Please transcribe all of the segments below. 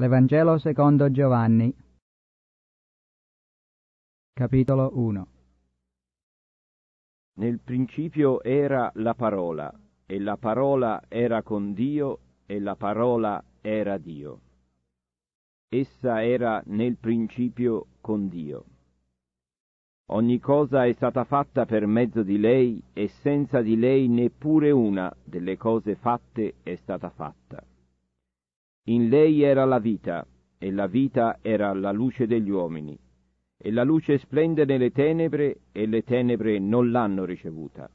L'Evangelo secondo Giovanni, capitolo 1 Nel principio era la parola, e la parola era con Dio, e la parola era Dio. Essa era nel principio con Dio. Ogni cosa è stata fatta per mezzo di lei, e senza di lei neppure una delle cose fatte è stata fatta. In lei era la vita, e la vita era la luce degli uomini. E la luce splende nelle tenebre, e le tenebre non l'hanno ricevuta.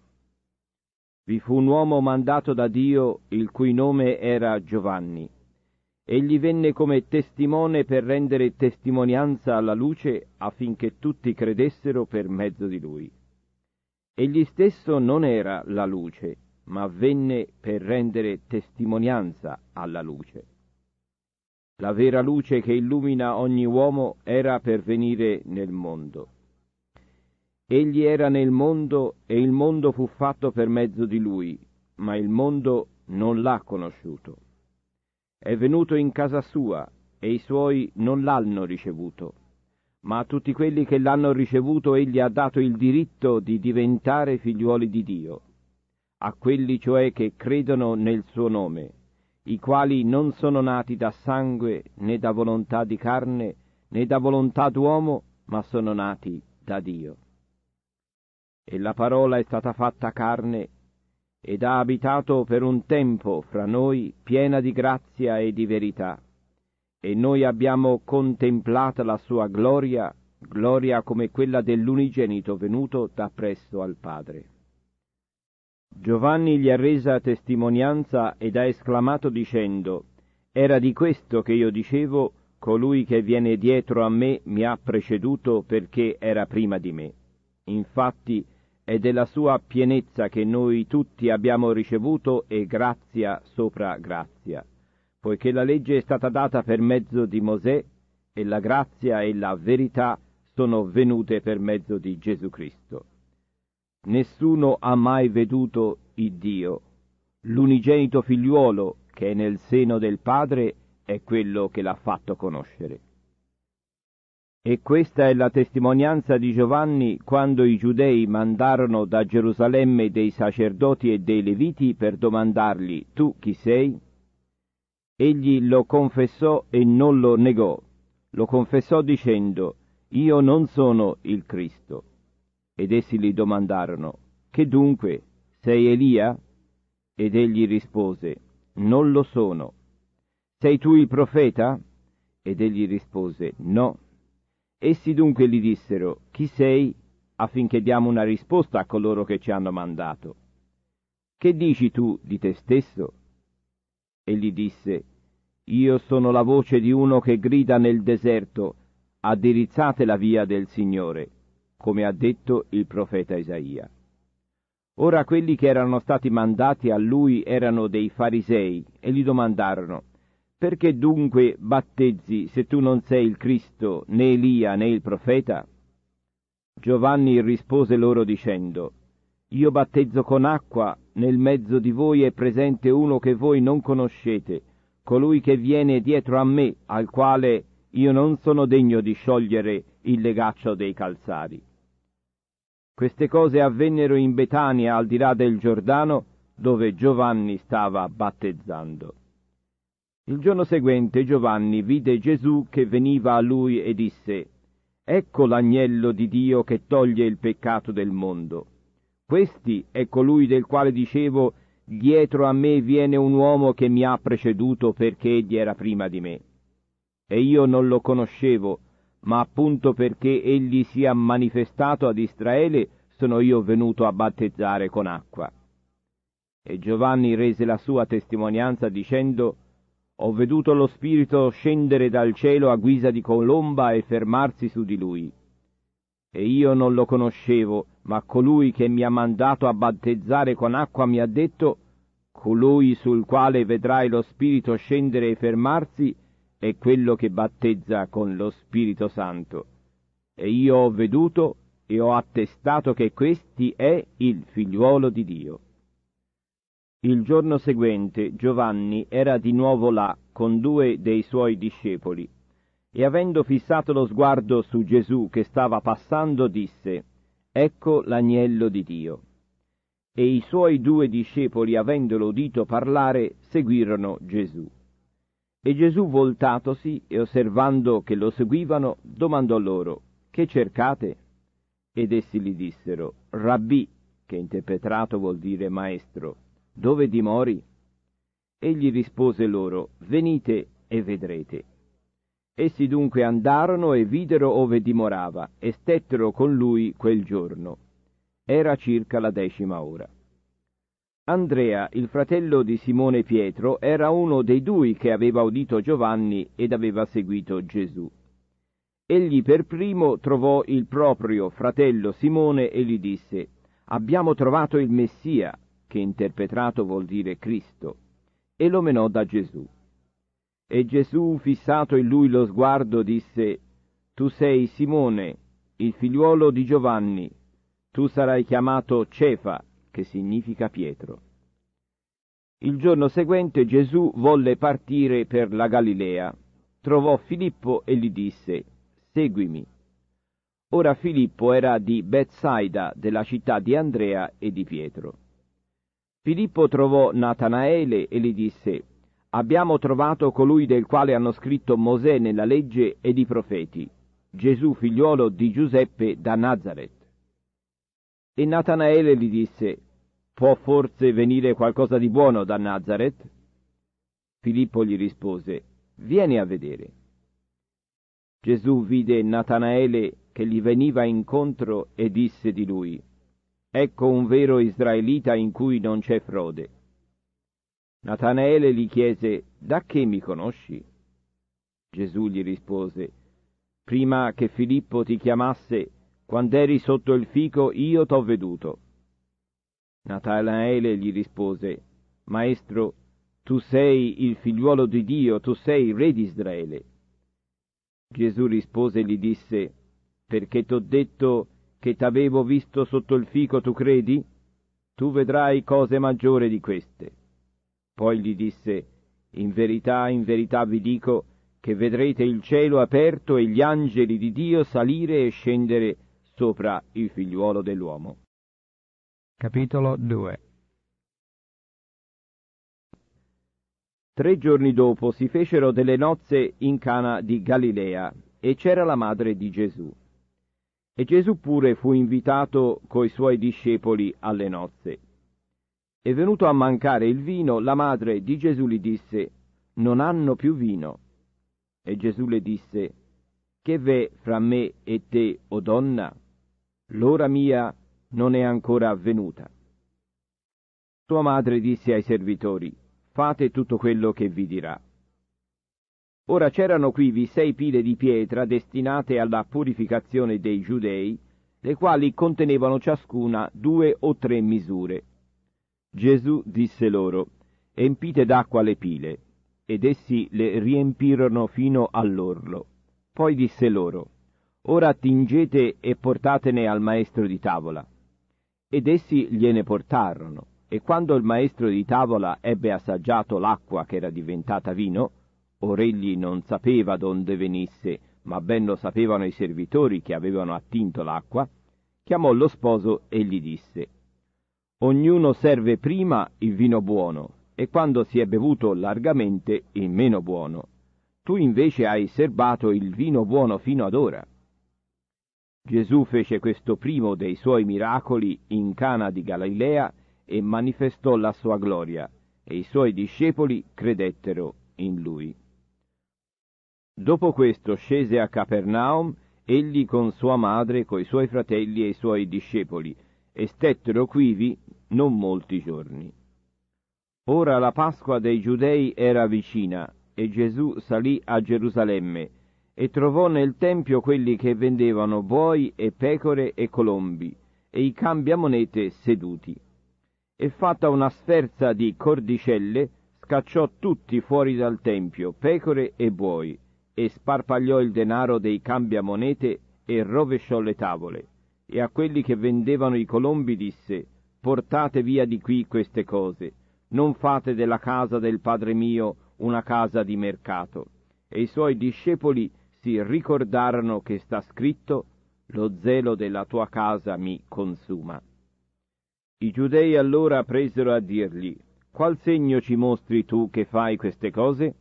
Vi fu un uomo mandato da Dio, il cui nome era Giovanni. Egli venne come testimone per rendere testimonianza alla luce affinché tutti credessero per mezzo di lui. Egli stesso non era la luce, ma venne per rendere testimonianza alla luce la vera luce che illumina ogni uomo era per venire nel mondo. Egli era nel mondo e il mondo fu fatto per mezzo di lui, ma il mondo non l'ha conosciuto. È venuto in casa sua e i suoi non l'hanno ricevuto, ma a tutti quelli che l'hanno ricevuto egli ha dato il diritto di diventare figliuoli di Dio, a quelli cioè che credono nel suo nome i quali non sono nati da sangue né da volontà di carne né da volontà d'uomo, ma sono nati da Dio. E la parola è stata fatta carne ed ha abitato per un tempo fra noi piena di grazia e di verità. E noi abbiamo contemplata la sua gloria, gloria come quella dell'unigenito venuto da presso al Padre. Giovanni gli ha resa testimonianza ed ha esclamato dicendo, Era di questo che io dicevo, colui che viene dietro a me mi ha preceduto perché era prima di me. Infatti è della sua pienezza che noi tutti abbiamo ricevuto e grazia sopra grazia, poiché la legge è stata data per mezzo di Mosè e la grazia e la verità sono venute per mezzo di Gesù Cristo. Nessuno ha mai veduto il Dio. L'unigenito figliuolo che è nel seno del Padre è quello che l'ha fatto conoscere. E questa è la testimonianza di Giovanni quando i giudei mandarono da Gerusalemme dei sacerdoti e dei leviti per domandargli tu chi sei? Egli lo confessò e non lo negò. Lo confessò dicendo io non sono il Cristo. Ed essi gli domandarono, Che dunque? Sei Elia? Ed egli rispose, Non lo sono. Sei tu il profeta? Ed egli rispose, No. Essi dunque gli dissero, Chi sei? affinché diamo una risposta a coloro che ci hanno mandato. Che dici tu di te stesso? Egli disse, Io sono la voce di uno che grida nel deserto, addirizzate la via del Signore come ha detto il profeta Isaia. Ora quelli che erano stati mandati a lui erano dei farisei e gli domandarono perché dunque battezzi se tu non sei il Cristo, né Elia, né il profeta? Giovanni rispose loro dicendo, Io battezzo con acqua, nel mezzo di voi è presente uno che voi non conoscete, colui che viene dietro a me, al quale io non sono degno di sciogliere il legaccio dei calzari. Queste cose avvennero in Betania al di là del Giordano, dove Giovanni stava battezzando. Il giorno seguente Giovanni vide Gesù che veniva a lui e disse, Ecco l'agnello di Dio che toglie il peccato del mondo. Questi è colui del quale dicevo, dietro a me viene un uomo che mi ha preceduto perché egli era prima di me. E io non lo conoscevo, ma appunto perché egli sia manifestato ad Israele sono io venuto a battezzare con acqua. E Giovanni rese la sua testimonianza dicendo, Ho veduto lo Spirito scendere dal cielo a guisa di colomba e fermarsi su di lui. E io non lo conoscevo, ma colui che mi ha mandato a battezzare con acqua mi ha detto, Colui sul quale vedrai lo Spirito scendere e fermarsi, è quello che battezza con lo Spirito Santo. E io ho veduto e ho attestato che questi è il figliuolo di Dio. Il giorno seguente Giovanni era di nuovo là con due dei suoi discepoli e avendo fissato lo sguardo su Gesù che stava passando disse Ecco l'agnello di Dio. E i suoi due discepoli, avendolo udito parlare, seguirono Gesù. E Gesù voltatosi e osservando che lo seguivano, domandò loro, Che cercate? Ed essi gli dissero, Rabbì, che interpretato vuol dire maestro, dove dimori? Egli rispose loro, Venite e vedrete. Essi dunque andarono e videro ove dimorava, e stettero con lui quel giorno. Era circa la decima ora. Andrea, il fratello di Simone Pietro, era uno dei due che aveva udito Giovanni ed aveva seguito Gesù. Egli per primo trovò il proprio fratello Simone e gli disse Abbiamo trovato il Messia, che interpretato vuol dire Cristo, e lo menò da Gesù. E Gesù, fissato in lui lo sguardo, disse Tu sei Simone, il figliuolo di Giovanni, tu sarai chiamato Cefa, che significa Pietro. Il giorno seguente Gesù volle partire per la Galilea. Trovò Filippo e gli disse, Seguimi. Ora Filippo era di Bethsaida, della città di Andrea e di Pietro. Filippo trovò Natanaele e gli disse, Abbiamo trovato colui del quale hanno scritto Mosè nella legge ed i profeti, Gesù figliuolo di Giuseppe da Nazareth. E Natanaele gli disse, Può forse venire qualcosa di buono da Nazareth? Filippo gli rispose, Vieni a vedere. Gesù vide Natanaele che gli veniva incontro e disse di lui, Ecco un vero israelita in cui non c'è frode. Natanaele gli chiese, Da che mi conosci? Gesù gli rispose, Prima che Filippo ti chiamasse, quando eri sotto il fico io t'ho veduto. Natanaele gli rispose, Maestro, tu sei il figliuolo di Dio, tu sei il re di Israele. Gesù rispose e gli disse, Perché t'ho detto che t'avevo visto sotto il fico, tu credi? Tu vedrai cose maggiore di queste. Poi gli disse, In verità, in verità vi dico, che vedrete il cielo aperto e gli angeli di Dio salire e scendere sopra il figliuolo dell'uomo. Capitolo 2 Tre giorni dopo si fecero delle nozze in Cana di Galilea e c'era la madre di Gesù. E Gesù pure fu invitato coi suoi discepoli alle nozze. E venuto a mancare il vino, la madre di Gesù gli disse, Non hanno più vino. E Gesù le disse, Che v'è fra me e te, o donna? l'ora mia non è ancora avvenuta. Sua madre disse ai servitori, fate tutto quello che vi dirà. Ora c'erano quivi sei pile di pietra destinate alla purificazione dei giudei, le quali contenevano ciascuna due o tre misure. Gesù disse loro, empite d'acqua le pile, ed essi le riempirono fino all'orlo. Poi disse loro, Ora tingete e portatene al maestro di tavola. Ed essi gliene portarono, e quando il maestro di tavola ebbe assaggiato l'acqua che era diventata vino, or egli non sapeva donde venisse, ma ben lo sapevano i servitori che avevano attinto l'acqua, chiamò lo sposo e gli disse Ognuno serve prima il vino buono, e quando si è bevuto largamente il meno buono. Tu invece hai serbato il vino buono fino ad ora. Gesù fece questo primo dei suoi miracoli in Cana di Galilea e manifestò la sua gloria, e i suoi discepoli credettero in lui. Dopo questo scese a Capernaum egli con sua madre, coi suoi fratelli e i suoi discepoli, e stettero quivi non molti giorni. Ora la Pasqua dei Giudei era vicina, e Gesù salì a Gerusalemme, e trovò nel tempio quelli che vendevano buoi e pecore e colombi e i cambiamonete seduti. E fatta una sferza di cordicelle, scacciò tutti fuori dal tempio, pecore e buoi, e sparpagliò il denaro dei cambiamonete e rovesciò le tavole. E a quelli che vendevano i colombi disse, portate via di qui queste cose, non fate della casa del Padre mio una casa di mercato. E i suoi discepoli essi ricordarono che sta scritto lo zelo della tua casa mi consuma. I giudei allora presero a dirgli, qual segno ci mostri tu che fai queste cose?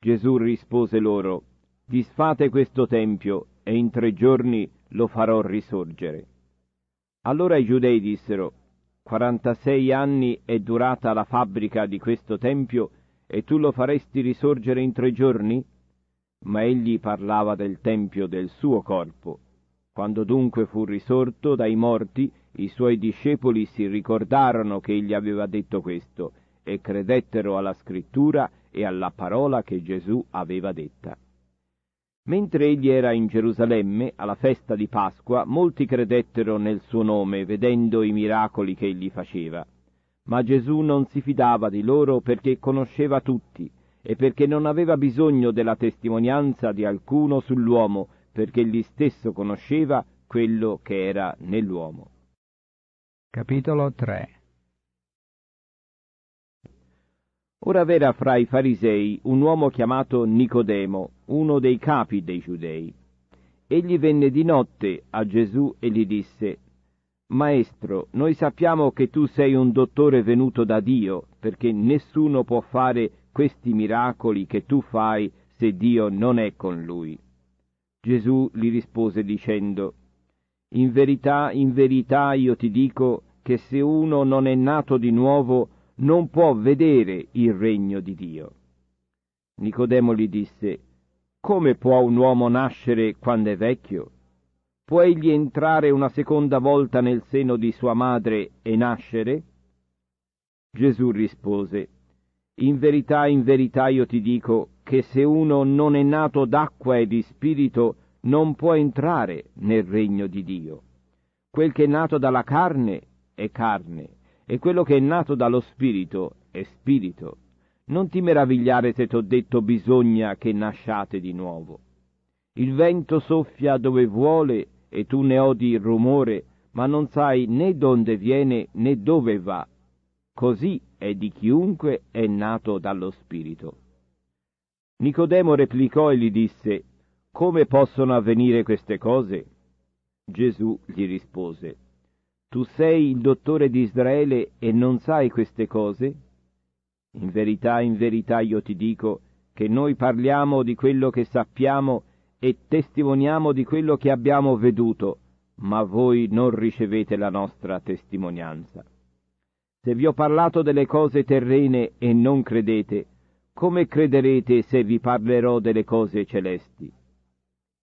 Gesù rispose loro, disfate questo tempio e in tre giorni lo farò risorgere. Allora i giudei dissero, 46 anni è durata la fabbrica di questo tempio e tu lo faresti risorgere in tre giorni? ma egli parlava del tempio del suo corpo. Quando dunque fu risorto dai morti, i suoi discepoli si ricordarono che egli aveva detto questo e credettero alla scrittura e alla parola che Gesù aveva detta. Mentre egli era in Gerusalemme, alla festa di Pasqua, molti credettero nel suo nome, vedendo i miracoli che egli faceva. Ma Gesù non si fidava di loro perché conosceva tutti e perché non aveva bisogno della testimonianza di alcuno sull'uomo, perché egli stesso conosceva quello che era nell'uomo. Capitolo 3 Ora v'era fra i farisei un uomo chiamato Nicodemo, uno dei capi dei giudei. Egli venne di notte a Gesù e gli disse, Maestro, noi sappiamo che tu sei un dottore venuto da Dio, perché nessuno può fare questi miracoli che tu fai se Dio non è con lui? Gesù gli rispose dicendo, In verità, in verità io ti dico che se uno non è nato di nuovo non può vedere il regno di Dio. Nicodemo gli disse, Come può un uomo nascere quando è vecchio? Può egli entrare una seconda volta nel seno di sua madre e nascere? Gesù rispose, in verità, in verità io ti dico che se uno non è nato d'acqua e di spirito, non può entrare nel regno di Dio. Quel che è nato dalla carne è carne, e quello che è nato dallo spirito è spirito. Non ti meravigliare se t'ho detto bisogna che nasciate di nuovo. Il vento soffia dove vuole e tu ne odi il rumore, ma non sai né donde viene né dove va. Così è di chiunque è nato dallo Spirito. Nicodemo replicò e gli disse, Come possono avvenire queste cose? Gesù gli rispose, Tu sei il dottore di Israele e non sai queste cose? In verità, in verità io ti dico che noi parliamo di quello che sappiamo e testimoniamo di quello che abbiamo veduto, ma voi non ricevete la nostra testimonianza. Se vi ho parlato delle cose terrene e non credete, come crederete se vi parlerò delle cose celesti?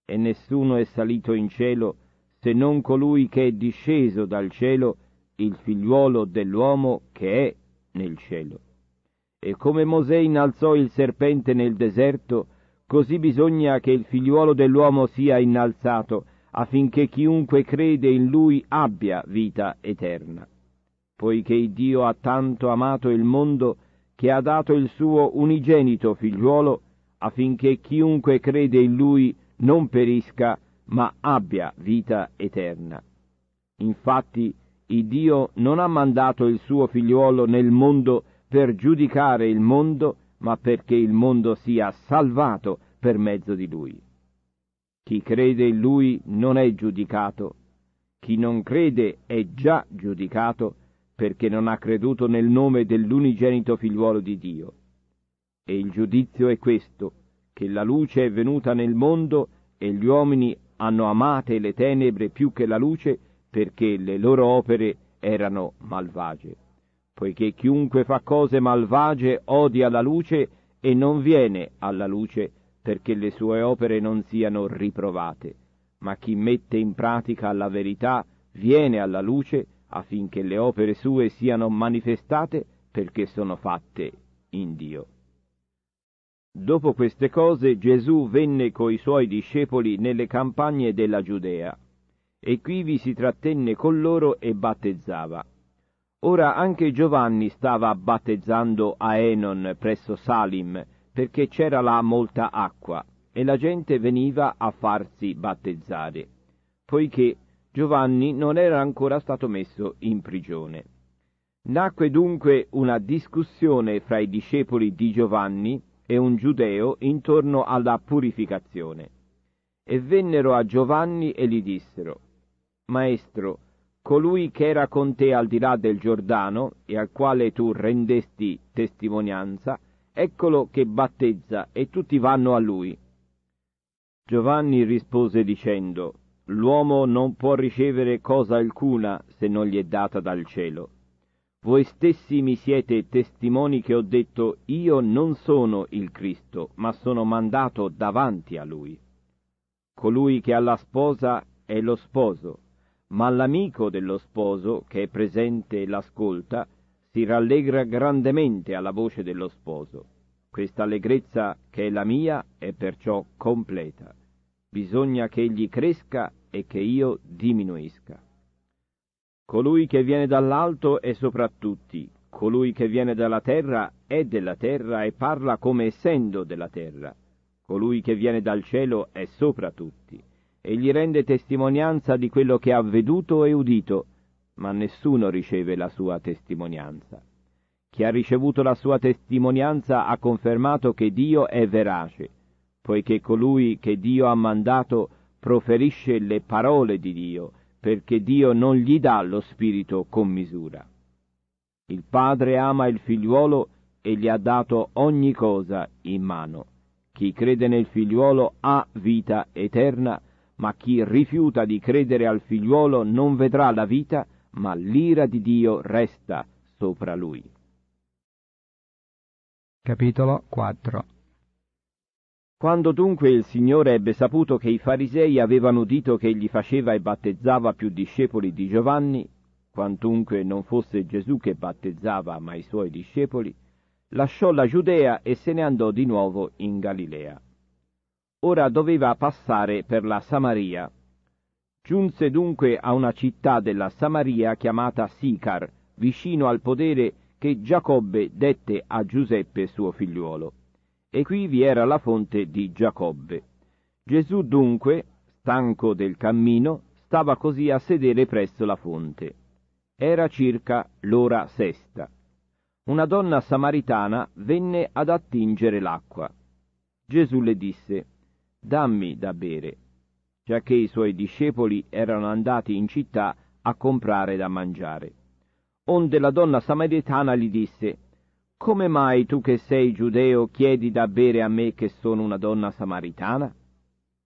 E nessuno è salito in cielo se non colui che è disceso dal cielo, il figliuolo dell'uomo che è nel cielo. E come Mosè innalzò il serpente nel deserto, così bisogna che il figliuolo dell'uomo sia innalzato, affinché chiunque crede in lui abbia vita eterna poiché Dio ha tanto amato il mondo che ha dato il suo unigenito figliuolo affinché chiunque crede in lui non perisca, ma abbia vita eterna. Infatti, il Dio non ha mandato il suo figliuolo nel mondo per giudicare il mondo, ma perché il mondo sia salvato per mezzo di lui. Chi crede in lui non è giudicato, chi non crede è già giudicato perché non ha creduto nel nome dell'unigenito figliuolo di Dio. E il giudizio è questo, che la luce è venuta nel mondo e gli uomini hanno amate le tenebre più che la luce perché le loro opere erano malvagie. Poiché chiunque fa cose malvagie odia la luce e non viene alla luce perché le sue opere non siano riprovate. Ma chi mette in pratica la verità viene alla luce affinché le opere sue siano manifestate perché sono fatte in Dio. Dopo queste cose Gesù venne coi suoi discepoli nelle campagne della Giudea, e qui vi si trattenne con loro e battezzava. Ora anche Giovanni stava battezzando a Enon presso Salim, perché c'era là molta acqua, e la gente veniva a farsi battezzare, poiché Giovanni non era ancora stato messo in prigione. Nacque dunque una discussione fra i discepoli di Giovanni e un giudeo intorno alla purificazione. E vennero a Giovanni e gli dissero, Maestro, colui che era con te al di là del Giordano e al quale tu rendesti testimonianza, eccolo che battezza e tutti vanno a lui. Giovanni rispose dicendo, L'uomo non può ricevere cosa alcuna se non gli è data dal cielo. Voi stessi mi siete testimoni che ho detto io non sono il Cristo, ma sono mandato davanti a lui. Colui che ha la sposa è lo sposo, ma l'amico dello sposo, che è presente e l'ascolta, si rallegra grandemente alla voce dello sposo. Questa allegrezza, che è la mia, è perciò completa bisogna che egli cresca e che io diminuisca. Colui che viene dall'alto è sopra tutti, colui che viene dalla terra è della terra e parla come essendo della terra. Colui che viene dal cielo è sopra tutti, egli rende testimonianza di quello che ha veduto e udito, ma nessuno riceve la sua testimonianza. Chi ha ricevuto la sua testimonianza ha confermato che Dio è verace, poiché colui che Dio ha mandato proferisce le parole di Dio, perché Dio non gli dà lo spirito con misura. Il Padre ama il figliuolo e gli ha dato ogni cosa in mano. Chi crede nel figliuolo ha vita eterna, ma chi rifiuta di credere al figliuolo non vedrà la vita, ma l'ira di Dio resta sopra lui. Capitolo 4 quando dunque il Signore ebbe saputo che i farisei avevano udito che egli faceva e battezzava più discepoli di Giovanni, quantunque non fosse Gesù che battezzava ma i suoi discepoli, lasciò la Giudea e se ne andò di nuovo in Galilea. Ora doveva passare per la Samaria. Giunse dunque a una città della Samaria chiamata Sicar, vicino al podere che Giacobbe dette a Giuseppe suo figliuolo e qui vi era la fonte di Giacobbe. Gesù dunque, stanco del cammino, stava così a sedere presso la fonte. Era circa l'ora sesta. Una donna samaritana venne ad attingere l'acqua. Gesù le disse, Dammi da bere, già che i suoi discepoli erano andati in città a comprare da mangiare. Onde la donna samaritana gli disse, come mai tu che sei giudeo chiedi da bere a me che sono una donna samaritana?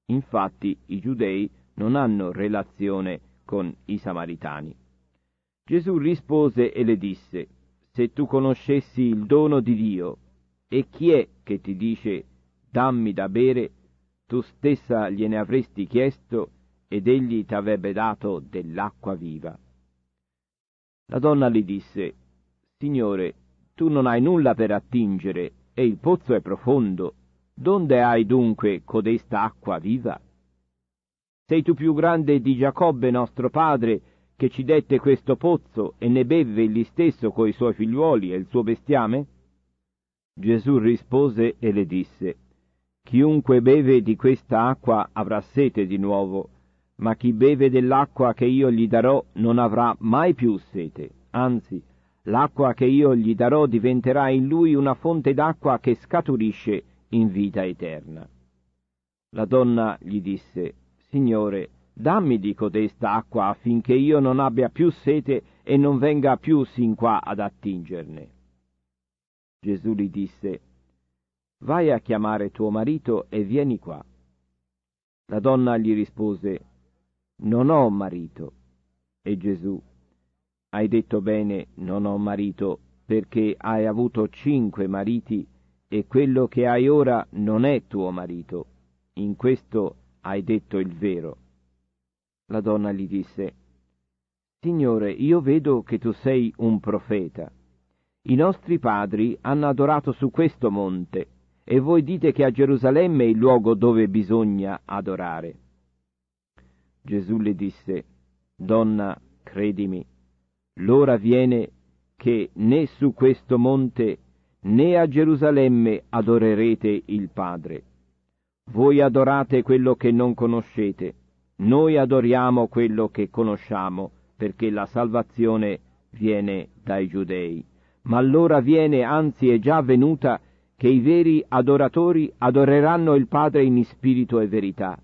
Infatti i giudei non hanno relazione con i samaritani. Gesù rispose e le disse, se tu conoscessi il dono di Dio, e chi è che ti dice dammi da bere, tu stessa gliene avresti chiesto ed egli ti avrebbe dato dell'acqua viva. La donna gli disse, Signore, tu non hai nulla per attingere, e il pozzo è profondo. Donde hai dunque codesta acqua viva? Sei tu più grande di Giacobbe nostro padre, che ci dette questo pozzo e ne beve egli stesso coi suoi figliuoli e il suo bestiame? Gesù rispose e le disse, Chiunque beve di questa acqua avrà sete di nuovo, ma chi beve dell'acqua che io gli darò non avrà mai più sete, anzi L'acqua che io gli darò diventerà in lui una fonte d'acqua che scaturisce in vita eterna. La donna gli disse, Signore, dammi di codesta acqua affinché io non abbia più sete e non venga più sin qua ad attingerne. Gesù gli disse, Vai a chiamare tuo marito e vieni qua. La donna gli rispose, Non ho marito. E Gesù, hai detto bene, non ho marito, perché hai avuto cinque mariti e quello che hai ora non è tuo marito. In questo hai detto il vero. La donna gli disse, Signore, io vedo che tu sei un profeta. I nostri padri hanno adorato su questo monte, e voi dite che a Gerusalemme è il luogo dove bisogna adorare. Gesù le disse, Donna, credimi, l'ora viene che né su questo monte né a Gerusalemme adorerete il Padre. Voi adorate quello che non conoscete, noi adoriamo quello che conosciamo, perché la salvazione viene dai giudei. Ma l'ora viene, anzi è già venuta, che i veri adoratori adoreranno il Padre in spirito e verità,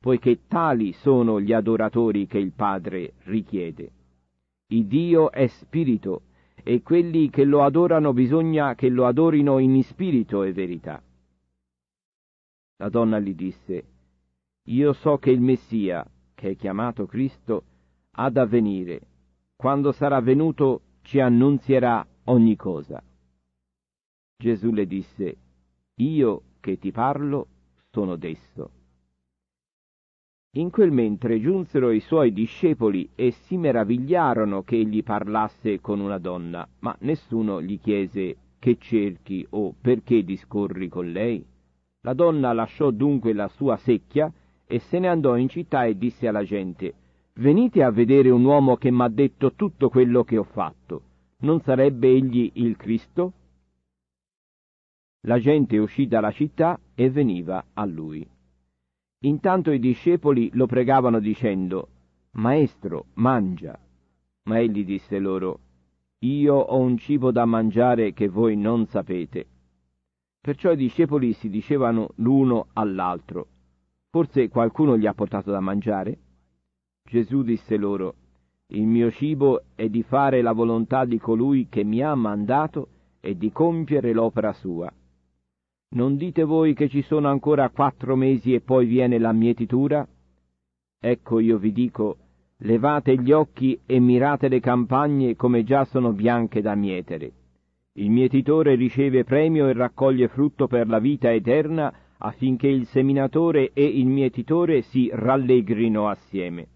poiché tali sono gli adoratori che il Padre richiede. Il Dio è spirito e quelli che lo adorano bisogna che lo adorino in spirito e verità. La donna gli disse, Io so che il Messia, che è chiamato Cristo, ha da venire. Quando sarà venuto ci annunzierà ogni cosa. Gesù le disse, Io che ti parlo sono desso. In quel mentre giunsero i suoi discepoli e si meravigliarono che egli parlasse con una donna, ma nessuno gli chiese che cerchi o perché discorri con lei. La donna lasciò dunque la sua secchia e se ne andò in città e disse alla gente Venite a vedere un uomo che m'ha detto tutto quello che ho fatto. Non sarebbe egli il Cristo? La gente uscì dalla città e veniva a lui. Intanto i discepoli lo pregavano dicendo, Maestro, mangia. Ma egli disse loro, Io ho un cibo da mangiare che voi non sapete. Perciò i discepoli si dicevano l'uno all'altro, Forse qualcuno gli ha portato da mangiare? Gesù disse loro, Il mio cibo è di fare la volontà di colui che mi ha mandato e di compiere l'opera sua. Non dite voi che ci sono ancora quattro mesi e poi viene la mietitura? Ecco io vi dico, levate gli occhi e mirate le campagne come già sono bianche da mietere. Il mietitore riceve premio e raccoglie frutto per la vita eterna affinché il seminatore e il mietitore si rallegrino assieme.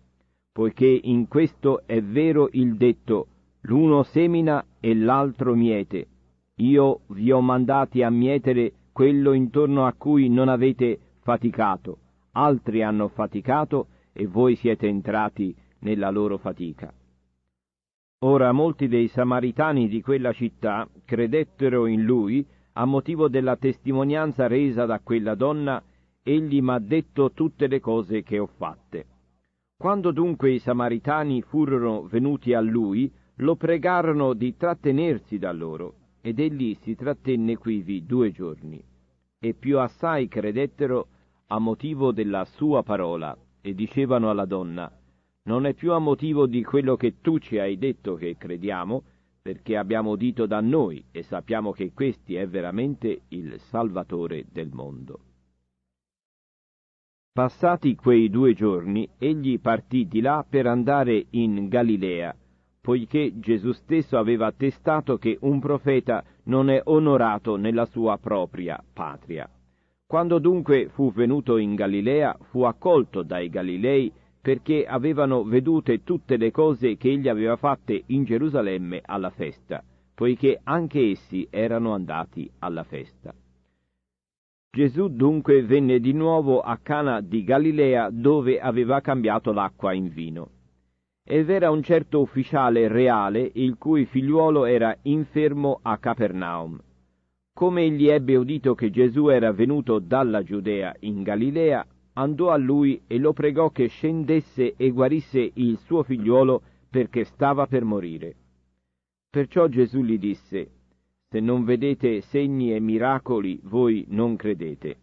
Poiché in questo è vero il detto, l'uno semina e l'altro miete. Io vi ho mandati a mietere quello intorno a cui non avete faticato, altri hanno faticato e voi siete entrati nella loro fatica. Ora molti dei samaritani di quella città credettero in lui a motivo della testimonianza resa da quella donna, egli m'ha detto tutte le cose che ho fatte. Quando dunque i samaritani furono venuti a lui, lo pregarono di trattenersi da loro, ed egli si trattenne quivi due giorni. E più assai credettero a motivo della sua parola, e dicevano alla donna, non è più a motivo di quello che tu ci hai detto che crediamo, perché abbiamo udito da noi e sappiamo che questi è veramente il Salvatore del mondo. Passati quei due giorni, egli partì di là per andare in Galilea, poiché Gesù stesso aveva attestato che un profeta non è onorato nella sua propria patria. Quando dunque fu venuto in Galilea, fu accolto dai Galilei perché avevano vedute tutte le cose che egli aveva fatte in Gerusalemme alla festa, poiché anche essi erano andati alla festa. Gesù dunque venne di nuovo a Cana di Galilea dove aveva cambiato l'acqua in vino ed era un certo ufficiale reale il cui figliuolo era infermo a Capernaum. Come egli ebbe udito che Gesù era venuto dalla Giudea in Galilea, andò a lui e lo pregò che scendesse e guarisse il suo figliuolo perché stava per morire. Perciò Gesù gli disse, Se non vedete segni e miracoli, voi non credete.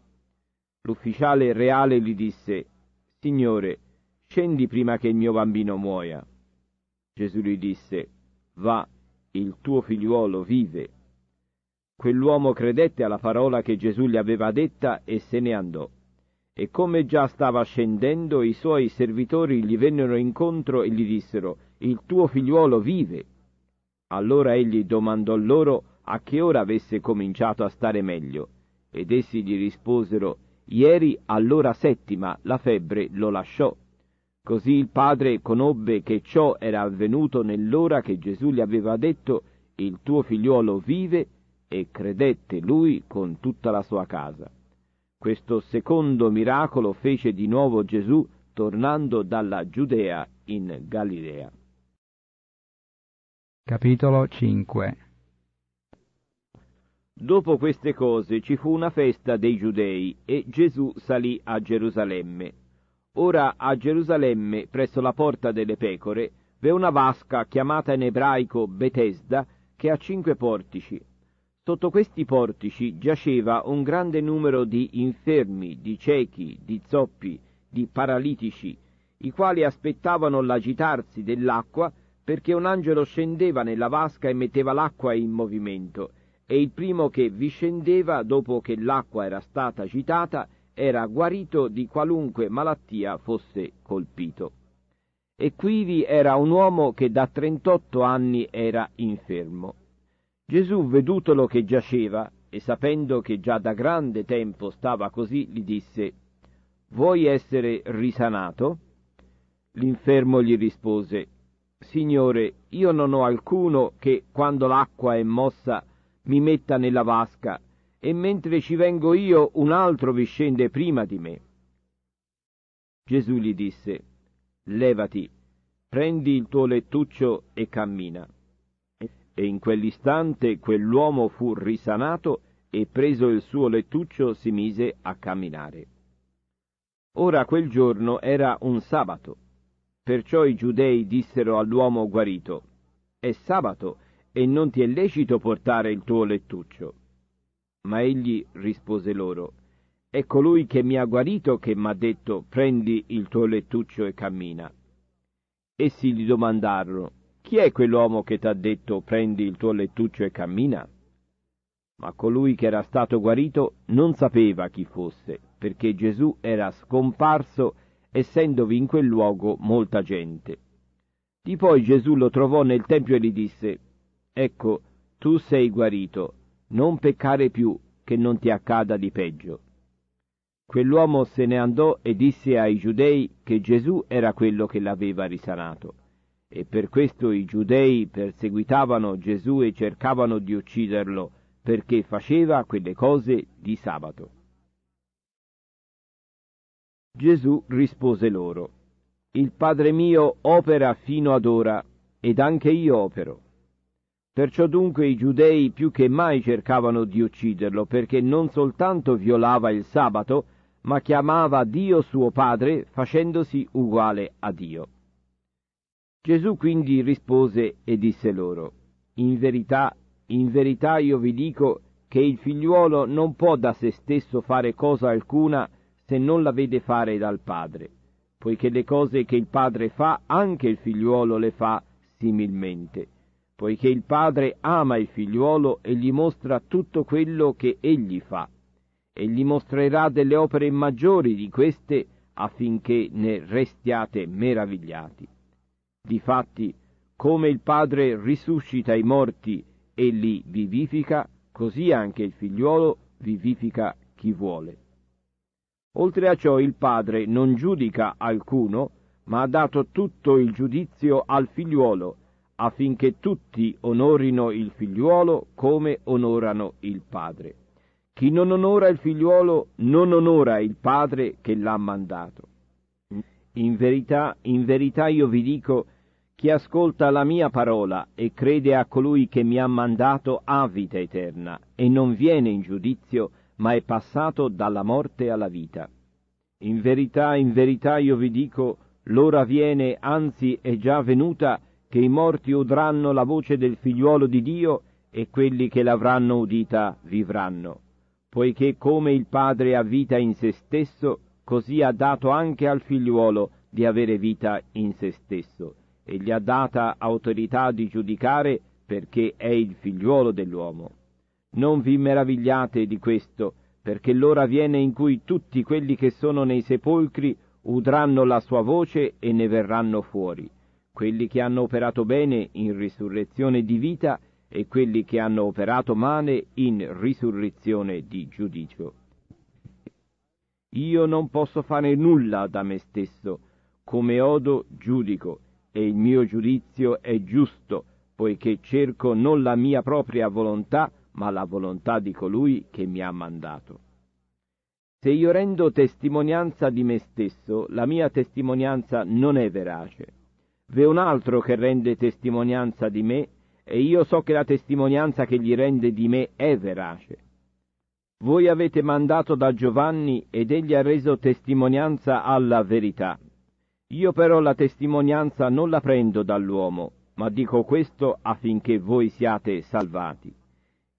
L'ufficiale reale gli disse, Signore, scendi prima che il mio bambino muoia. Gesù gli disse, va, il tuo figliuolo vive. Quell'uomo credette alla parola che Gesù gli aveva detta e se ne andò. E come già stava scendendo, i suoi servitori gli vennero incontro e gli dissero, il tuo figliuolo vive. Allora egli domandò loro a che ora avesse cominciato a stare meglio. Ed essi gli risposero, ieri all'ora settima la febbre lo lasciò. Così il padre conobbe che ciò era avvenuto nell'ora che Gesù gli aveva detto il tuo figliuolo vive e credette lui con tutta la sua casa. Questo secondo miracolo fece di nuovo Gesù tornando dalla Giudea in Galilea. Capitolo 5 Dopo queste cose ci fu una festa dei Giudei e Gesù salì a Gerusalemme Ora a Gerusalemme, presso la porta delle pecore, v'è una vasca chiamata in ebraico Betesda, che ha cinque portici. Sotto questi portici giaceva un grande numero di infermi, di ciechi, di zoppi, di paralitici, i quali aspettavano l'agitarsi dell'acqua perché un angelo scendeva nella vasca e metteva l'acqua in movimento, e il primo che vi scendeva, dopo che l'acqua era stata agitata, era guarito di qualunque malattia fosse colpito. E quivi era un uomo che da trentotto anni era infermo. Gesù, vedutolo che giaceva e sapendo che già da grande tempo stava così, gli disse, Vuoi essere risanato? L'infermo gli rispose, Signore, io non ho alcuno che, quando l'acqua è mossa, mi metta nella vasca e mentre ci vengo io un altro vi scende prima di me. Gesù gli disse, levati, prendi il tuo lettuccio e cammina. E in quell'istante quell'uomo fu risanato e preso il suo lettuccio si mise a camminare. Ora quel giorno era un sabato, perciò i giudei dissero all'uomo guarito, è sabato e non ti è lecito portare il tuo lettuccio. Ma egli rispose loro, è colui ecco che mi ha guarito che m'ha detto prendi il tuo lettuccio e cammina. Essi gli domandarono, chi è quell'uomo che t'ha detto prendi il tuo lettuccio e cammina? Ma colui che era stato guarito non sapeva chi fosse, perché Gesù era scomparso essendovi in quel luogo molta gente. Di poi Gesù lo trovò nel tempio e gli disse, Ecco, tu sei guarito, non peccare più, che non ti accada di peggio. Quell'uomo se ne andò e disse ai giudei che Gesù era quello che l'aveva risanato. E per questo i giudei perseguitavano Gesù e cercavano di ucciderlo, perché faceva quelle cose di sabato. Gesù rispose loro, Il Padre mio opera fino ad ora, ed anche io opero. Perciò dunque i giudei più che mai cercavano di ucciderlo, perché non soltanto violava il sabato, ma chiamava Dio suo padre, facendosi uguale a Dio. Gesù quindi rispose e disse loro, In verità, in verità io vi dico che il figliuolo non può da se stesso fare cosa alcuna se non la vede fare dal padre, poiché le cose che il padre fa anche il figliuolo le fa similmente poiché il padre ama il figliuolo e gli mostra tutto quello che egli fa, e gli mostrerà delle opere maggiori di queste affinché ne restiate meravigliati. Difatti, come il Padre risuscita i morti e li vivifica, così anche il figliuolo vivifica chi vuole. Oltre a ciò il Padre non giudica alcuno, ma ha dato tutto il giudizio al figliuolo, affinché tutti onorino il figliuolo come onorano il padre. Chi non onora il figliuolo non onora il padre che l'ha mandato. In verità, in verità io vi dico, chi ascolta la mia parola e crede a colui che mi ha mandato ha vita eterna e non viene in giudizio, ma è passato dalla morte alla vita. In verità, in verità io vi dico, l'ora viene, anzi è già venuta, che i morti udranno la voce del figliuolo di Dio e quelli che l'avranno udita vivranno. Poiché come il Padre ha vita in se stesso, così ha dato anche al figliuolo di avere vita in se stesso, e gli ha data autorità di giudicare perché è il figliuolo dell'uomo. Non vi meravigliate di questo, perché l'ora viene in cui tutti quelli che sono nei sepolcri udranno la sua voce e ne verranno fuori quelli che hanno operato bene in risurrezione di vita e quelli che hanno operato male in risurrezione di giudizio. Io non posso fare nulla da me stesso, come odo giudico, e il mio giudizio è giusto, poiché cerco non la mia propria volontà, ma la volontà di colui che mi ha mandato. Se io rendo testimonianza di me stesso, la mia testimonianza non è verace V'è un altro che rende testimonianza di me, e io so che la testimonianza che gli rende di me è verace. Voi avete mandato da Giovanni ed egli ha reso testimonianza alla verità. Io però la testimonianza non la prendo dall'uomo, ma dico questo affinché voi siate salvati.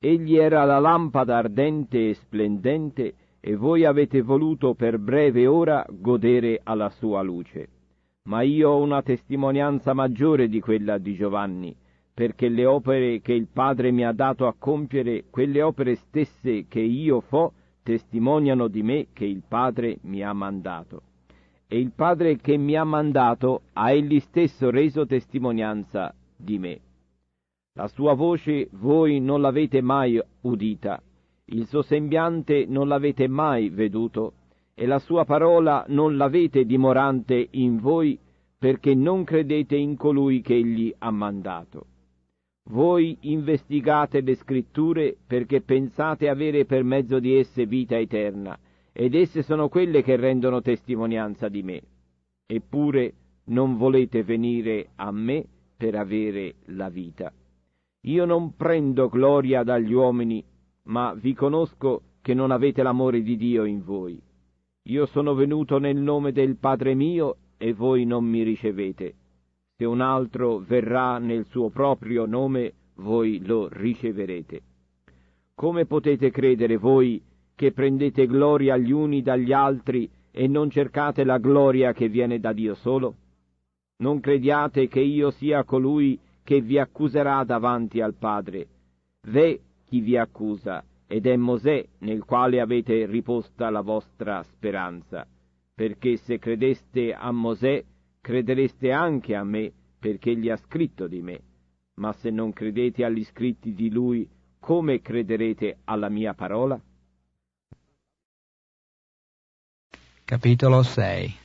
Egli era la lampada ardente e splendente, e voi avete voluto per breve ora godere alla sua luce ma io ho una testimonianza maggiore di quella di Giovanni, perché le opere che il Padre mi ha dato a compiere, quelle opere stesse che io fo, testimoniano di me che il Padre mi ha mandato. E il Padre che mi ha mandato ha egli stesso reso testimonianza di me. La sua voce voi non l'avete mai udita, il suo sembiante non l'avete mai veduto, e la sua parola non l'avete dimorante in voi, perché non credete in colui che egli ha mandato. Voi investigate le scritture perché pensate avere per mezzo di esse vita eterna, ed esse sono quelle che rendono testimonianza di me. Eppure non volete venire a me per avere la vita. Io non prendo gloria dagli uomini, ma vi conosco che non avete l'amore di Dio in voi. Io sono venuto nel nome del Padre mio e voi non mi ricevete. Se un altro verrà nel suo proprio nome, voi lo riceverete. Come potete credere voi che prendete gloria gli uni dagli altri e non cercate la gloria che viene da Dio solo? Non crediate che io sia colui che vi accuserà davanti al Padre. Ve chi vi accusa ed è Mosè nel quale avete riposta la vostra speranza, perché se credeste a Mosè, credereste anche a me, perché gli ha scritto di me. Ma se non credete agli scritti di lui, come crederete alla mia parola? Capitolo 6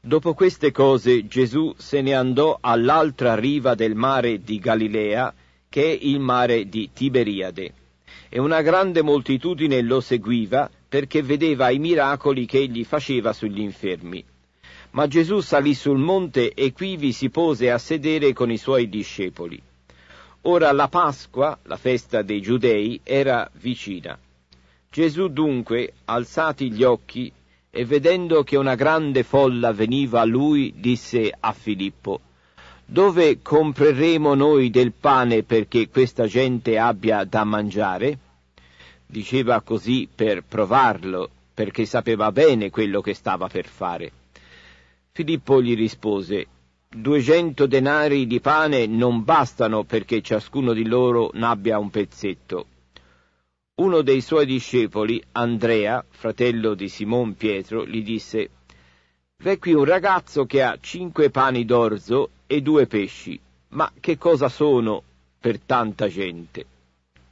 Dopo queste cose Gesù se ne andò all'altra riva del mare di Galilea, che è il mare di Tiberiade. E una grande moltitudine lo seguiva perché vedeva i miracoli che egli faceva sugli infermi. Ma Gesù salì sul monte e quivi si pose a sedere con i suoi discepoli. Ora la Pasqua, la festa dei giudei, era vicina. Gesù dunque, alzati gli occhi, e vedendo che una grande folla veniva a lui, disse a Filippo, dove compreremo noi del pane perché questa gente abbia da mangiare? Diceva così per provarlo, perché sapeva bene quello che stava per fare. Filippo gli rispose, duecento denari di pane non bastano perché ciascuno di loro n'abbia un pezzetto. Uno dei suoi discepoli, Andrea, fratello di Simon Pietro, gli disse, V'è qui un ragazzo che ha cinque pani d'orzo e due pesci, ma che cosa sono per tanta gente?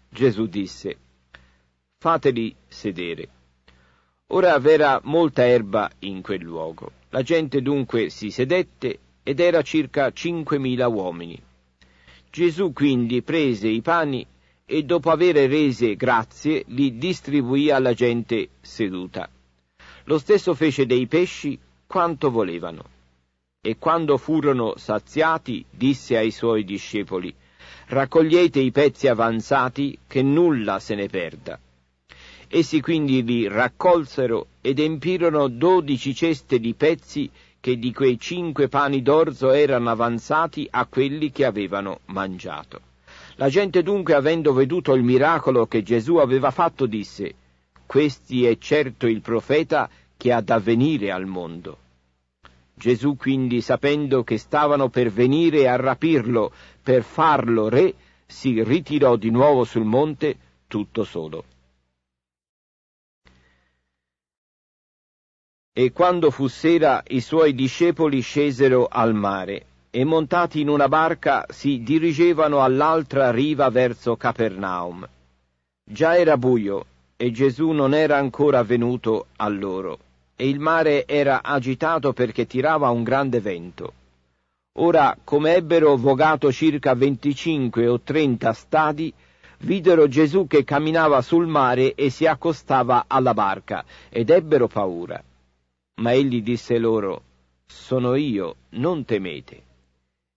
Gesù disse, fateli sedere. Ora v'era molta erba in quel luogo. La gente dunque si sedette ed era circa 5.000 uomini. Gesù quindi prese i pani e dopo avere rese grazie li distribuì alla gente seduta. Lo stesso fece dei pesci quanto volevano. E quando furono saziati, disse ai suoi discepoli, raccogliete i pezzi avanzati, che nulla se ne perda. Essi quindi li raccolsero ed empirono dodici ceste di pezzi che di quei cinque pani d'orzo erano avanzati a quelli che avevano mangiato. La gente dunque, avendo veduto il miracolo che Gesù aveva fatto, disse, Questi è certo il profeta che ha da venire al mondo. Gesù quindi, sapendo che stavano per venire a rapirlo, per farlo re, si ritirò di nuovo sul monte tutto solo. E quando fu sera i suoi discepoli scesero al mare e montati in una barca si dirigevano all'altra riva verso Capernaum. Già era buio e Gesù non era ancora venuto a loro e il mare era agitato perché tirava un grande vento. Ora, come ebbero vogato circa venticinque o trenta stadi, videro Gesù che camminava sul mare e si accostava alla barca, ed ebbero paura. Ma egli disse loro, Sono io, non temete.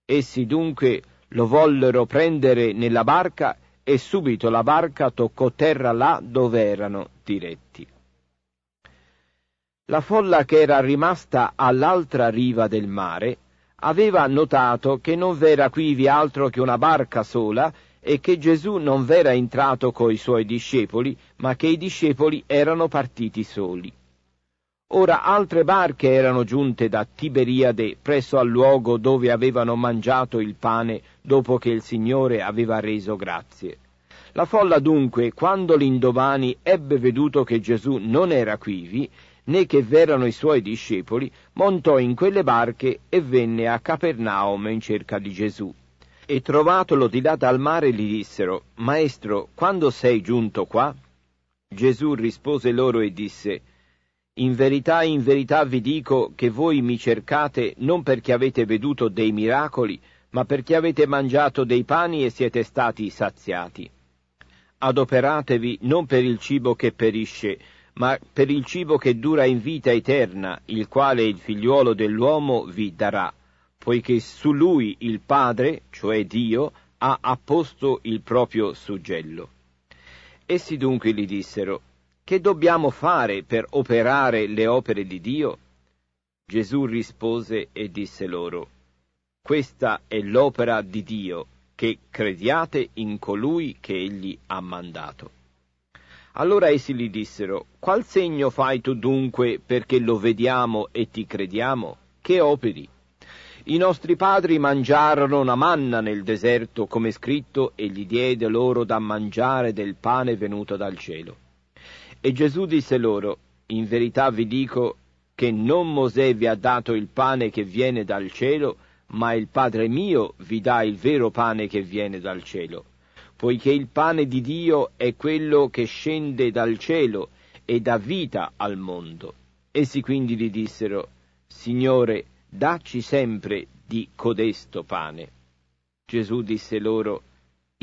Essi dunque lo vollero prendere nella barca e subito la barca toccò terra là dove erano diretti. La folla che era rimasta all'altra riva del mare aveva notato che non v'era quivi altro che una barca sola e che Gesù non v'era entrato coi suoi discepoli, ma che i discepoli erano partiti soli. Ora altre barche erano giunte da Tiberiade presso al luogo dove avevano mangiato il pane dopo che il Signore aveva reso grazie. La folla dunque, quando l'indomani ebbe veduto che Gesù non era quivi, né che v'erano i suoi discepoli, montò in quelle barche e venne a Capernaum in cerca di Gesù. E trovatolo di là dal mare gli dissero, Maestro, quando sei giunto qua? Gesù rispose loro e disse, In verità, in verità vi dico che voi mi cercate non perché avete veduto dei miracoli, ma perché avete mangiato dei pani e siete stati saziati. Adoperatevi non per il cibo che perisce, ma per il cibo che dura in vita eterna, il quale il figliuolo dell'uomo vi darà, poiché su lui il Padre, cioè Dio, ha apposto il proprio suggello. Essi dunque gli dissero, Che dobbiamo fare per operare le opere di Dio? Gesù rispose e disse loro, Questa è l'opera di Dio, che crediate in colui che egli ha mandato. Allora essi gli dissero, qual segno fai tu dunque perché lo vediamo e ti crediamo? Che operi? I nostri padri mangiarono una manna nel deserto, come scritto, e gli diede loro da mangiare del pane venuto dal cielo. E Gesù disse loro, in verità vi dico che non Mosè vi ha dato il pane che viene dal cielo, ma il Padre mio vi dà il vero pane che viene dal cielo poiché il pane di Dio è quello che scende dal cielo e dà vita al mondo. Essi quindi gli dissero, Signore, dacci sempre di codesto pane. Gesù disse loro,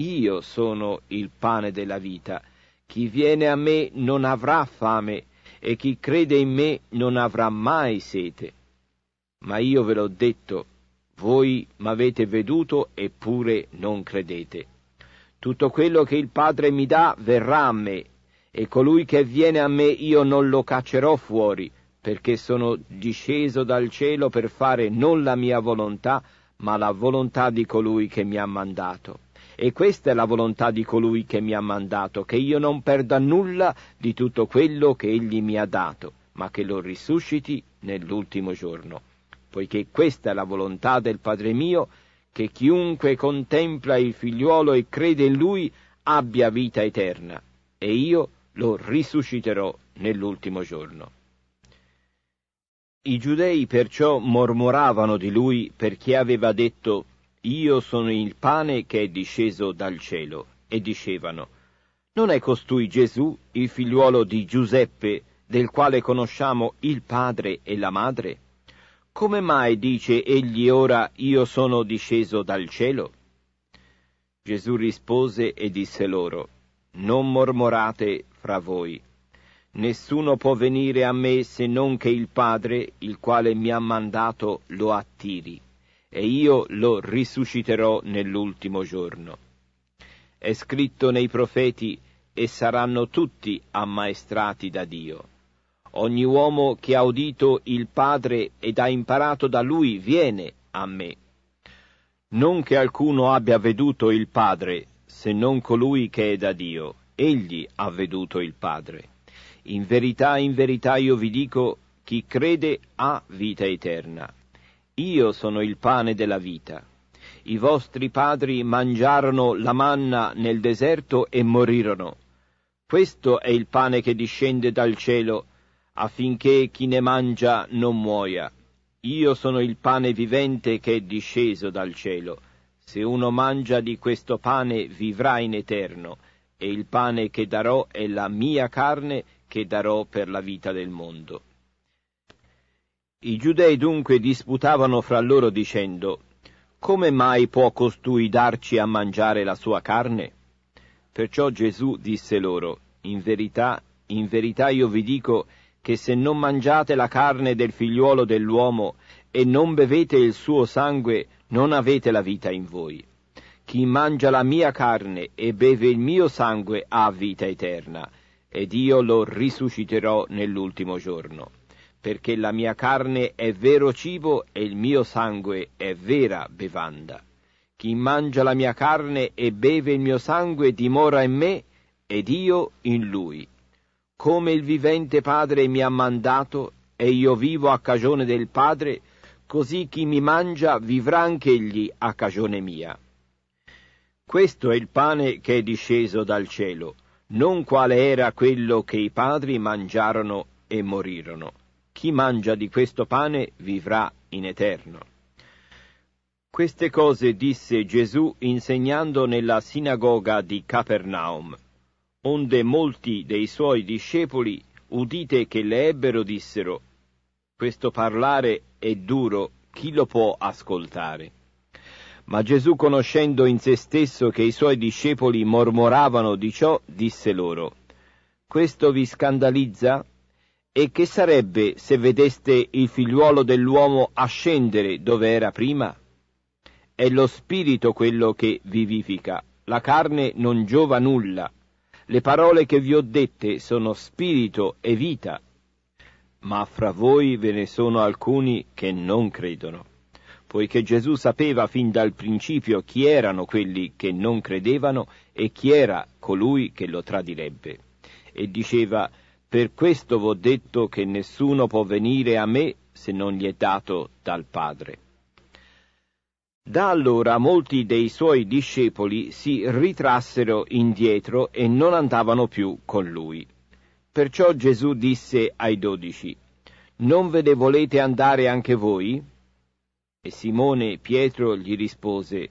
Io sono il pane della vita. Chi viene a me non avrà fame, e chi crede in me non avrà mai sete. Ma io ve l'ho detto, voi m'avete veduto eppure non credete. Tutto quello che il Padre mi dà verrà a me, e colui che viene a me io non lo caccerò fuori, perché sono disceso dal cielo per fare non la mia volontà, ma la volontà di colui che mi ha mandato. E questa è la volontà di colui che mi ha mandato, che io non perda nulla di tutto quello che egli mi ha dato, ma che lo risusciti nell'ultimo giorno. Poiché questa è la volontà del Padre mio, che chiunque contempla il figliuolo e crede in lui abbia vita eterna, e io lo risusciterò nell'ultimo giorno. I giudei perciò mormoravano di lui perché aveva detto Io sono il pane che è disceso dal cielo, e dicevano Non è costui Gesù, il figliuolo di Giuseppe, del quale conosciamo il padre e la madre? come mai dice egli ora io sono disceso dal cielo? Gesù rispose e disse loro, Non mormorate fra voi. Nessuno può venire a me se non che il Padre, il quale mi ha mandato, lo attiri, e io lo risusciterò nell'ultimo giorno. È scritto nei profeti, e saranno tutti ammaestrati da Dio. Ogni uomo che ha udito il Padre ed ha imparato da lui viene a me. Non che alcuno abbia veduto il Padre, se non colui che è da Dio. Egli ha veduto il Padre. In verità, in verità io vi dico, chi crede ha vita eterna. Io sono il pane della vita. I vostri padri mangiarono la manna nel deserto e morirono. Questo è il pane che discende dal cielo affinché chi ne mangia non muoia. Io sono il pane vivente che è disceso dal cielo. Se uno mangia di questo pane vivrà in eterno, e il pane che darò è la mia carne che darò per la vita del mondo. I giudei dunque disputavano fra loro dicendo, Come mai può costui darci a mangiare la sua carne? Perciò Gesù disse loro, In verità, in verità io vi dico che se non mangiate la carne del figliuolo dell'uomo e non bevete il suo sangue, non avete la vita in voi. Chi mangia la mia carne e beve il mio sangue ha vita eterna, ed io lo risusciterò nell'ultimo giorno. Perché la mia carne è vero cibo e il mio sangue è vera bevanda. Chi mangia la mia carne e beve il mio sangue dimora in me ed io in lui come il vivente Padre mi ha mandato, e io vivo a cagione del Padre, così chi mi mangia vivrà anch'egli a cagione mia. Questo è il pane che è disceso dal cielo, non quale era quello che i padri mangiarono e morirono. Chi mangia di questo pane vivrà in eterno. Queste cose disse Gesù insegnando nella sinagoga di Capernaum. Onde molti dei suoi discepoli, udite che le ebbero, dissero, questo parlare è duro, chi lo può ascoltare? Ma Gesù, conoscendo in se stesso che i suoi discepoli mormoravano di ciò, disse loro, Questo vi scandalizza? E che sarebbe se vedeste il figliuolo dell'uomo ascendere dove era prima? È lo spirito quello che vivifica, la carne non giova nulla. Le parole che vi ho dette sono spirito e vita, ma fra voi ve ne sono alcuni che non credono. Poiché Gesù sapeva fin dal principio chi erano quelli che non credevano e chi era colui che lo tradirebbe. E diceva, per questo v'ho detto che nessuno può venire a me se non gli è dato dal Padre. Da allora molti dei suoi discepoli si ritrassero indietro e non andavano più con lui. Perciò Gesù disse ai dodici, Non ve ne volete andare anche voi? E Simone Pietro gli rispose,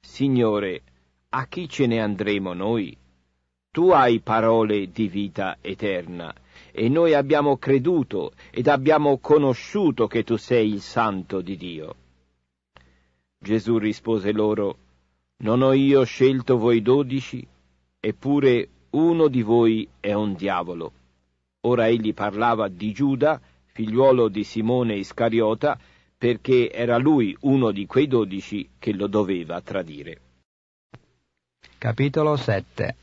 Signore, a chi ce ne andremo noi? Tu hai parole di vita eterna, e noi abbiamo creduto ed abbiamo conosciuto che tu sei il santo di Dio. Gesù rispose loro, Non ho io scelto voi dodici, eppure uno di voi è un diavolo. Ora egli parlava di Giuda, figliuolo di Simone Iscariota, perché era lui uno di quei dodici che lo doveva tradire. Capitolo 7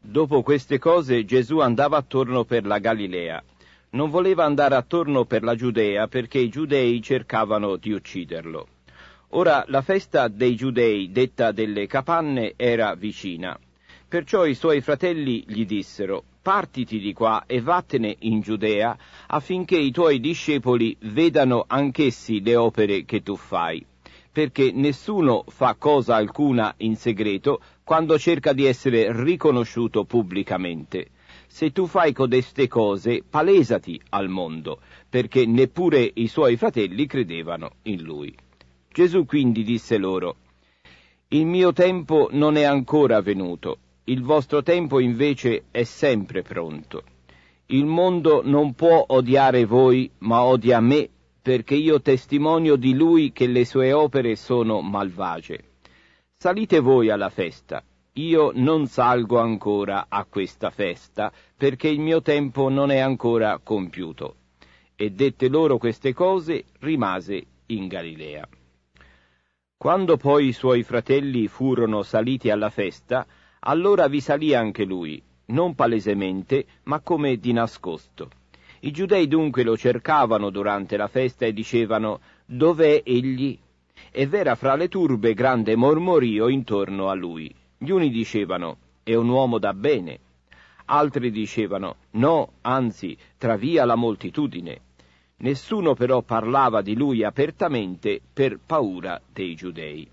Dopo queste cose Gesù andava attorno per la Galilea, non voleva andare attorno per la Giudea perché i giudei cercavano di ucciderlo. Ora la festa dei giudei, detta delle capanne, era vicina. Perciò i suoi fratelli gli dissero Partiti di qua e vattene in Giudea affinché i tuoi discepoli vedano anch'essi le opere che tu fai, perché nessuno fa cosa alcuna in segreto quando cerca di essere riconosciuto pubblicamente se tu fai codeste cose, palesati al mondo, perché neppure i suoi fratelli credevano in lui. Gesù quindi disse loro, Il mio tempo non è ancora venuto, il vostro tempo invece è sempre pronto. Il mondo non può odiare voi, ma odia me, perché io testimonio di lui che le sue opere sono malvagie. Salite voi alla festa, io non salgo ancora a questa festa perché il mio tempo non è ancora compiuto. E dette loro queste cose, rimase in Galilea. Quando poi i suoi fratelli furono saliti alla festa, allora vi salì anche lui, non palesemente, ma come di nascosto. I giudei dunque lo cercavano durante la festa e dicevano Dov'è egli? E v'era fra le turbe grande mormorio intorno a lui. Gli uni dicevano è un uomo da bene, altri dicevano no, anzi, travia la moltitudine. Nessuno però parlava di lui apertamente per paura dei giudei.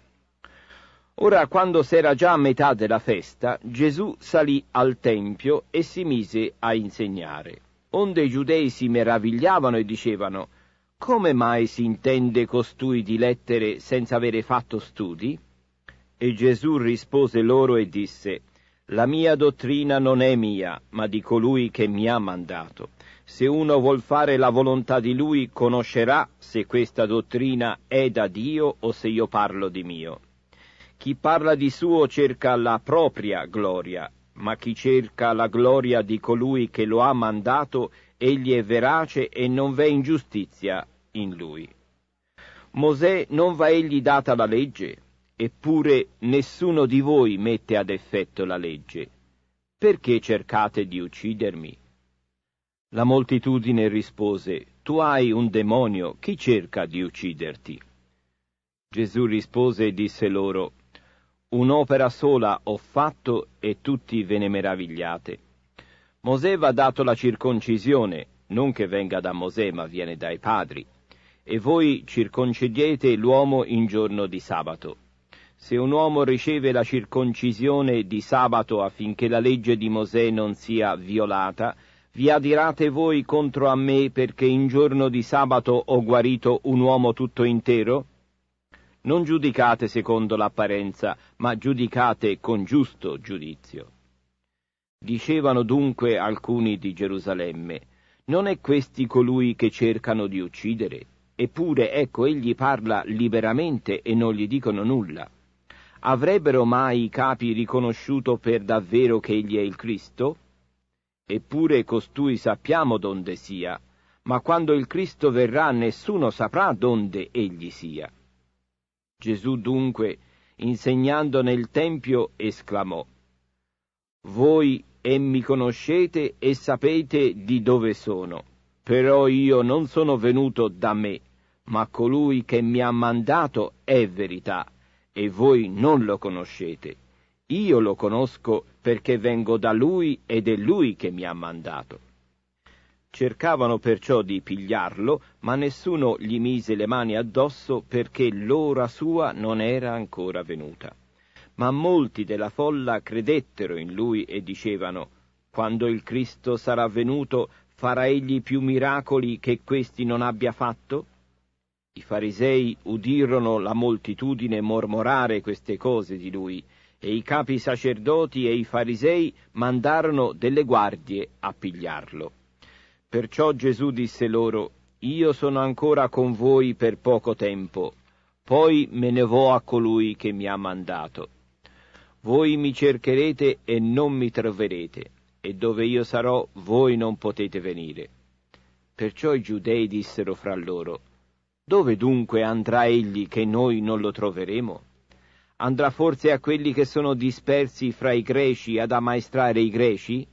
Ora, quando s'era già a metà della festa, Gesù salì al Tempio e si mise a insegnare. Onde i giudei si meravigliavano e dicevano Come mai si intende costui di lettere senza avere fatto studi? E Gesù rispose loro e disse, La mia dottrina non è mia, ma di colui che mi ha mandato. Se uno vuol fare la volontà di lui, conoscerà se questa dottrina è da Dio o se io parlo di mio. Chi parla di suo cerca la propria gloria, ma chi cerca la gloria di colui che lo ha mandato, egli è verace e non v'è ingiustizia in lui. Mosè non va egli data la legge? Eppure nessuno di voi mette ad effetto la legge. Perché cercate di uccidermi? La moltitudine rispose, Tu hai un demonio, chi cerca di ucciderti? Gesù rispose e disse loro, Un'opera sola ho fatto e tutti ve ne meravigliate. Mosè va dato la circoncisione, non che venga da Mosè ma viene dai padri, e voi circoncedete l'uomo in giorno di sabato. Se un uomo riceve la circoncisione di sabato affinché la legge di Mosè non sia violata, vi adirate voi contro a me perché in giorno di sabato ho guarito un uomo tutto intero? Non giudicate secondo l'apparenza, ma giudicate con giusto giudizio. Dicevano dunque alcuni di Gerusalemme, non è questi colui che cercano di uccidere? Eppure ecco egli parla liberamente e non gli dicono nulla avrebbero mai i capi riconosciuto per davvero che egli è il Cristo? Eppure costui sappiamo donde sia, ma quando il Cristo verrà nessuno saprà donde egli sia. Gesù dunque, insegnando nel Tempio, esclamò, Voi e mi conoscete e sapete di dove sono, però io non sono venuto da me, ma colui che mi ha mandato è verità e voi non lo conoscete. Io lo conosco perché vengo da lui ed è lui che mi ha mandato. Cercavano perciò di pigliarlo, ma nessuno gli mise le mani addosso perché l'ora sua non era ancora venuta. Ma molti della folla credettero in lui e dicevano, quando il Cristo sarà venuto, farà egli più miracoli che questi non abbia fatto? I farisei udirono la moltitudine mormorare queste cose di lui, e i capi sacerdoti e i farisei mandarono delle guardie a pigliarlo. Perciò Gesù disse loro, Io sono ancora con voi per poco tempo, poi me ne vo a colui che mi ha mandato. Voi mi cercherete e non mi troverete, e dove io sarò voi non potete venire. Perciò i giudei dissero fra loro, dove dunque andrà egli che noi non lo troveremo? Andrà forse a quelli che sono dispersi fra i greci ad ammaestrare i greci?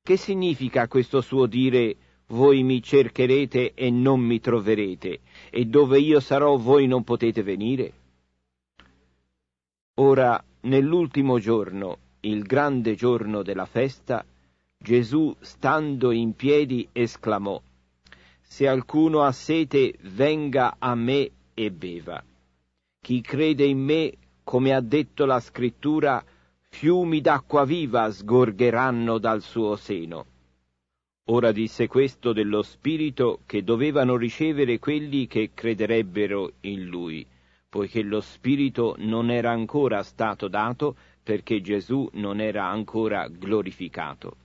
Che significa questo suo dire voi mi cercherete e non mi troverete, e dove io sarò voi non potete venire? Ora, nell'ultimo giorno, il grande giorno della festa, Gesù, stando in piedi, esclamò se alcuno ha sete, venga a me e beva. Chi crede in me, come ha detto la scrittura, fiumi d'acqua viva sgorgeranno dal suo seno. Ora disse questo dello Spirito che dovevano ricevere quelli che crederebbero in lui, poiché lo Spirito non era ancora stato dato perché Gesù non era ancora glorificato.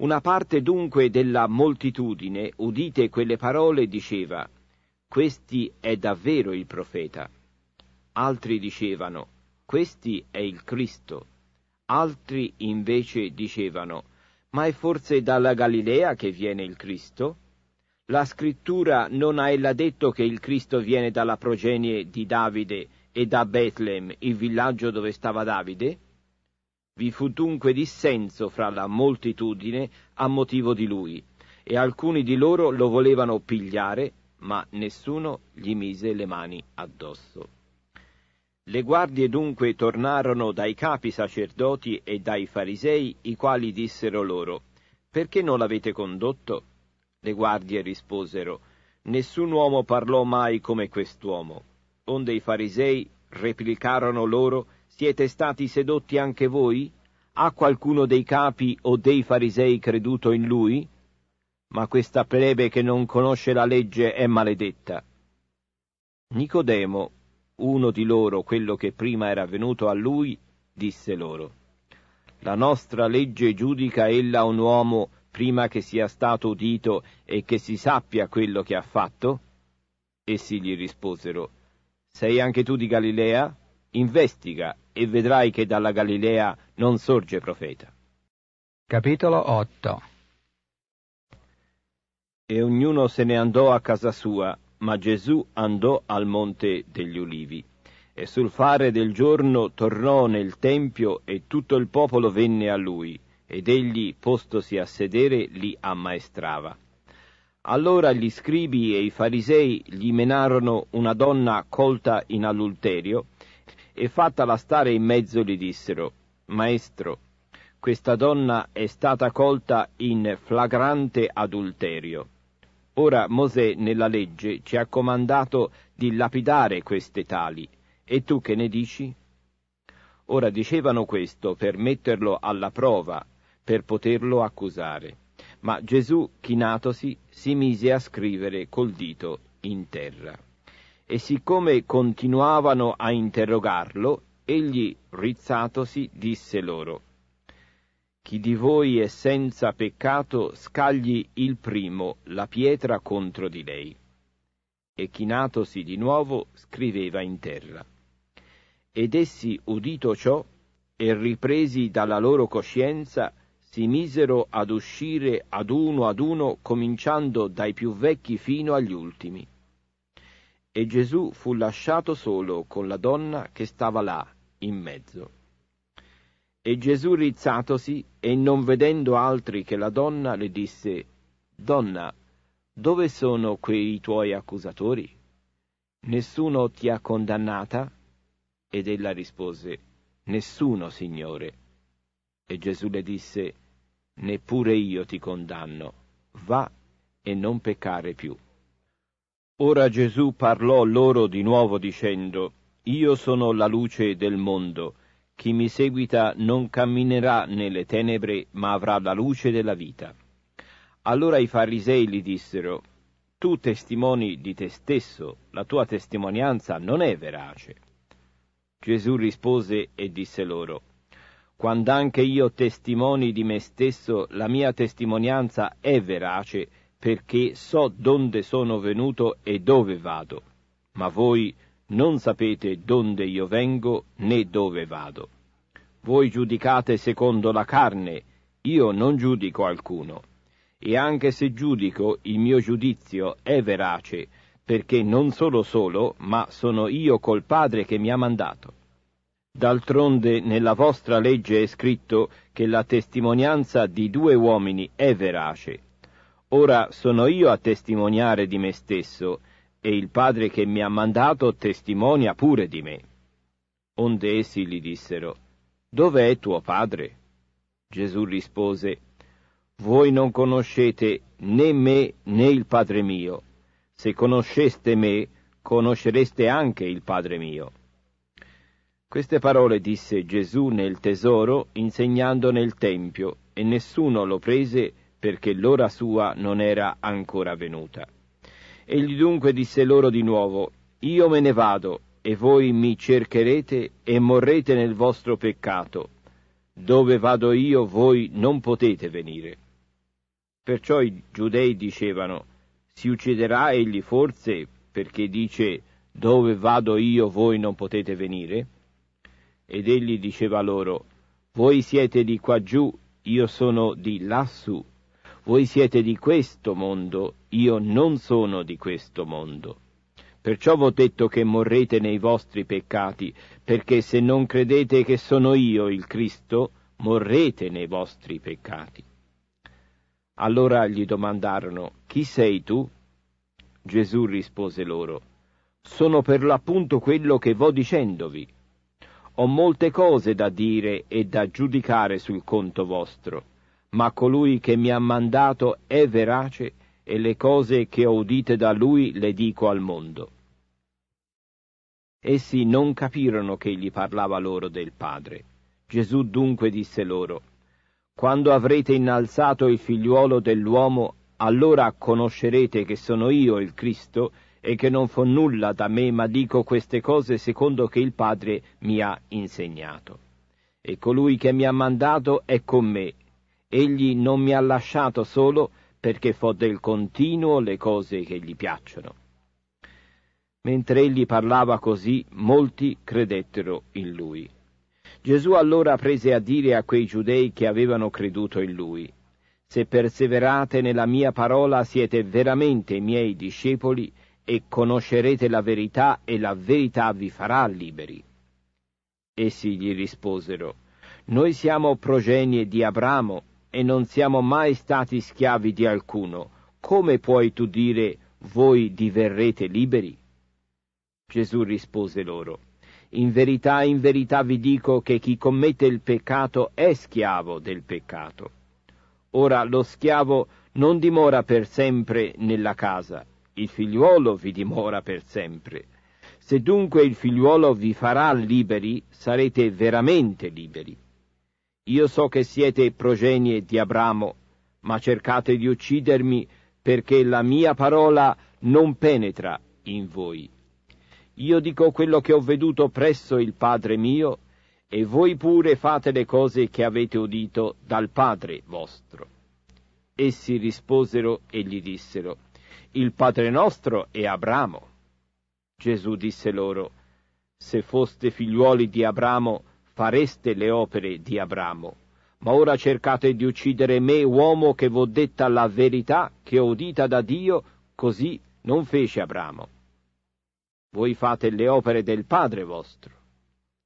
Una parte dunque della moltitudine, udite quelle parole, diceva, questi è davvero il profeta. Altri dicevano, questi è il Cristo. Altri invece dicevano, ma è forse dalla Galilea che viene il Cristo? La scrittura non ha ella detto che il Cristo viene dalla progenie di Davide e da Betlem, il villaggio dove stava Davide? Vi fu dunque dissenso fra la moltitudine a motivo di lui, e alcuni di loro lo volevano pigliare, ma nessuno gli mise le mani addosso. Le guardie dunque tornarono dai capi sacerdoti e dai farisei, i quali dissero loro, Perché non l'avete condotto? Le guardie risposero, Nessun uomo parlò mai come quest'uomo. Onde i farisei replicarono loro, siete stati sedotti anche voi? Ha qualcuno dei capi o dei farisei creduto in lui? Ma questa plebe che non conosce la legge è maledetta. Nicodemo, uno di loro, quello che prima era venuto a lui, disse loro, La nostra legge giudica ella un uomo prima che sia stato udito e che si sappia quello che ha fatto? Essi gli risposero, Sei anche tu di Galilea? investiga e vedrai che dalla Galilea non sorge profeta. Capitolo 8 E ognuno se ne andò a casa sua, ma Gesù andò al monte degli ulivi. E sul fare del giorno tornò nel tempio e tutto il popolo venne a lui, ed egli, postosi a sedere, li ammaestrava. Allora gli scribi e i farisei gli menarono una donna colta in adulterio, e fattala stare in mezzo gli dissero, Maestro, questa donna è stata colta in flagrante adulterio. Ora Mosè nella legge ci ha comandato di lapidare queste tali, e tu che ne dici? Ora dicevano questo per metterlo alla prova, per poterlo accusare. Ma Gesù, chinatosi, si mise a scrivere col dito in terra e siccome continuavano a interrogarlo, egli, rizzatosi, disse loro, Chi di voi è senza peccato scagli il primo la pietra contro di lei. E chinatosi di nuovo scriveva in terra. Ed essi, udito ciò, e ripresi dalla loro coscienza, si misero ad uscire ad uno ad uno, cominciando dai più vecchi fino agli ultimi e Gesù fu lasciato solo con la donna che stava là, in mezzo. E Gesù rizzatosi e non vedendo altri che la donna le disse, Donna, dove sono quei tuoi accusatori? Nessuno ti ha condannata? Ed ella rispose, Nessuno, Signore. E Gesù le disse, Neppure io ti condanno, va e non peccare più. Ora Gesù parlò loro di nuovo dicendo, Io sono la luce del mondo, chi mi seguita non camminerà nelle tenebre, ma avrà la luce della vita. Allora i farisei gli dissero, Tu testimoni di te stesso, la tua testimonianza non è verace. Gesù rispose e disse loro, Quando anche io testimoni di me stesso, la mia testimonianza è verace, perché so donde sono venuto e dove vado, ma voi non sapete donde io vengo né dove vado. Voi giudicate secondo la carne, io non giudico alcuno. E anche se giudico, il mio giudizio è verace, perché non sono solo, ma sono io col Padre che mi ha mandato. D'altronde nella vostra legge è scritto che la testimonianza di due uomini è verace. Ora sono io a testimoniare di me stesso, e il Padre che mi ha mandato testimonia pure di me. Onde essi gli dissero, Dov'è tuo Padre? Gesù rispose, Voi non conoscete né me né il Padre mio. Se conosceste me, conoscereste anche il Padre mio. Queste parole disse Gesù nel tesoro, insegnando nel Tempio, e nessuno lo prese perché l'ora sua non era ancora venuta. Egli dunque disse loro di nuovo, Io me ne vado, e voi mi cercherete e morrete nel vostro peccato. Dove vado io voi non potete venire. Perciò i giudei dicevano, Si ucciderà egli forse perché dice, Dove vado io voi non potete venire? Ed egli diceva loro, Voi siete di quaggiù, io sono di lassù. Voi siete di questo mondo, io non sono di questo mondo. Perciò v'ho detto che morrete nei vostri peccati, perché se non credete che sono io il Cristo, morrete nei vostri peccati. Allora gli domandarono, chi sei tu? Gesù rispose loro, sono per l'appunto quello che vo dicendovi. Ho molte cose da dire e da giudicare sul conto vostro ma colui che mi ha mandato è verace e le cose che ho udite da lui le dico al mondo. Essi non capirono che egli parlava loro del Padre. Gesù dunque disse loro, Quando avrete innalzato il figliuolo dell'uomo, allora conoscerete che sono io il Cristo e che non fo nulla da me, ma dico queste cose secondo che il Padre mi ha insegnato. E colui che mi ha mandato è con me Egli non mi ha lasciato solo perché fo del continuo le cose che gli piacciono. Mentre egli parlava così, molti credettero in lui. Gesù allora prese a dire a quei giudei che avevano creduto in lui, Se perseverate nella mia parola siete veramente miei discepoli e conoscerete la verità e la verità vi farà liberi. Essi gli risposero, Noi siamo progenie di Abramo e non siamo mai stati schiavi di alcuno, come puoi tu dire voi diverrete liberi? Gesù rispose loro, In verità, in verità vi dico che chi commette il peccato è schiavo del peccato. Ora lo schiavo non dimora per sempre nella casa, il figliuolo vi dimora per sempre. Se dunque il figliuolo vi farà liberi, sarete veramente liberi. Io so che siete progenie di Abramo, ma cercate di uccidermi perché la mia parola non penetra in voi. Io dico quello che ho veduto presso il Padre mio, e voi pure fate le cose che avete udito dal Padre vostro. Essi risposero e gli dissero, Il Padre nostro è Abramo. Gesù disse loro, Se foste figliuoli di Abramo, fareste le opere di Abramo. Ma ora cercate di uccidere me, uomo che v'ho detta la verità che ho udita da Dio, così non fece Abramo. Voi fate le opere del Padre vostro.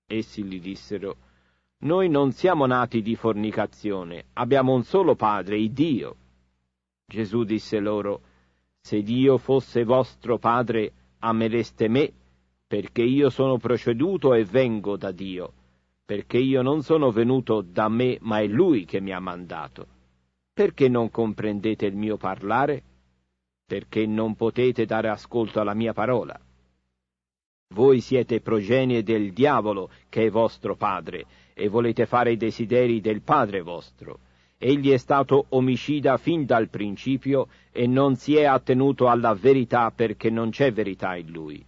Essi gli dissero, Noi non siamo nati di fornicazione, abbiamo un solo Padre, il Dio. Gesù disse loro, Se Dio fosse vostro Padre, amereste me, perché io sono proceduto e vengo da Dio perché io non sono venuto da me, ma è lui che mi ha mandato. Perché non comprendete il mio parlare? Perché non potete dare ascolto alla mia parola. Voi siete progenie del diavolo, che è vostro padre, e volete fare i desideri del padre vostro. Egli è stato omicida fin dal principio e non si è attenuto alla verità perché non c'è verità in lui.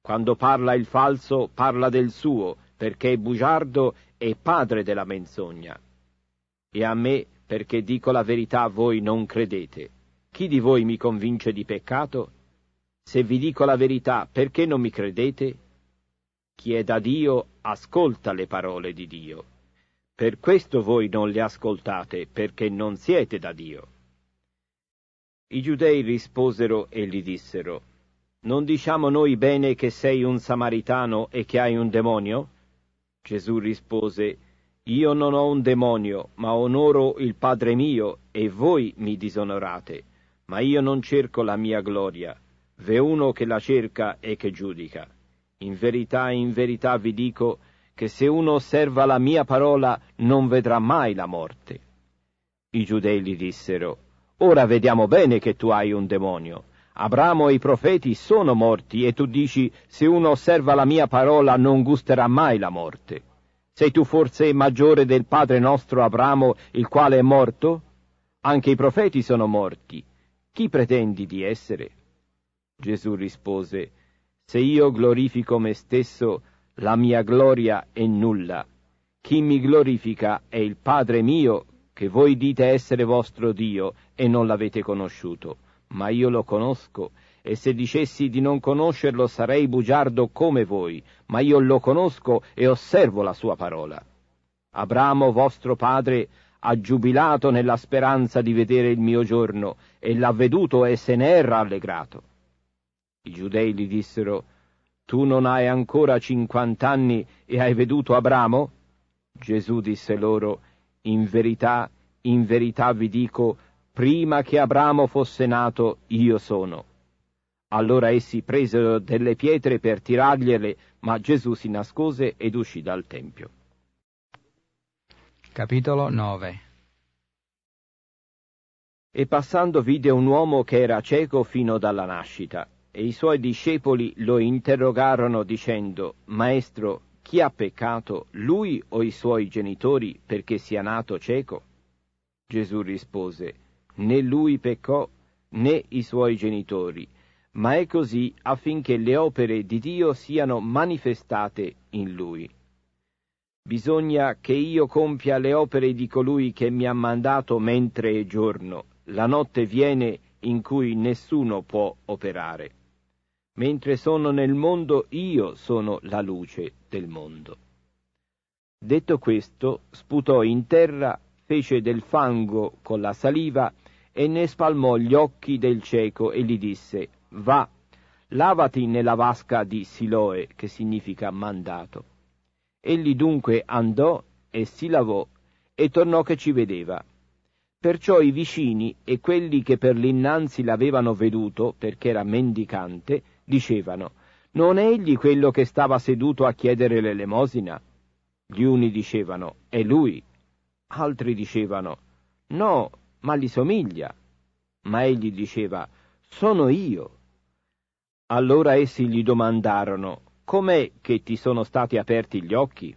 Quando parla il falso, parla del suo, perché è bugiardo e padre della menzogna. E a me, perché dico la verità voi non credete. Chi di voi mi convince di peccato? Se vi dico la verità, perché non mi credete? Chi è da Dio ascolta le parole di Dio. Per questo voi non le ascoltate, perché non siete da Dio. I giudei risposero e gli dissero, Non diciamo noi bene che sei un samaritano e che hai un demonio? Gesù rispose, Io non ho un demonio, ma onoro il Padre mio, e voi mi disonorate, ma io non cerco la mia gloria, v'è uno che la cerca e che giudica. In verità, in verità vi dico, che se uno osserva la mia parola non vedrà mai la morte. I giudei gli dissero, Ora vediamo bene che tu hai un demonio. Abramo e i profeti sono morti e tu dici se uno osserva la mia parola non gusterà mai la morte. Sei tu forse maggiore del padre nostro Abramo, il quale è morto? Anche i profeti sono morti. Chi pretendi di essere? Gesù rispose, Se io glorifico me stesso, la mia gloria è nulla. Chi mi glorifica è il Padre mio, che voi dite essere vostro Dio e non l'avete conosciuto ma io lo conosco, e se dicessi di non conoscerlo sarei bugiardo come voi, ma io lo conosco e osservo la sua parola. Abramo vostro padre ha giubilato nella speranza di vedere il mio giorno, e l'ha veduto e se ne è rallegrato. I giudei gli dissero, Tu non hai ancora cinquant'anni e hai veduto Abramo? Gesù disse loro, In verità, in verità vi dico, prima che Abramo fosse nato io sono. Allora essi presero delle pietre per tirargliele, ma Gesù si nascose ed uscì dal Tempio. Capitolo 9 E passando vide un uomo che era cieco fino dalla nascita, e i suoi discepoli lo interrogarono dicendo, Maestro, chi ha peccato, lui o i suoi genitori, perché sia nato cieco? Gesù rispose, né lui peccò né i suoi genitori, ma è così affinché le opere di Dio siano manifestate in lui. Bisogna che io compia le opere di colui che mi ha mandato mentre è giorno, la notte viene in cui nessuno può operare. Mentre sono nel mondo io sono la luce del mondo. Detto questo, sputò in terra, fece del fango con la saliva, e ne spalmò gli occhi del cieco e gli disse, va, lavati nella vasca di Siloe, che significa mandato. Egli dunque andò e si lavò e tornò che ci vedeva. Perciò i vicini e quelli che per l'innanzi l'avevano veduto, perché era mendicante, dicevano, non è egli quello che stava seduto a chiedere l'elemosina? Gli uni dicevano, è lui. Altri dicevano, no, ma gli somiglia. Ma egli diceva, sono io. Allora essi gli domandarono, com'è che ti sono stati aperti gli occhi?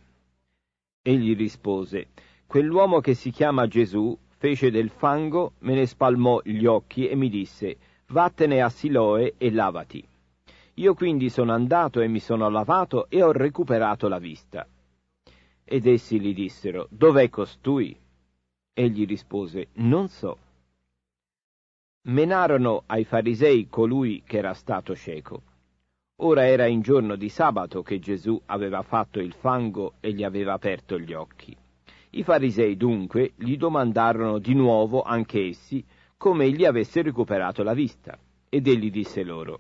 Egli rispose, quell'uomo che si chiama Gesù fece del fango, me ne spalmò gli occhi e mi disse, vattene a Siloe e lavati. Io quindi sono andato e mi sono lavato e ho recuperato la vista. Ed essi gli dissero, dov'è costui? Egli rispose, Non so. Menarono ai farisei colui che era stato cieco. Ora era in giorno di sabato che Gesù aveva fatto il fango e gli aveva aperto gli occhi. I farisei dunque gli domandarono di nuovo anche essi come egli avesse recuperato la vista. Ed egli disse loro,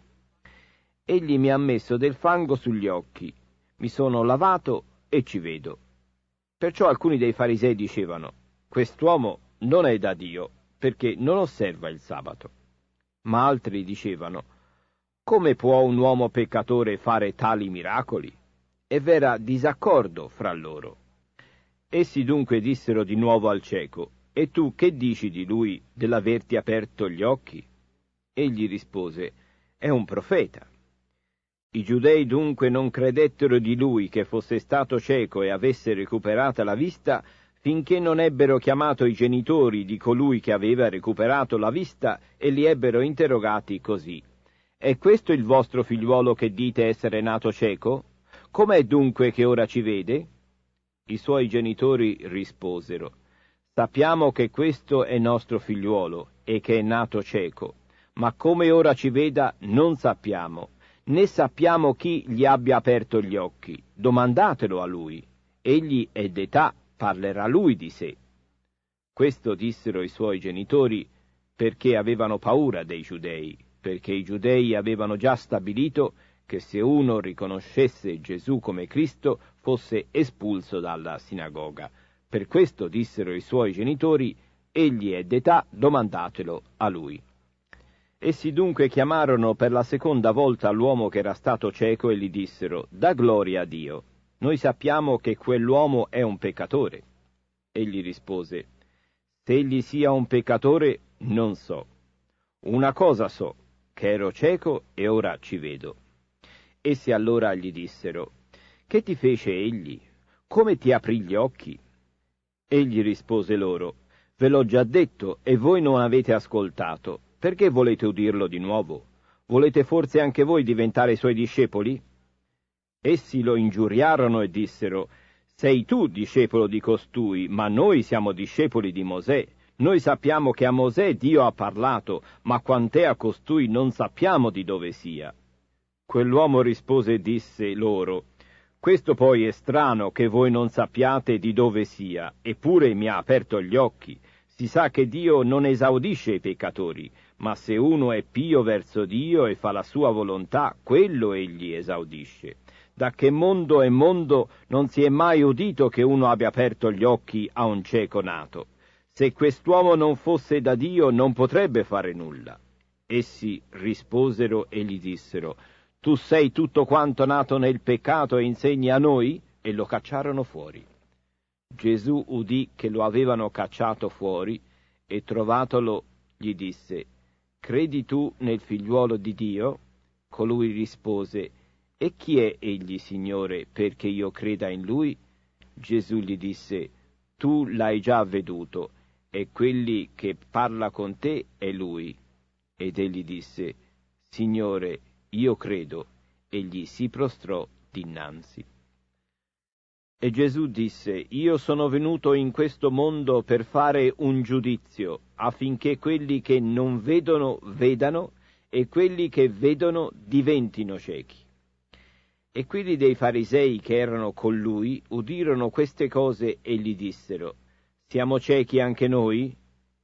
Egli mi ha messo del fango sugli occhi, mi sono lavato e ci vedo. Perciò alcuni dei farisei dicevano, quest'uomo non è da Dio perché non osserva il sabato. Ma altri dicevano, come può un uomo peccatore fare tali miracoli? E v'era disaccordo fra loro. Essi dunque dissero di nuovo al cieco, e tu che dici di lui dell'averti aperto gli occhi? Egli rispose, è un profeta. I giudei dunque non credettero di lui che fosse stato cieco e avesse recuperata la vista, finché non ebbero chiamato i genitori di colui che aveva recuperato la vista e li ebbero interrogati così. È questo il vostro figliuolo che dite essere nato cieco? Com'è dunque che ora ci vede? I suoi genitori risposero, Sappiamo che questo è nostro figliuolo e che è nato cieco, ma come ora ci veda non sappiamo, né sappiamo chi gli abbia aperto gli occhi. Domandatelo a lui. Egli è d'età parlerà lui di sé. Questo dissero i suoi genitori perché avevano paura dei giudei, perché i giudei avevano già stabilito che se uno riconoscesse Gesù come Cristo fosse espulso dalla sinagoga. Per questo dissero i suoi genitori, egli è d'età, domandatelo a lui. Essi dunque chiamarono per la seconda volta l'uomo che era stato cieco e gli dissero, da gloria a Dio. Noi sappiamo che quell'uomo è un peccatore. Egli rispose, Se egli sia un peccatore, non so. Una cosa so, che ero cieco e ora ci vedo. Essi allora gli dissero, Che ti fece egli? Come ti aprì gli occhi? Egli rispose loro, Ve l'ho già detto e voi non avete ascoltato. Perché volete udirlo di nuovo? Volete forse anche voi diventare suoi discepoli? Essi lo ingiuriarono e dissero, sei tu discepolo di costui, ma noi siamo discepoli di Mosè. Noi sappiamo che a Mosè Dio ha parlato, ma quant'è a costui non sappiamo di dove sia. Quell'uomo rispose e disse loro, questo poi è strano che voi non sappiate di dove sia, eppure mi ha aperto gli occhi. Si sa che Dio non esaudisce i peccatori, ma se uno è pio verso Dio e fa la sua volontà, quello egli esaudisce. Da che mondo è mondo non si è mai udito che uno abbia aperto gli occhi a un cieco nato. Se quest'uomo non fosse da Dio non potrebbe fare nulla. Essi risposero e gli dissero, Tu sei tutto quanto nato nel peccato e insegni a noi? E lo cacciarono fuori. Gesù udì che lo avevano cacciato fuori e trovatolo gli disse, Credi tu nel figliuolo di Dio? Colui rispose, e chi è egli, Signore, perché io creda in lui? Gesù gli disse, Tu l'hai già veduto, e quelli che parla con te è lui. Ed egli disse, Signore, io credo. Egli si prostrò dinanzi. E Gesù disse, Io sono venuto in questo mondo per fare un giudizio, affinché quelli che non vedono vedano e quelli che vedono diventino ciechi. E quelli dei farisei che erano con lui udirono queste cose e gli dissero, Siamo ciechi anche noi?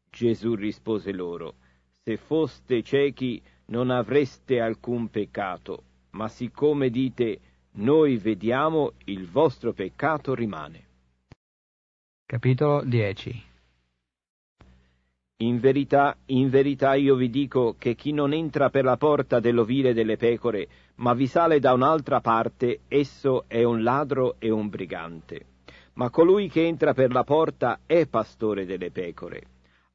Gesù rispose loro, Se foste ciechi non avreste alcun peccato, ma siccome dite noi vediamo, il vostro peccato rimane. Capitolo 10 in verità, in verità io vi dico che chi non entra per la porta dell'ovile delle pecore, ma vi sale da un'altra parte, esso è un ladro e un brigante. Ma colui che entra per la porta è pastore delle pecore.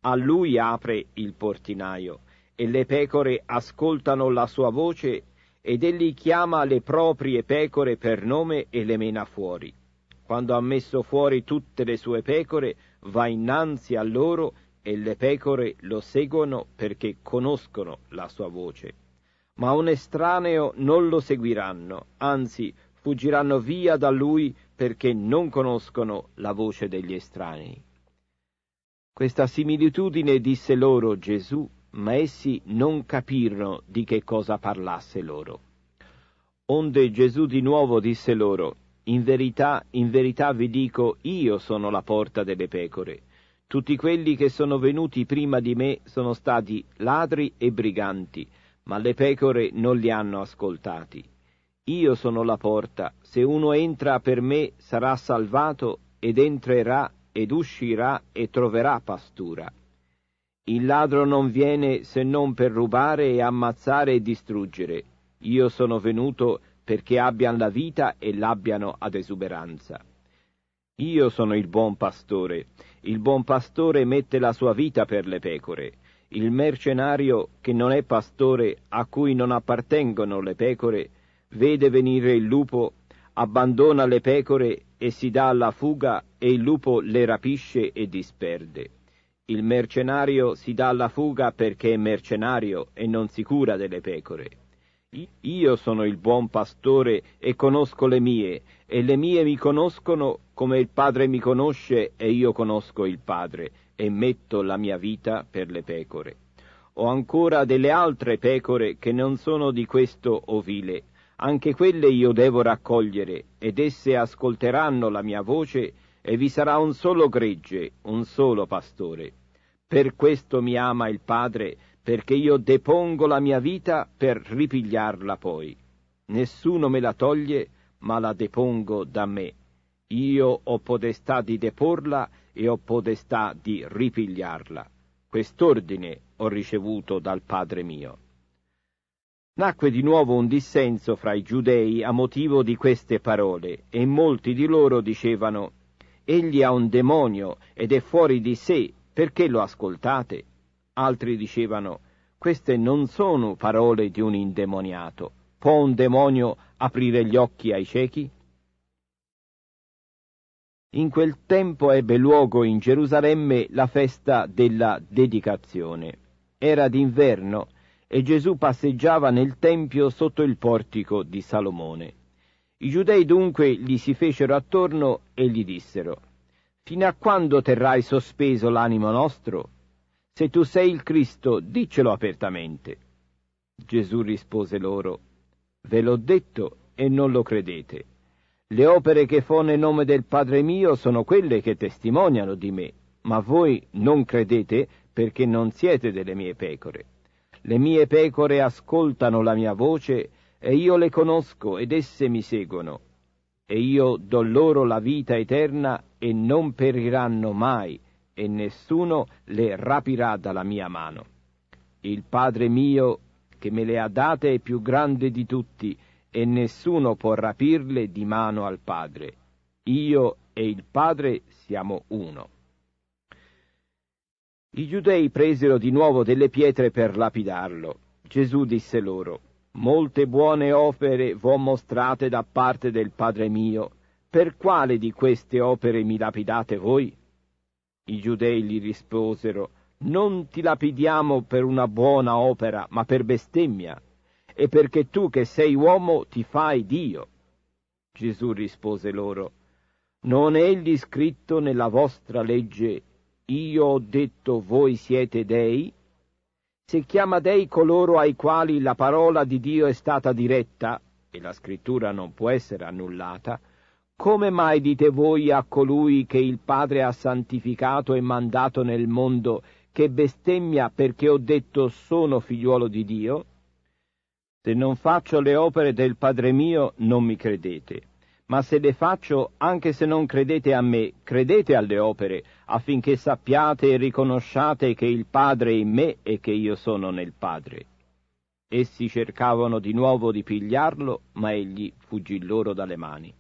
A lui apre il portinaio, e le pecore ascoltano la sua voce, ed egli chiama le proprie pecore per nome e le mena fuori. Quando ha messo fuori tutte le sue pecore, va innanzi a loro, e le pecore lo seguono perché conoscono la sua voce ma un estraneo non lo seguiranno, anzi fuggiranno via da lui perché non conoscono la voce degli estranei. Questa similitudine disse loro Gesù, ma essi non capirono di che cosa parlasse loro. Onde Gesù di nuovo disse loro, In verità, in verità vi dico, io sono la porta delle pecore. Tutti quelli che sono venuti prima di me sono stati ladri e briganti, ma le pecore non li hanno ascoltati. Io sono la porta, se uno entra per me sarà salvato ed entrerà ed uscirà e troverà pastura. Il ladro non viene se non per rubare e ammazzare e distruggere. Io sono venuto perché abbiano la vita e l'abbiano ad esuberanza. Io sono il buon pastore. Il buon pastore mette la sua vita per le pecore il mercenario che non è pastore, a cui non appartengono le pecore, vede venire il lupo, abbandona le pecore e si dà alla fuga e il lupo le rapisce e disperde. Il mercenario si dà alla fuga perché è mercenario e non si cura delle pecore. Io sono il buon pastore e conosco le mie, e le mie mi conoscono come il Padre mi conosce e io conosco il Padre, e metto la mia vita per le pecore. Ho ancora delle altre pecore che non sono di questo ovile, anche quelle io devo raccogliere, ed esse ascolteranno la mia voce, e vi sarà un solo gregge, un solo pastore. Per questo mi ama il Padre, perché io depongo la mia vita per ripigliarla poi. Nessuno me la toglie, ma la depongo da me. Io ho podestà di deporla e ho podestà di ripigliarla. Quest'ordine ho ricevuto dal Padre mio. Nacque di nuovo un dissenso fra i giudei a motivo di queste parole, e molti di loro dicevano Egli ha un demonio ed è fuori di sé, perché lo ascoltate? Altri dicevano Queste non sono parole di un indemoniato. Può un demonio aprire gli occhi ai ciechi? In quel tempo ebbe luogo in Gerusalemme la festa della dedicazione. Era d'inverno e Gesù passeggiava nel Tempio sotto il portico di Salomone. I giudei dunque gli si fecero attorno e gli dissero, Fino a quando terrai sospeso l'animo nostro? Se tu sei il Cristo, diccelo apertamente. Gesù rispose loro, Ve l'ho detto e non lo credete. Le opere che fo nel nome del Padre mio sono quelle che testimoniano di me, ma voi non credete perché non siete delle mie pecore. Le mie pecore ascoltano la mia voce e io le conosco ed esse mi seguono. E io do loro la vita eterna e non periranno mai, e nessuno le rapirà dalla mia mano. Il Padre mio che me le ha date è più grande di tutti, e nessuno può rapirle di mano al Padre. Io e il Padre siamo uno. I giudei presero di nuovo delle pietre per lapidarlo. Gesù disse loro, Molte buone opere v'ho mostrate da parte del Padre mio, per quale di queste opere mi lapidate voi? I giudei gli risposero, Non ti lapidiamo per una buona opera, ma per bestemmia, e perché tu che sei uomo ti fai Dio. Gesù rispose loro, non è egli scritto nella vostra legge, io ho detto voi siete dei? Se chiama dei coloro ai quali la parola di Dio è stata diretta, e la scrittura non può essere annullata, come mai dite voi a colui che il Padre ha santificato e mandato nel mondo che bestemmia perché ho detto sono figliuolo di Dio? Se non faccio le opere del Padre mio, non mi credete. Ma se le faccio, anche se non credete a me, credete alle opere, affinché sappiate e riconosciate che il Padre è in me e che io sono nel Padre. Essi cercavano di nuovo di pigliarlo, ma egli fuggì loro dalle mani.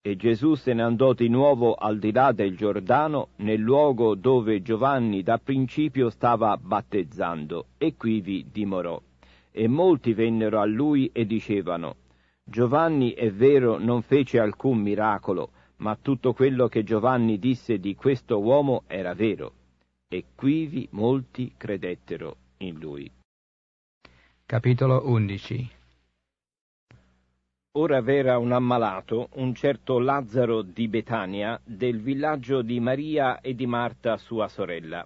E Gesù se ne andò di nuovo al di là del Giordano, nel luogo dove Giovanni da principio stava battezzando, e quivi dimorò e molti vennero a lui e dicevano Giovanni è vero non fece alcun miracolo, ma tutto quello che Giovanni disse di questo uomo era vero. E quivi molti credettero in lui. Capitolo 11 Ora v'era un ammalato, un certo Lazzaro di Betania, del villaggio di Maria e di Marta sua sorella,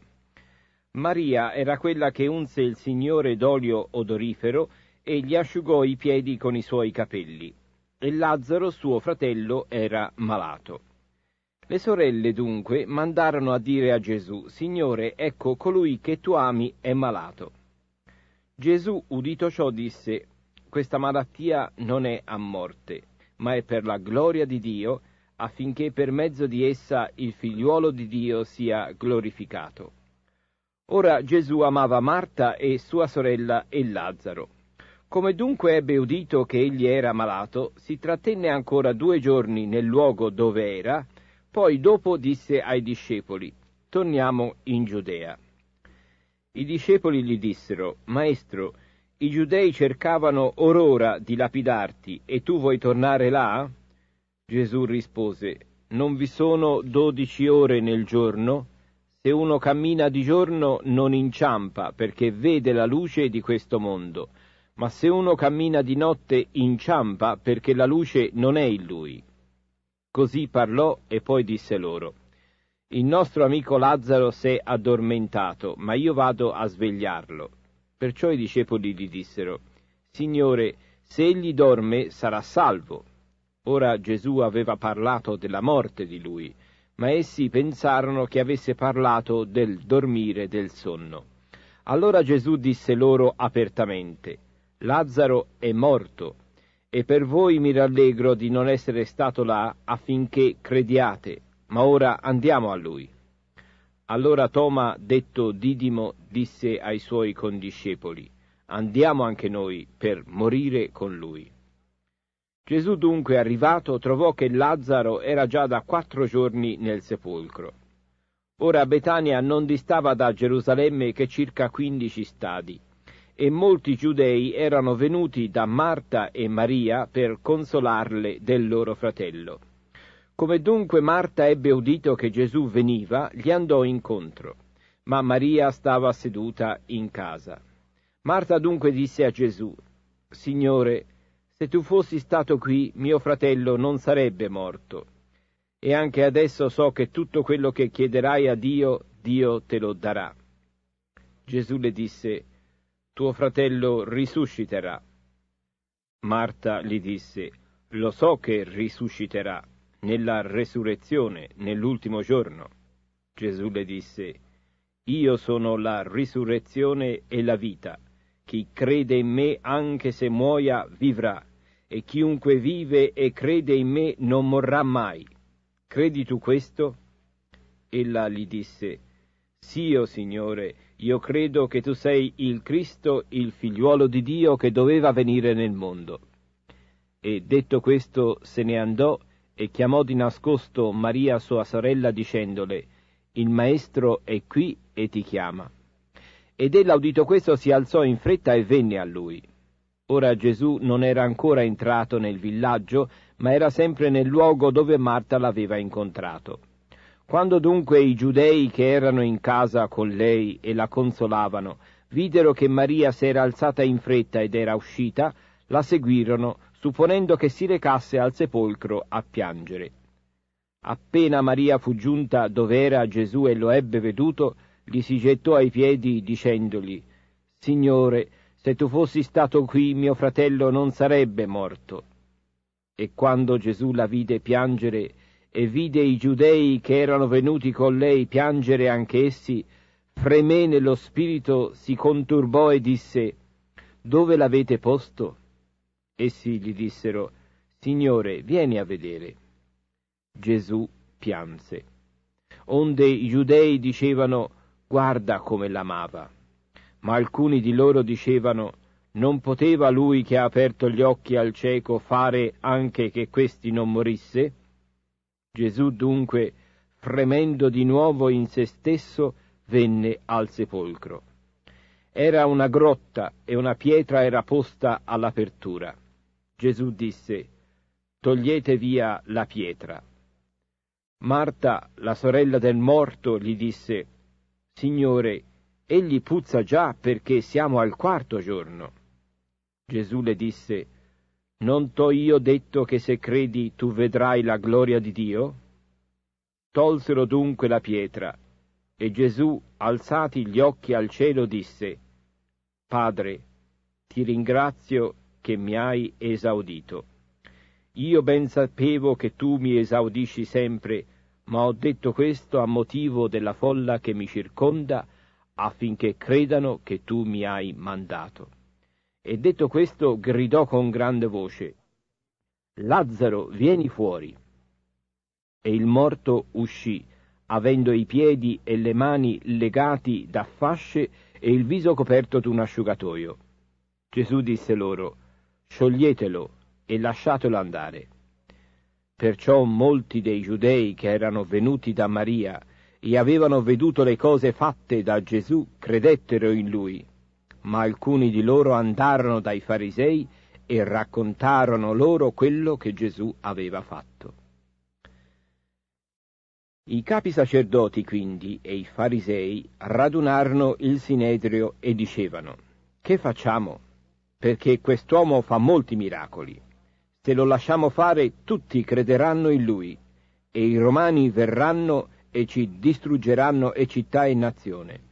Maria era quella che unse il Signore d'olio odorifero e gli asciugò i piedi con i suoi capelli. E Lazzaro, suo fratello, era malato. Le sorelle dunque mandarono a dire a Gesù, Signore, ecco colui che tu ami è malato. Gesù, udito ciò, disse, Questa malattia non è a morte, ma è per la gloria di Dio, affinché per mezzo di essa il figliuolo di Dio sia glorificato. Ora Gesù amava Marta e sua sorella e Lazzaro. Come dunque ebbe udito che egli era malato, si trattenne ancora due giorni nel luogo dove era, poi dopo disse ai discepoli, torniamo in Giudea. I discepoli gli dissero, Maestro, i giudei cercavano or ora di lapidarti e tu vuoi tornare là? Gesù rispose, Non vi sono dodici ore nel giorno? se uno cammina di giorno non inciampa perché vede la luce di questo mondo, ma se uno cammina di notte inciampa perché la luce non è in lui. Così parlò e poi disse loro, Il nostro amico Lazzaro s'è addormentato, ma io vado a svegliarlo. Perciò i discepoli gli dissero, Signore, se egli dorme sarà salvo. Ora Gesù aveva parlato della morte di lui, ma essi pensarono che avesse parlato del dormire del sonno. Allora Gesù disse loro apertamente, Lazzaro è morto, e per voi mi rallegro di non essere stato là affinché crediate, ma ora andiamo a lui. Allora Toma, detto Didimo, disse ai suoi condiscepoli, andiamo anche noi per morire con lui. Gesù dunque arrivato trovò che Lazzaro era già da quattro giorni nel sepolcro. Ora Betania non distava da Gerusalemme che circa quindici stadi, e molti giudei erano venuti da Marta e Maria per consolarle del loro fratello. Come dunque Marta ebbe udito che Gesù veniva, gli andò incontro, ma Maria stava seduta in casa. Marta dunque disse a Gesù, Signore, se tu fossi stato qui, mio fratello non sarebbe morto. E anche adesso so che tutto quello che chiederai a Dio, Dio te lo darà. Gesù le disse, tuo fratello risusciterà. Marta gli disse, lo so che risusciterà nella resurrezione, nell'ultimo giorno. Gesù le disse, io sono la risurrezione e la vita. Chi crede in me, anche se muoia, vivrà e chiunque vive e crede in me non morrà mai. Credi tu questo? Ella gli disse, Sì, o oh Signore, io credo che tu sei il Cristo, il figliuolo di Dio che doveva venire nel mondo. E detto questo se ne andò e chiamò di nascosto Maria sua sorella dicendole, Il Maestro è qui e ti chiama. Ed ella udito questo si alzò in fretta e venne a lui. Ora Gesù non era ancora entrato nel villaggio, ma era sempre nel luogo dove Marta l'aveva incontrato. Quando dunque i giudei che erano in casa con lei e la consolavano, videro che Maria s'era alzata in fretta ed era uscita, la seguirono, supponendo che si recasse al sepolcro a piangere. Appena Maria fu giunta dove era Gesù e lo ebbe veduto, gli si gettò ai piedi dicendogli Signore, se tu fossi stato qui, mio fratello non sarebbe morto. E quando Gesù la vide piangere e vide i giudei che erano venuti con lei piangere anch'essi, fremé nello spirito, si conturbò e disse, Dove l'avete posto? Essi gli dissero, Signore, vieni a vedere. Gesù pianse. Onde i giudei dicevano, Guarda come l'amava. Ma alcuni di loro dicevano non poteva lui che ha aperto gli occhi al cieco fare anche che questi non morisse? Gesù dunque, fremendo di nuovo in se stesso, venne al sepolcro. Era una grotta e una pietra era posta all'apertura. Gesù disse, togliete via la pietra. Marta, la sorella del morto, gli disse, Signore, egli puzza già perché siamo al quarto giorno. Gesù le disse, Non t'ho io detto che se credi tu vedrai la gloria di Dio? Tolsero dunque la pietra, e Gesù, alzati gli occhi al cielo, disse, Padre, ti ringrazio che mi hai esaudito. Io ben sapevo che tu mi esaudisci sempre, ma ho detto questo a motivo della folla che mi circonda, affinché credano che tu mi hai mandato. E detto questo gridò con grande voce, Lazzaro, vieni fuori. E il morto uscì, avendo i piedi e le mani legati da fasce e il viso coperto d'un asciugatoio. Gesù disse loro, scioglietelo e lasciatelo andare. Perciò molti dei giudei che erano venuti da Maria e avevano veduto le cose fatte da Gesù, credettero in lui. Ma alcuni di loro andarono dai farisei e raccontarono loro quello che Gesù aveva fatto. I capi sacerdoti quindi e i farisei radunarono il sinedrio e dicevano, che facciamo? Perché quest'uomo fa molti miracoli. Se lo lasciamo fare tutti crederanno in lui e i romani verranno e ci distruggeranno e città e nazione.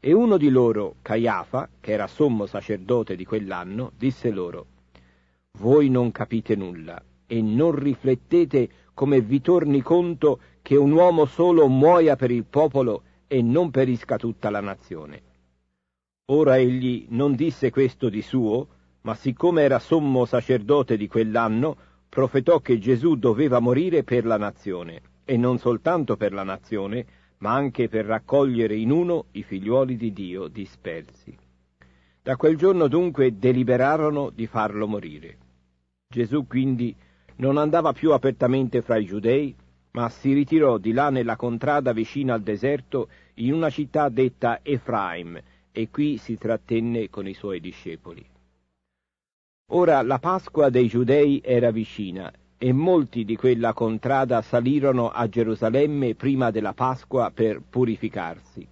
E uno di loro, Caiafa, che era sommo sacerdote di quell'anno, disse loro, Voi non capite nulla e non riflettete come vi torni conto che un uomo solo muoia per il popolo e non perisca tutta la nazione. Ora egli non disse questo di suo, ma siccome era sommo sacerdote di quell'anno, profetò che Gesù doveva morire per la nazione e non soltanto per la nazione, ma anche per raccogliere in uno i figliuoli di Dio dispersi. Da quel giorno dunque deliberarono di farlo morire. Gesù quindi non andava più apertamente fra i giudei, ma si ritirò di là nella contrada vicina al deserto in una città detta Efraim, e qui si trattenne con i suoi discepoli. Ora la Pasqua dei giudei era vicina e molti di quella contrada salirono a Gerusalemme prima della Pasqua per purificarsi.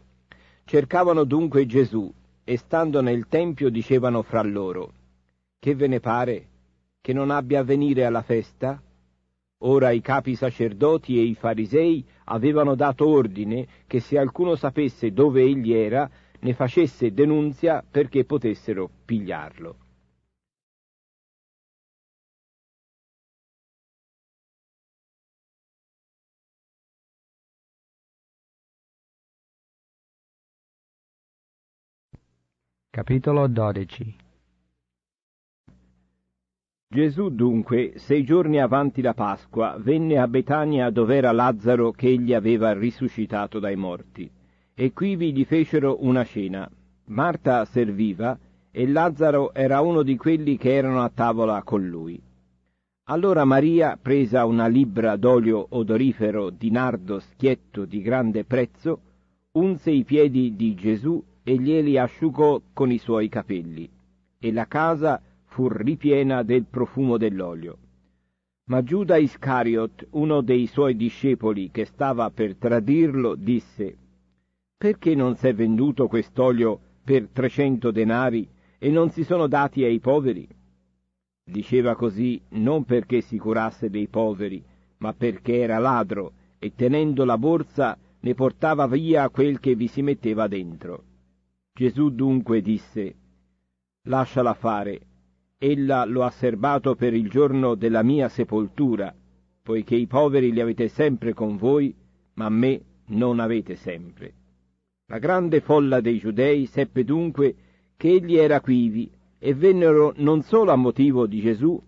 Cercavano dunque Gesù e stando nel Tempio dicevano fra loro, Che ve ne pare? Che non abbia a venire alla festa? Ora i capi sacerdoti e i farisei avevano dato ordine che se alcuno sapesse dove egli era, ne facesse denunzia perché potessero pigliarlo. Capitolo 12 Gesù dunque, sei giorni avanti la Pasqua, venne a Betania dov'era Lazzaro che egli aveva risuscitato dai morti. E quivi gli fecero una cena. Marta serviva e Lazzaro era uno di quelli che erano a tavola con lui. Allora Maria, presa una libra d'olio odorifero di nardo schietto di grande prezzo, unse i piedi di Gesù e glieli asciugò con i suoi capelli, e la casa fu ripiena del profumo dell'olio. Ma Giuda Iscariot, uno dei suoi discepoli che stava per tradirlo, disse Perché non s'è venduto quest'olio per trecento denari e non si sono dati ai poveri? Diceva così non perché si curasse dei poveri, ma perché era ladro e tenendo la borsa ne portava via quel che vi si metteva dentro. Gesù dunque disse, Lasciala fare, ella lo ha serbato per il giorno della mia sepoltura, poiché i poveri li avete sempre con voi, ma me non avete sempre. La grande folla dei giudei seppe dunque che egli era quivi e vennero non solo a motivo di Gesù,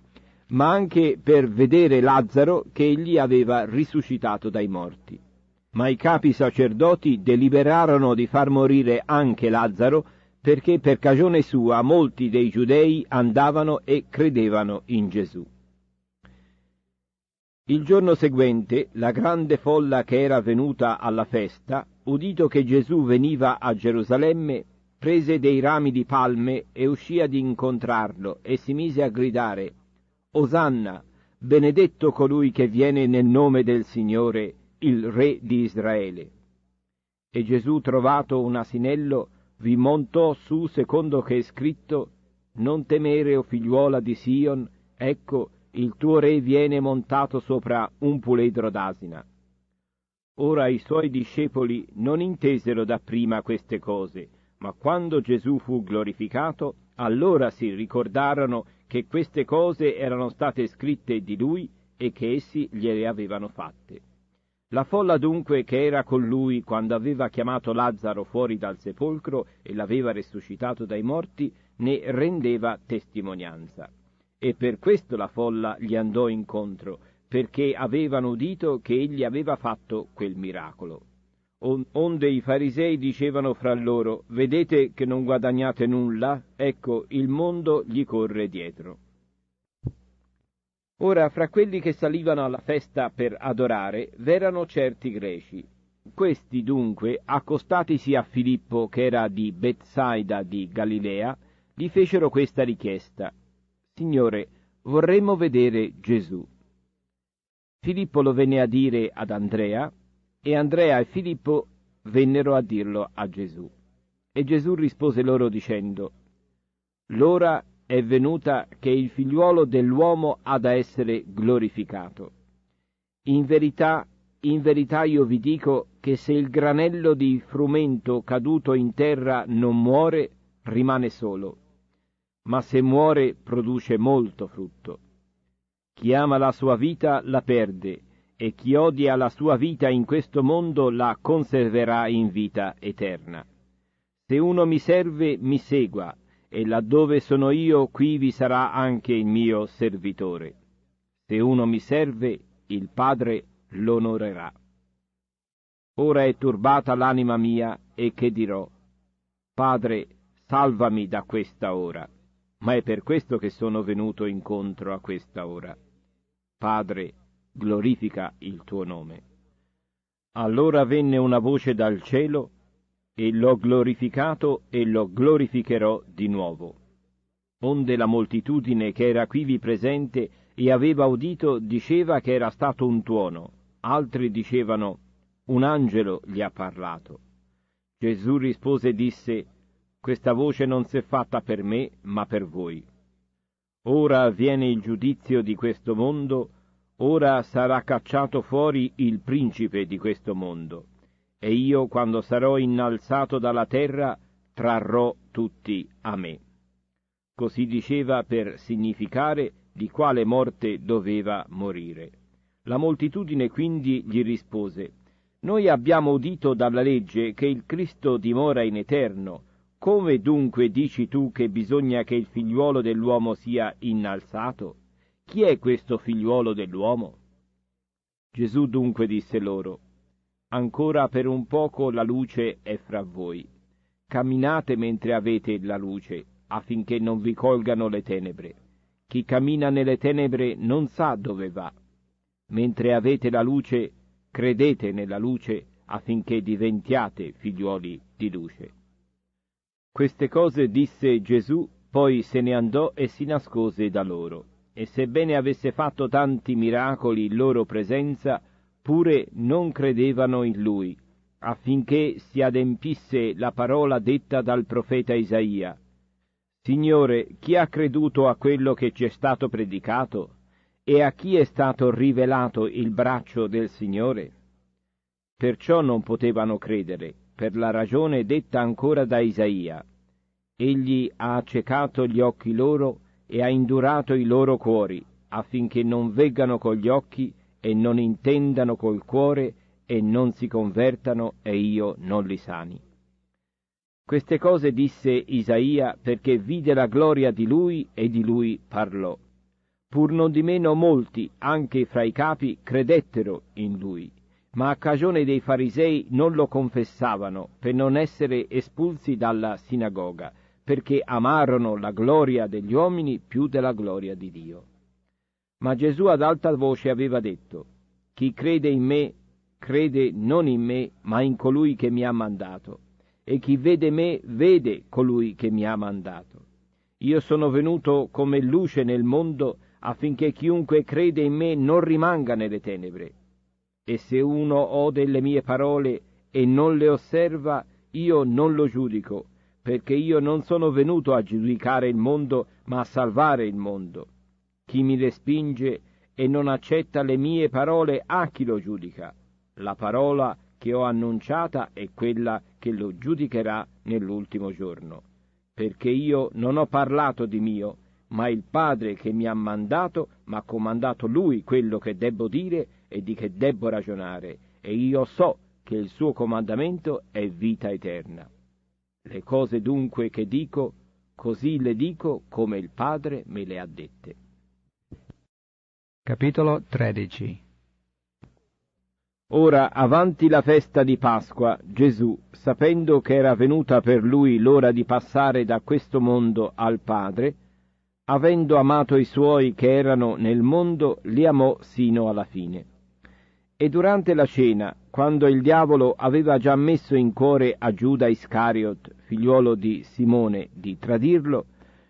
ma anche per vedere Lazzaro che egli aveva risuscitato dai morti ma i capi sacerdoti deliberarono di far morire anche Lazzaro, perché per cagione sua molti dei giudei andavano e credevano in Gesù. Il giorno seguente la grande folla che era venuta alla festa, udito che Gesù veniva a Gerusalemme, prese dei rami di palme e uscì ad incontrarlo e si mise a gridare Osanna, benedetto colui che viene nel nome del Signore, il re di Israele. E Gesù trovato un asinello vi montò su secondo che è scritto Non temere, o figliuola di Sion, ecco, il tuo re viene montato sopra un puledro d'asina. Ora i suoi discepoli non intesero dapprima queste cose, ma quando Gesù fu glorificato, allora si ricordarono che queste cose erano state scritte di lui e che essi gliele avevano fatte. La folla dunque che era con lui quando aveva chiamato Lazzaro fuori dal sepolcro e l'aveva resuscitato dai morti, ne rendeva testimonianza. E per questo la folla gli andò incontro, perché avevano udito che egli aveva fatto quel miracolo. Onde i farisei dicevano fra loro, vedete che non guadagnate nulla, ecco il mondo gli corre dietro. Ora fra quelli che salivano alla festa per adorare v'erano certi greci. Questi dunque, accostatisi a Filippo che era di Bethsaida di Galilea, gli fecero questa richiesta. Signore, vorremmo vedere Gesù. Filippo lo venne a dire ad Andrea e Andrea e Filippo vennero a dirlo a Gesù. E Gesù rispose loro dicendo, L'ora è venuta che il figliuolo dell'uomo ha da essere glorificato. In verità, in verità io vi dico che se il granello di frumento caduto in terra non muore, rimane solo, ma se muore produce molto frutto. Chi ama la sua vita la perde, e chi odia la sua vita in questo mondo la conserverà in vita eterna. Se uno mi serve, mi segua, e laddove sono io qui vi sarà anche il mio servitore. Se uno mi serve, il Padre l'onorerà. Ora è turbata l'anima mia e che dirò? Padre, salvami da questa ora, ma è per questo che sono venuto incontro a questa ora. Padre, glorifica il tuo nome. Allora venne una voce dal cielo e l'ho glorificato e lo glorificherò di nuovo. Onde la moltitudine che era quivi presente e aveva udito diceva che era stato un tuono, altri dicevano un angelo gli ha parlato. Gesù rispose e disse Questa voce non si è fatta per me, ma per voi. Ora viene il giudizio di questo mondo, ora sarà cacciato fuori il principe di questo mondo e io quando sarò innalzato dalla terra trarrò tutti a me. Così diceva per significare di quale morte doveva morire. La moltitudine quindi gli rispose Noi abbiamo udito dalla legge che il Cristo dimora in eterno. Come dunque dici tu che bisogna che il figliuolo dell'uomo sia innalzato? Chi è questo figliuolo dell'uomo? Gesù dunque disse loro ancora per un poco la luce è fra voi. Camminate mentre avete la luce, affinché non vi colgano le tenebre. Chi cammina nelle tenebre non sa dove va. Mentre avete la luce, credete nella luce affinché diventiate figliuoli di luce. Queste cose disse Gesù, poi se ne andò e si nascose da loro. E sebbene avesse fatto tanti miracoli in loro presenza, eppure non credevano in lui, affinché si adempisse la parola detta dal profeta Isaia. Signore, chi ha creduto a quello che ci è stato predicato? E a chi è stato rivelato il braccio del Signore? Perciò non potevano credere, per la ragione detta ancora da Isaia. Egli ha accecato gli occhi loro e ha indurato i loro cuori, affinché non veggano con gli occhi e non intendano col cuore e non si convertano e io non li sani. Queste cose disse Isaia perché vide la gloria di lui e di lui parlò. Pur non di meno molti, anche fra i capi, credettero in lui, ma a cagione dei farisei non lo confessavano per non essere espulsi dalla sinagoga, perché amarono la gloria degli uomini più della gloria di Dio. Ma Gesù ad alta voce aveva detto, Chi crede in me, crede non in me, ma in colui che mi ha mandato. E chi vede me, vede colui che mi ha mandato. Io sono venuto come luce nel mondo affinché chiunque crede in me non rimanga nelle tenebre. E se uno ode le mie parole e non le osserva, io non lo giudico, perché io non sono venuto a giudicare il mondo, ma a salvare il mondo. Chi mi respinge e non accetta le mie parole, a chi lo giudica? La parola che ho annunciata è quella che lo giudicherà nell'ultimo giorno. Perché io non ho parlato di mio, ma il Padre che mi ha mandato mi ha comandato lui quello che debbo dire e di che debbo ragionare, e io so che il suo comandamento è vita eterna. Le cose dunque che dico, così le dico come il Padre me le ha dette. Capitolo 13 Ora, avanti la festa di Pasqua, Gesù, sapendo che era venuta per lui l'ora di passare da questo mondo al Padre, avendo amato i suoi che erano nel mondo, li amò sino alla fine. E durante la cena, quando il diavolo aveva già messo in cuore a Giuda Iscariot, figliuolo di Simone, di tradirlo,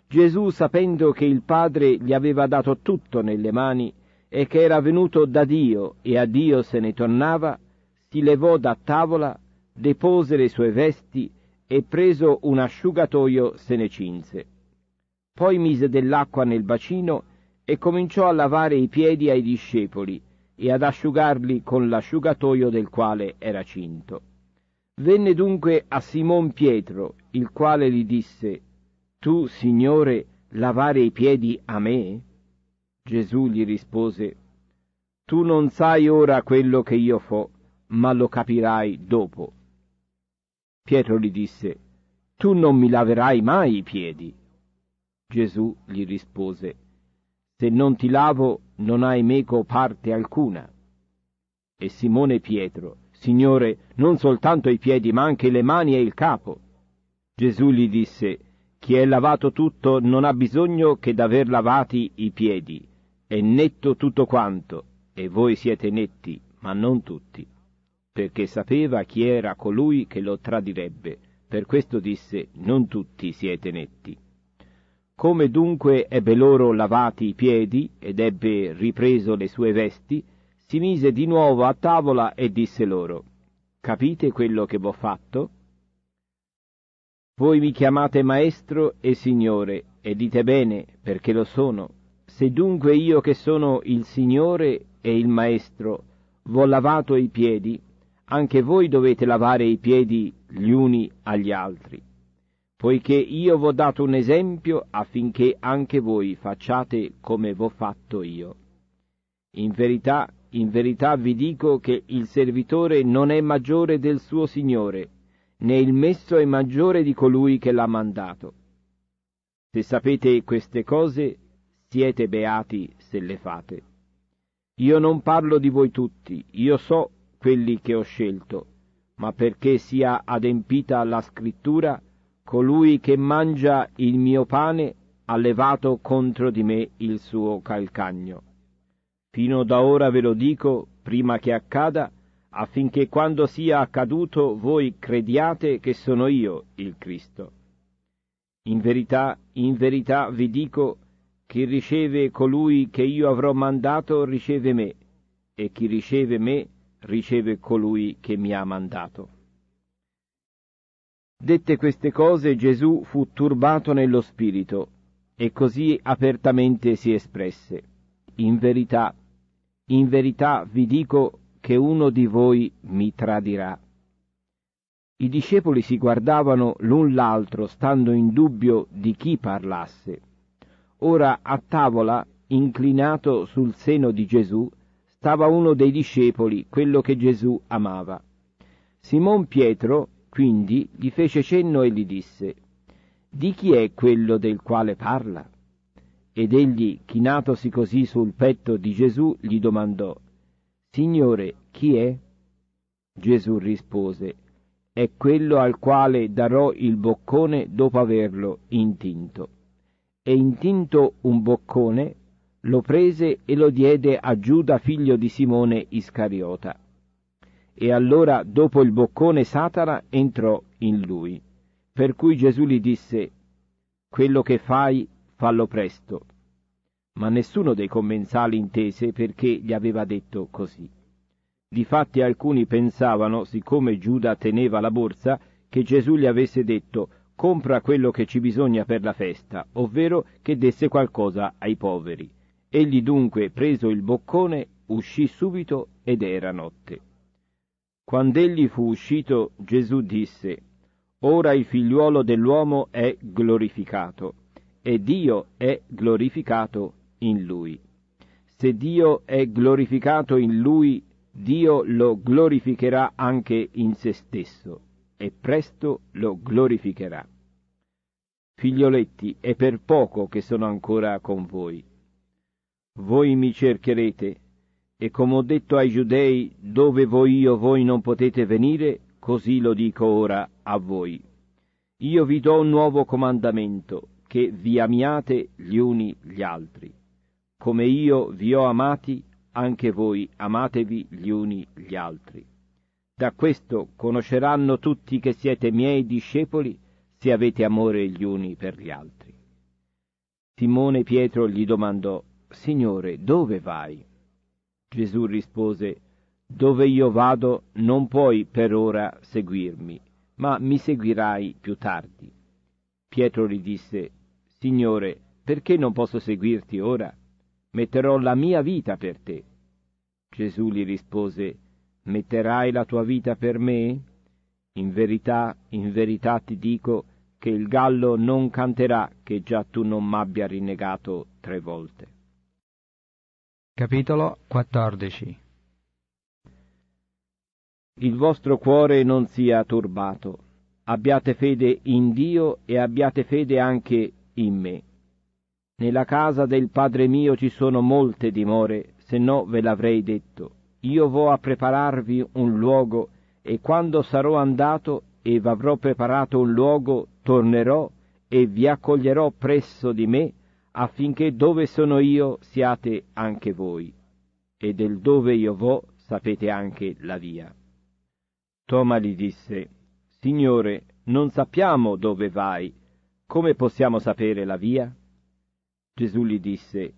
Gesù, sapendo che il Padre gli aveva dato tutto nelle mani e che era venuto da Dio e a Dio se ne tornava, si levò da tavola, depose le sue vesti e preso un asciugatoio se ne cinse. Poi mise dell'acqua nel bacino e cominciò a lavare i piedi ai discepoli e ad asciugarli con l'asciugatoio del quale era cinto. Venne dunque a Simon Pietro, il quale gli disse, Tu, Signore, lavare i piedi a me? Gesù gli rispose, Tu non sai ora quello che io fo, ma lo capirai dopo. Pietro gli disse, Tu non mi laverai mai i piedi. Gesù gli rispose, Se non ti lavo non hai meco parte alcuna. E Simone Pietro, Signore, non soltanto i piedi, ma anche le mani e il capo. Gesù gli disse, Chi è lavato tutto non ha bisogno che d'aver lavati i piedi, è netto tutto quanto, e voi siete netti, ma non tutti. Perché sapeva chi era colui che lo tradirebbe, per questo disse, non tutti siete netti. Come dunque ebbe loro lavati i piedi ed ebbe ripreso le sue vesti, si mise di nuovo a tavola e disse loro, capite quello che v'ho fatto? Voi mi chiamate maestro e signore, e dite bene, perché lo sono. Se dunque io che sono il Signore e il Maestro v'ho lavato i piedi, anche voi dovete lavare i piedi gli uni agli altri, poiché io v'ho dato un esempio affinché anche voi facciate come v'ho fatto io. In verità, in verità vi dico che il servitore non è maggiore del suo Signore, né il messo è maggiore di colui che l'ha mandato. Se sapete queste cose, siete beati se le fate. Io non parlo di voi tutti, io so quelli che ho scelto, ma perché sia adempita la scrittura, colui che mangia il mio pane ha levato contro di me il suo calcagno. Fino da ora ve lo dico, prima che accada, affinché quando sia accaduto voi crediate che sono io il Cristo. In verità, in verità vi dico, chi riceve colui che io avrò mandato riceve me, e chi riceve me riceve colui che mi ha mandato. Dette queste cose Gesù fu turbato nello spirito e così apertamente si espresse. In verità, in verità vi dico che uno di voi mi tradirà. I discepoli si guardavano l'un l'altro, stando in dubbio di chi parlasse. Ora a tavola, inclinato sul seno di Gesù, stava uno dei discepoli, quello che Gesù amava. Simon Pietro, quindi, gli fece cenno e gli disse, Di chi è quello del quale parla? Ed egli, chinatosi così sul petto di Gesù, gli domandò, Signore, chi è? Gesù rispose, È quello al quale darò il boccone dopo averlo intinto e intinto un boccone, lo prese e lo diede a Giuda figlio di Simone Iscariota. E allora dopo il boccone Satana entrò in lui. Per cui Gesù gli disse, quello che fai, fallo presto. Ma nessuno dei commensali intese perché gli aveva detto così. Difatti alcuni pensavano, siccome Giuda teneva la borsa, che Gesù gli avesse detto compra quello che ci bisogna per la festa, ovvero che desse qualcosa ai poveri. Egli dunque, preso il boccone, uscì subito ed era notte. Quando egli fu uscito, Gesù disse, Ora il figliuolo dell'uomo è glorificato, e Dio è glorificato in lui. Se Dio è glorificato in lui, Dio lo glorificherà anche in se stesso e presto lo glorificherà. Figlioletti, è per poco che sono ancora con voi. Voi mi cercherete, e come ho detto ai giudei, dove voi io voi non potete venire, così lo dico ora a voi. Io vi do un nuovo comandamento, che vi amiate gli uni gli altri. Come io vi ho amati, anche voi amatevi gli uni gli altri. Da questo conosceranno tutti che siete miei discepoli se avete amore gli uni per gli altri. Simone Pietro gli domandò, Signore, dove vai? Gesù rispose, Dove io vado non puoi per ora seguirmi, ma mi seguirai più tardi. Pietro gli disse, Signore, perché non posso seguirti ora? Metterò la mia vita per te. Gesù gli rispose, metterai la tua vita per me? In verità, in verità ti dico che il gallo non canterà che già tu non m'abbia rinnegato tre volte. Capitolo 14 Il vostro cuore non sia turbato. Abbiate fede in Dio e abbiate fede anche in me. Nella casa del Padre mio ci sono molte dimore, se no ve l'avrei detto io vo a prepararvi un luogo, e quando sarò andato e v'avrò preparato un luogo, tornerò e vi accoglierò presso di me, affinché dove sono io siate anche voi. E del dove io vo sapete anche la via. Toma gli disse, Signore, non sappiamo dove vai, come possiamo sapere la via? Gesù gli disse,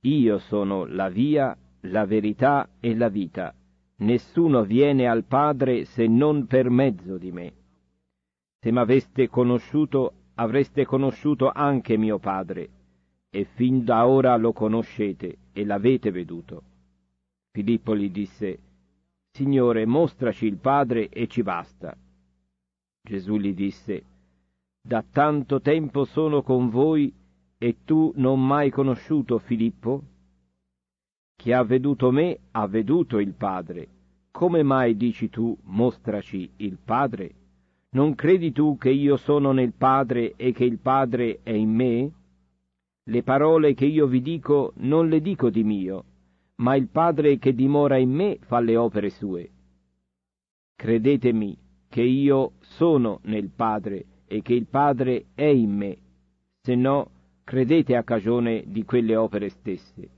Io sono la via la verità e la vita. Nessuno viene al Padre se non per mezzo di me. Se m'aveste conosciuto, avreste conosciuto anche mio Padre, e fin da ora lo conoscete e l'avete veduto. Filippo gli disse, Signore, mostraci il Padre e ci basta. Gesù gli disse, Da tanto tempo sono con voi e tu non m'hai conosciuto Filippo? Chi ha veduto me ha veduto il Padre. Come mai dici tu mostraci il Padre? Non credi tu che io sono nel Padre e che il Padre è in me? Le parole che io vi dico non le dico di mio, ma il Padre che dimora in me fa le opere sue. Credetemi che io sono nel Padre e che il Padre è in me, se no credete a cagione di quelle opere stesse.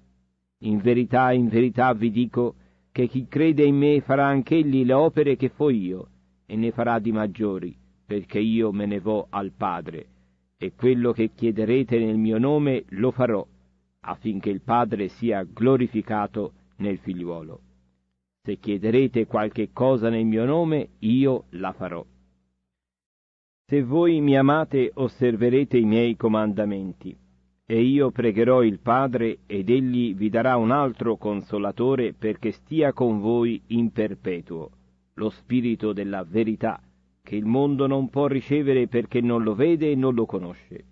In verità, in verità vi dico che chi crede in me farà anch'egli le opere che fo io, e ne farà di maggiori, perché io me ne vo al Padre. E quello che chiederete nel mio nome lo farò, affinché il Padre sia glorificato nel figliuolo. Se chiederete qualche cosa nel mio nome, io la farò. Se voi mi amate, osserverete i miei comandamenti. E io pregherò il Padre ed egli vi darà un altro consolatore perché stia con voi in perpetuo, lo Spirito della verità, che il mondo non può ricevere perché non lo vede e non lo conosce.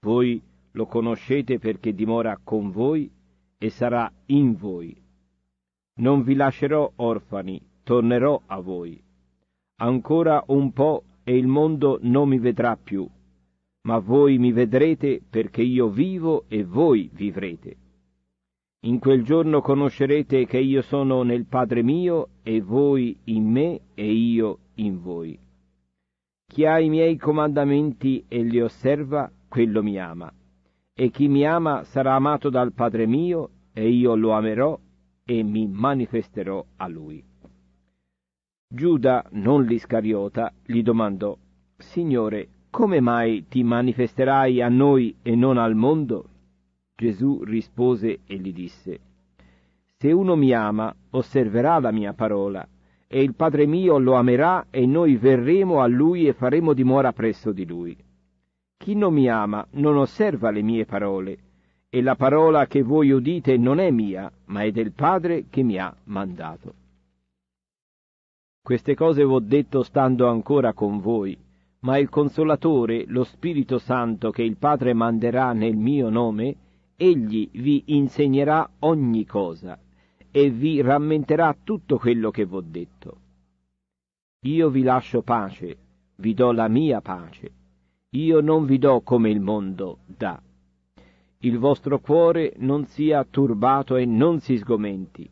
Voi lo conoscete perché dimora con voi e sarà in voi. Non vi lascerò orfani, tornerò a voi. Ancora un po' e il mondo non mi vedrà più, ma voi mi vedrete perché io vivo e voi vivrete. In quel giorno conoscerete che io sono nel Padre mio e voi in me e io in voi. Chi ha i miei comandamenti e li osserva, quello mi ama. E chi mi ama sarà amato dal Padre mio e io lo amerò e mi manifesterò a lui. Giuda, non l'Iscariota, gli domandò, Signore, come mai ti manifesterai a noi e non al mondo? Gesù rispose e gli disse, Se uno mi ama, osserverà la mia parola, e il Padre mio lo amerà e noi verremo a lui e faremo dimora presso di lui. Chi non mi ama non osserva le mie parole, e la parola che voi udite non è mia, ma è del Padre che mi ha mandato. Queste cose v'ho detto stando ancora con voi ma il Consolatore, lo Spirito Santo che il Padre manderà nel mio nome, egli vi insegnerà ogni cosa e vi rammenterà tutto quello che v'ho detto. Io vi lascio pace, vi do la mia pace. Io non vi do come il mondo dà. Il vostro cuore non sia turbato e non si sgomenti.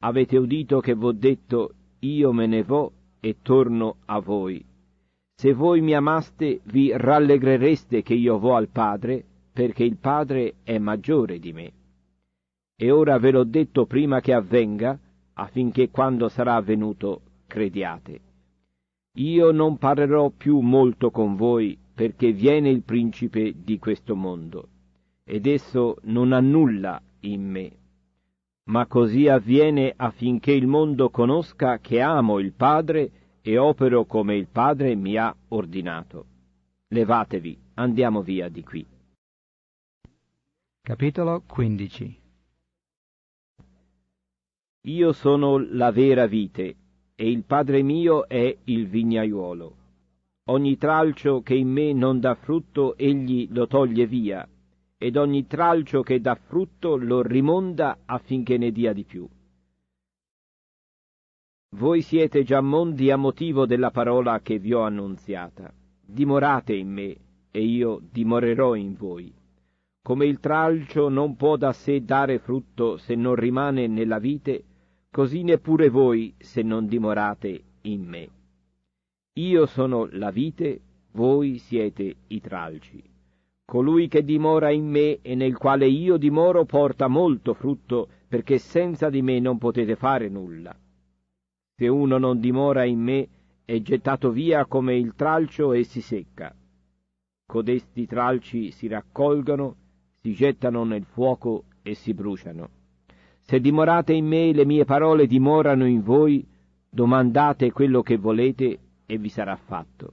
Avete udito che v'ho detto, io me ne vo e torno a voi. Se voi mi amaste, vi rallegrereste che io vo al Padre, perché il Padre è maggiore di me. E ora ve l'ho detto prima che avvenga, affinché quando sarà avvenuto crediate. Io non parlerò più molto con voi, perché viene il principe di questo mondo, ed esso non ha nulla in me. Ma così avviene affinché il mondo conosca che amo il Padre e opero come il Padre mi ha ordinato. Levatevi, andiamo via di qui. Capitolo 15 Io sono la vera vite, e il Padre mio è il vignaiuolo. Ogni tralcio che in me non dà frutto egli lo toglie via, ed ogni tralcio che dà frutto lo rimonda affinché ne dia di più. Voi siete già mondi a motivo della parola che vi ho annunziata. Dimorate in me, e io dimorerò in voi. Come il tralcio non può da sé dare frutto se non rimane nella vite, così neppure voi se non dimorate in me. Io sono la vite, voi siete i tralci. Colui che dimora in me e nel quale io dimoro porta molto frutto, perché senza di me non potete fare nulla se uno non dimora in me, è gettato via come il tralcio e si secca. Codesti tralci si raccolgono, si gettano nel fuoco e si bruciano. Se dimorate in me, le mie parole dimorano in voi, domandate quello che volete e vi sarà fatto.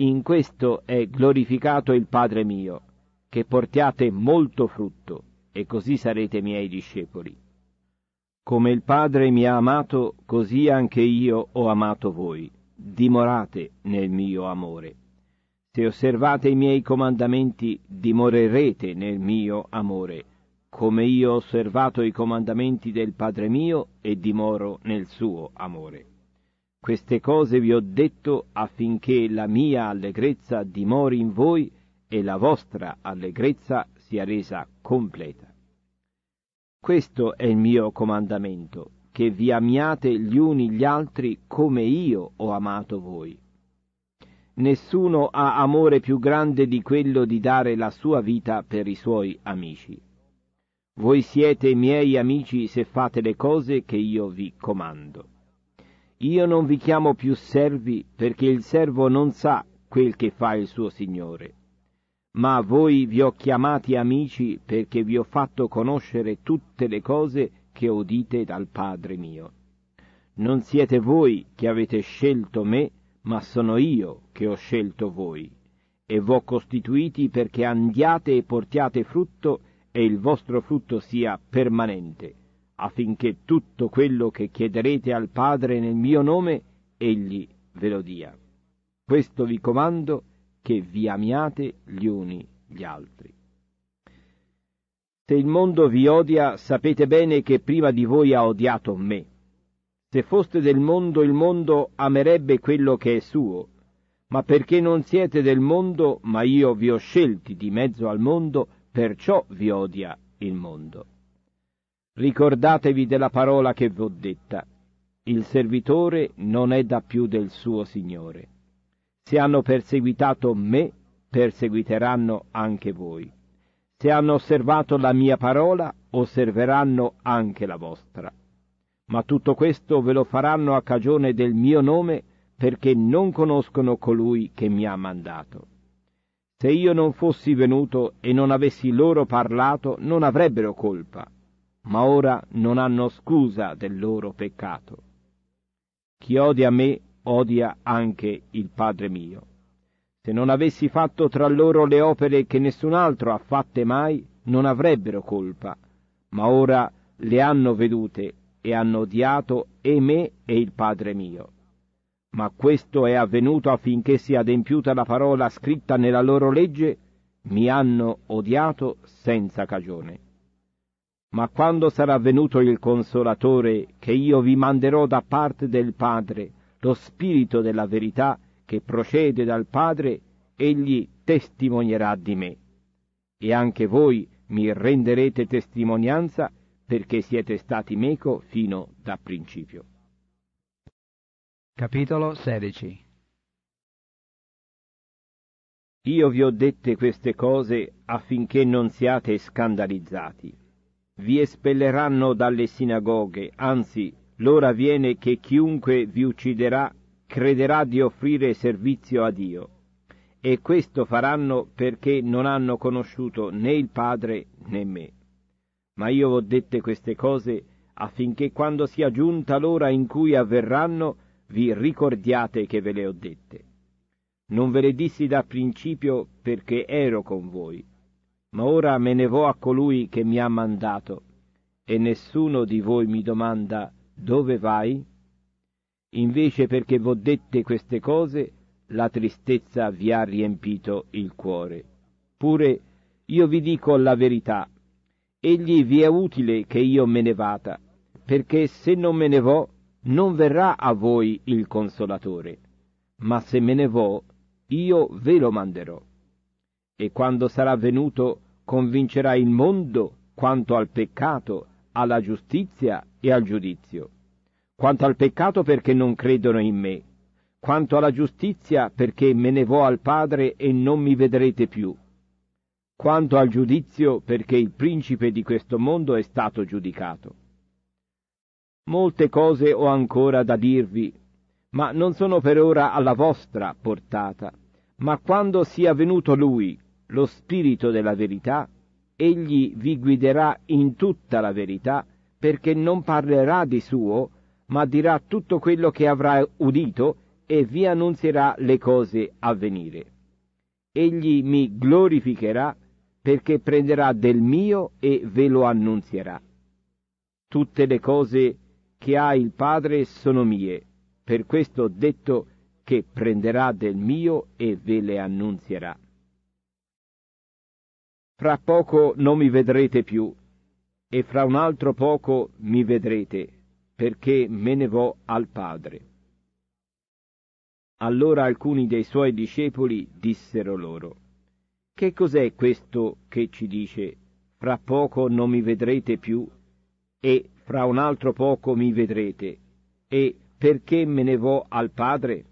In questo è glorificato il Padre mio, che portiate molto frutto, e così sarete miei discepoli. Come il Padre mi ha amato, così anche io ho amato voi. Dimorate nel mio amore. Se osservate i miei comandamenti, dimorerete nel mio amore, come io ho osservato i comandamenti del Padre mio e dimoro nel suo amore. Queste cose vi ho detto affinché la mia allegrezza dimori in voi e la vostra allegrezza sia resa completa. Questo è il mio comandamento, che vi amiate gli uni gli altri come io ho amato voi. Nessuno ha amore più grande di quello di dare la sua vita per i suoi amici. Voi siete miei amici se fate le cose che io vi comando. Io non vi chiamo più servi perché il servo non sa quel che fa il suo Signore, ma voi vi ho chiamati amici perché vi ho fatto conoscere tutte le cose che udite dal Padre mio. Non siete voi che avete scelto me, ma sono io che ho scelto voi, e vi ho costituiti perché andiate e portiate frutto e il vostro frutto sia permanente, affinché tutto quello che chiederete al Padre nel mio nome, egli ve lo dia. Questo vi comando che vi amiate gli uni gli altri. Se il mondo vi odia, sapete bene che prima di voi ha odiato me. Se foste del mondo, il mondo amerebbe quello che è suo. Ma perché non siete del mondo, ma io vi ho scelti di mezzo al mondo, perciò vi odia il mondo. Ricordatevi della parola che v'ho detta. Il servitore non è da più del suo Signore. Se hanno perseguitato me, perseguiteranno anche voi. Se hanno osservato la mia parola, osserveranno anche la vostra. Ma tutto questo ve lo faranno a cagione del mio nome, perché non conoscono colui che mi ha mandato. Se io non fossi venuto e non avessi loro parlato, non avrebbero colpa, ma ora non hanno scusa del loro peccato. Chi odia me odia anche il Padre mio. Se non avessi fatto tra loro le opere che nessun altro ha fatte mai, non avrebbero colpa, ma ora le hanno vedute e hanno odiato e me e il Padre mio. Ma questo è avvenuto affinché sia adempiuta la parola scritta nella loro legge, mi hanno odiato senza cagione. Ma quando sarà venuto il Consolatore, che io vi manderò da parte del Padre, lo spirito della verità che procede dal Padre, egli testimonierà di me. E anche voi mi renderete testimonianza perché siete stati meco fino da principio. Capitolo 16 Io vi ho dette queste cose affinché non siate scandalizzati. Vi espelleranno dalle sinagoghe, anzi l'ora viene che chiunque vi ucciderà crederà di offrire servizio a Dio. E questo faranno perché non hanno conosciuto né il Padre né me. Ma io v'ho dette queste cose affinché quando sia giunta l'ora in cui avverranno vi ricordiate che ve le ho dette. Non ve le dissi da principio perché ero con voi, ma ora me ne vo a colui che mi ha mandato, e nessuno di voi mi domanda dove vai? Invece perché v'ho dette queste cose, la tristezza vi ha riempito il cuore. Pure io vi dico la verità, egli vi è utile che io me ne vada, perché se non me ne vo, non verrà a voi il consolatore, ma se me ne vo, io ve lo manderò. E quando sarà venuto, convincerà il mondo quanto al peccato, alla giustizia e al giudizio, quanto al peccato perché non credono in me, quanto alla giustizia perché me ne vo al Padre e non mi vedrete più, quanto al giudizio perché il principe di questo mondo è stato giudicato. Molte cose ho ancora da dirvi, ma non sono per ora alla vostra portata, ma quando sia venuto Lui, lo Spirito della verità, egli vi guiderà in tutta la verità, perché non parlerà di suo, ma dirà tutto quello che avrà udito e vi annunzierà le cose a venire. Egli mi glorificherà perché prenderà del mio e ve lo annunzierà. Tutte le cose che ha il Padre sono mie, per questo ho detto che prenderà del mio e ve le annunzierà fra poco non mi vedrete più e fra un altro poco mi vedrete, perché me ne vo al Padre. Allora alcuni dei suoi discepoli dissero loro, Che cos'è questo che ci dice, fra poco non mi vedrete più, e fra un altro poco mi vedrete, e perché me ne vo al Padre?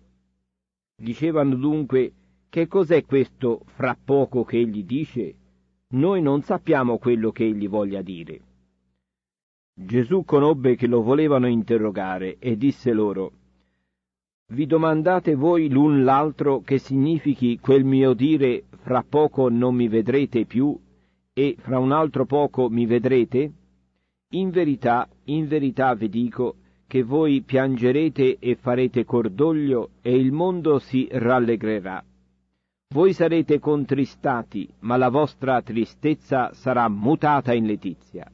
Dicevano dunque, Che cos'è questo fra poco che egli dice, noi non sappiamo quello che egli voglia dire. Gesù conobbe che lo volevano interrogare e disse loro, Vi domandate voi l'un l'altro che significhi quel mio dire fra poco non mi vedrete più e fra un altro poco mi vedrete? In verità, in verità vi dico, che voi piangerete e farete cordoglio e il mondo si rallegrerà. Voi sarete contristati, ma la vostra tristezza sarà mutata in letizia.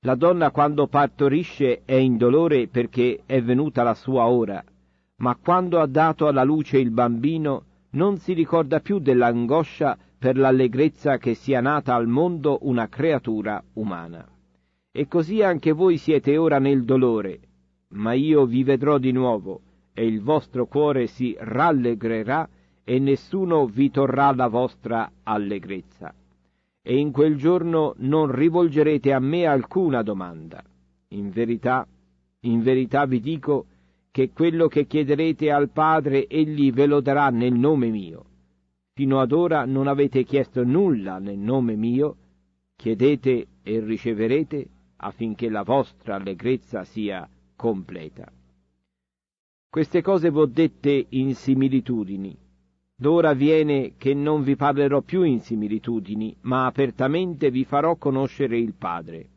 La donna quando partorisce è in dolore perché è venuta la sua ora, ma quando ha dato alla luce il bambino non si ricorda più dell'angoscia per l'allegrezza che sia nata al mondo una creatura umana. E così anche voi siete ora nel dolore, ma io vi vedrò di nuovo, e il vostro cuore si rallegrerà e nessuno vi torrà la vostra allegrezza. E in quel giorno non rivolgerete a me alcuna domanda. In verità, in verità vi dico che quello che chiederete al Padre egli ve lo darà nel nome mio. Fino ad ora non avete chiesto nulla nel nome mio, chiedete e riceverete affinché la vostra allegrezza sia completa. Queste cose v'ho dette in similitudini D'ora viene che non vi parlerò più in similitudini, ma apertamente vi farò conoscere il Padre.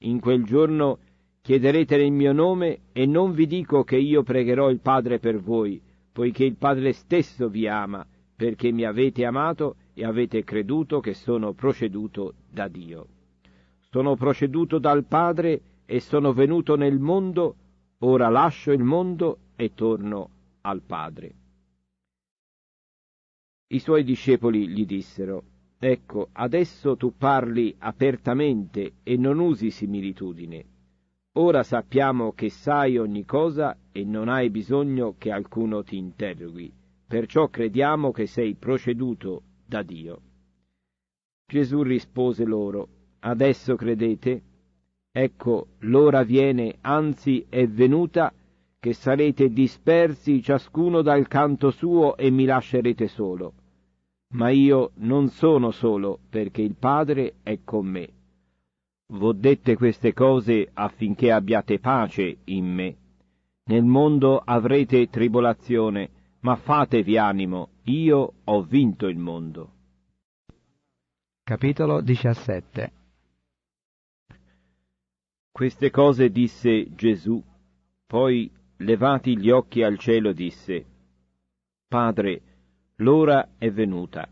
In quel giorno chiederete il mio nome e non vi dico che io pregherò il Padre per voi, poiché il Padre stesso vi ama, perché mi avete amato e avete creduto che sono proceduto da Dio. Sono proceduto dal Padre e sono venuto nel mondo, ora lascio il mondo e torno al Padre. I suoi discepoli gli dissero, Ecco, adesso tu parli apertamente e non usi similitudine. Ora sappiamo che sai ogni cosa e non hai bisogno che alcuno ti interroghi, perciò crediamo che sei proceduto da Dio. Gesù rispose loro, Adesso credete? Ecco, l'ora viene, anzi è venuta, che sarete dispersi ciascuno dal canto suo e mi lascerete solo ma io non sono solo, perché il Padre è con me. V'ho dette queste cose affinché abbiate pace in me. Nel mondo avrete tribolazione, ma fatevi animo, io ho vinto il mondo. Capitolo 17 Queste cose disse Gesù, poi levati gli occhi al cielo disse, Padre, l'ora è venuta.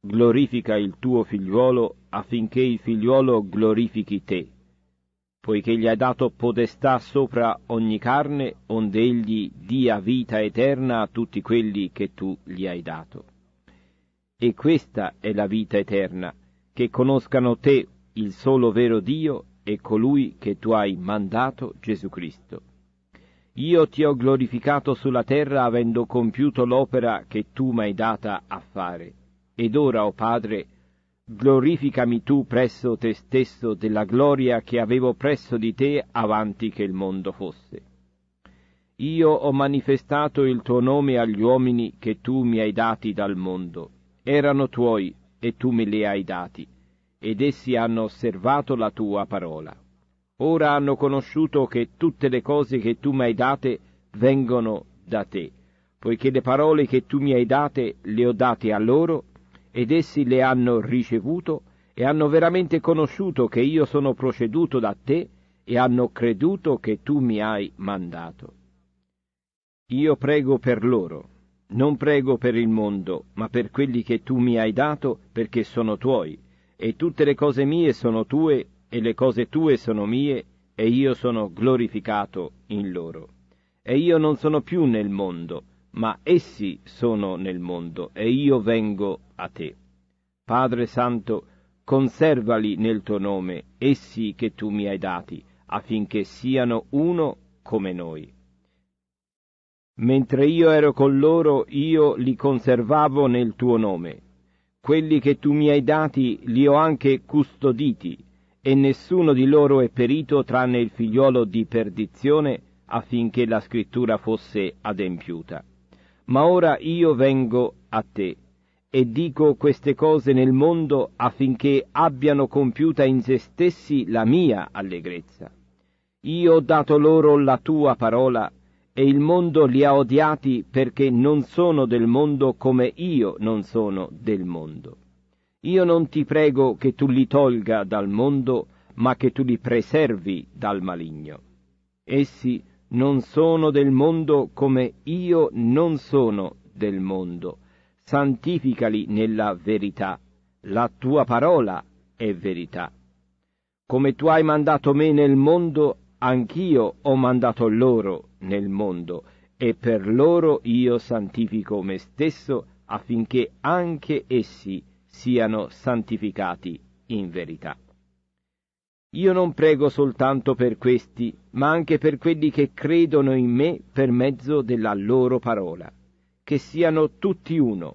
Glorifica il tuo figliuolo affinché il figliuolo glorifichi te, poiché gli hai dato podestà sopra ogni carne, onde egli dia vita eterna a tutti quelli che tu gli hai dato. E questa è la vita eterna, che conoscano te, il solo vero Dio, e colui che tu hai mandato, Gesù Cristo io ti ho glorificato sulla terra avendo compiuto l'opera che tu m'hai data a fare. Ed ora, o oh Padre, glorificami tu presso te stesso della gloria che avevo presso di te avanti che il mondo fosse. Io ho manifestato il tuo nome agli uomini che tu mi hai dati dal mondo. Erano tuoi e tu me li hai dati, ed essi hanno osservato la tua parola ora hanno conosciuto che tutte le cose che tu mi hai date vengono da te, poiché le parole che tu mi hai date le ho date a loro ed essi le hanno ricevuto e hanno veramente conosciuto che io sono proceduto da te e hanno creduto che tu mi hai mandato. Io prego per loro, non prego per il mondo, ma per quelli che tu mi hai dato perché sono tuoi, e tutte le cose mie sono tue e le cose tue sono mie, e io sono glorificato in loro. E io non sono più nel mondo, ma essi sono nel mondo, e io vengo a te. Padre Santo, conservali nel tuo nome, essi che tu mi hai dati, affinché siano uno come noi. Mentre io ero con loro, io li conservavo nel tuo nome. Quelli che tu mi hai dati li ho anche custoditi, e nessuno di loro è perito tranne il figliuolo di perdizione affinché la scrittura fosse adempiuta. Ma ora io vengo a te e dico queste cose nel mondo affinché abbiano compiuta in se stessi la mia allegrezza. Io ho dato loro la tua parola e il mondo li ha odiati perché non sono del mondo come io non sono del mondo. Io non ti prego che tu li tolga dal mondo, ma che tu li preservi dal maligno. Essi non sono del mondo come io non sono del mondo. Santificali nella verità. La tua parola è verità. Come tu hai mandato me nel mondo, anch'io ho mandato loro nel mondo, e per loro io santifico me stesso affinché anche essi siano santificati in verità. Io non prego soltanto per questi, ma anche per quelli che credono in me per mezzo della loro parola, che siano tutti uno,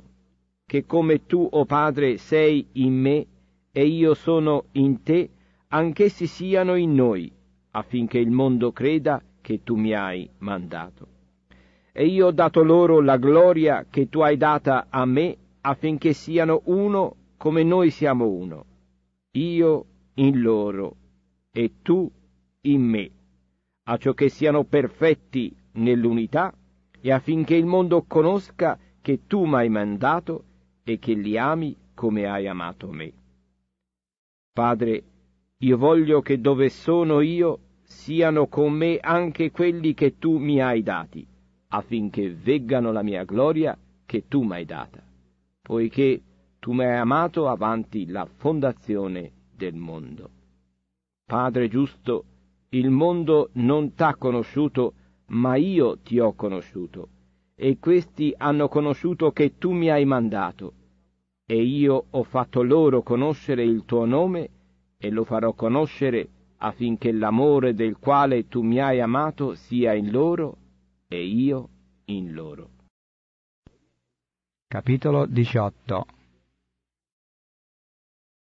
che come tu, o oh Padre, sei in me e io sono in te, anch'essi siano in noi, affinché il mondo creda che tu mi hai mandato. E io ho dato loro la gloria che tu hai data a me affinché siano uno come noi siamo uno, io in loro e tu in me, a ciò che siano perfetti nell'unità e affinché il mondo conosca che tu m'hai mandato e che li ami come hai amato me. Padre, io voglio che dove sono io siano con me anche quelli che tu mi hai dati, affinché veggano la mia gloria che tu m'hai data poiché tu mi hai amato avanti la fondazione del mondo. Padre giusto, il mondo non t'ha conosciuto, ma io ti ho conosciuto, e questi hanno conosciuto che tu mi hai mandato, e io ho fatto loro conoscere il tuo nome, e lo farò conoscere affinché l'amore del quale tu mi hai amato sia in loro e io in loro. Capitolo 18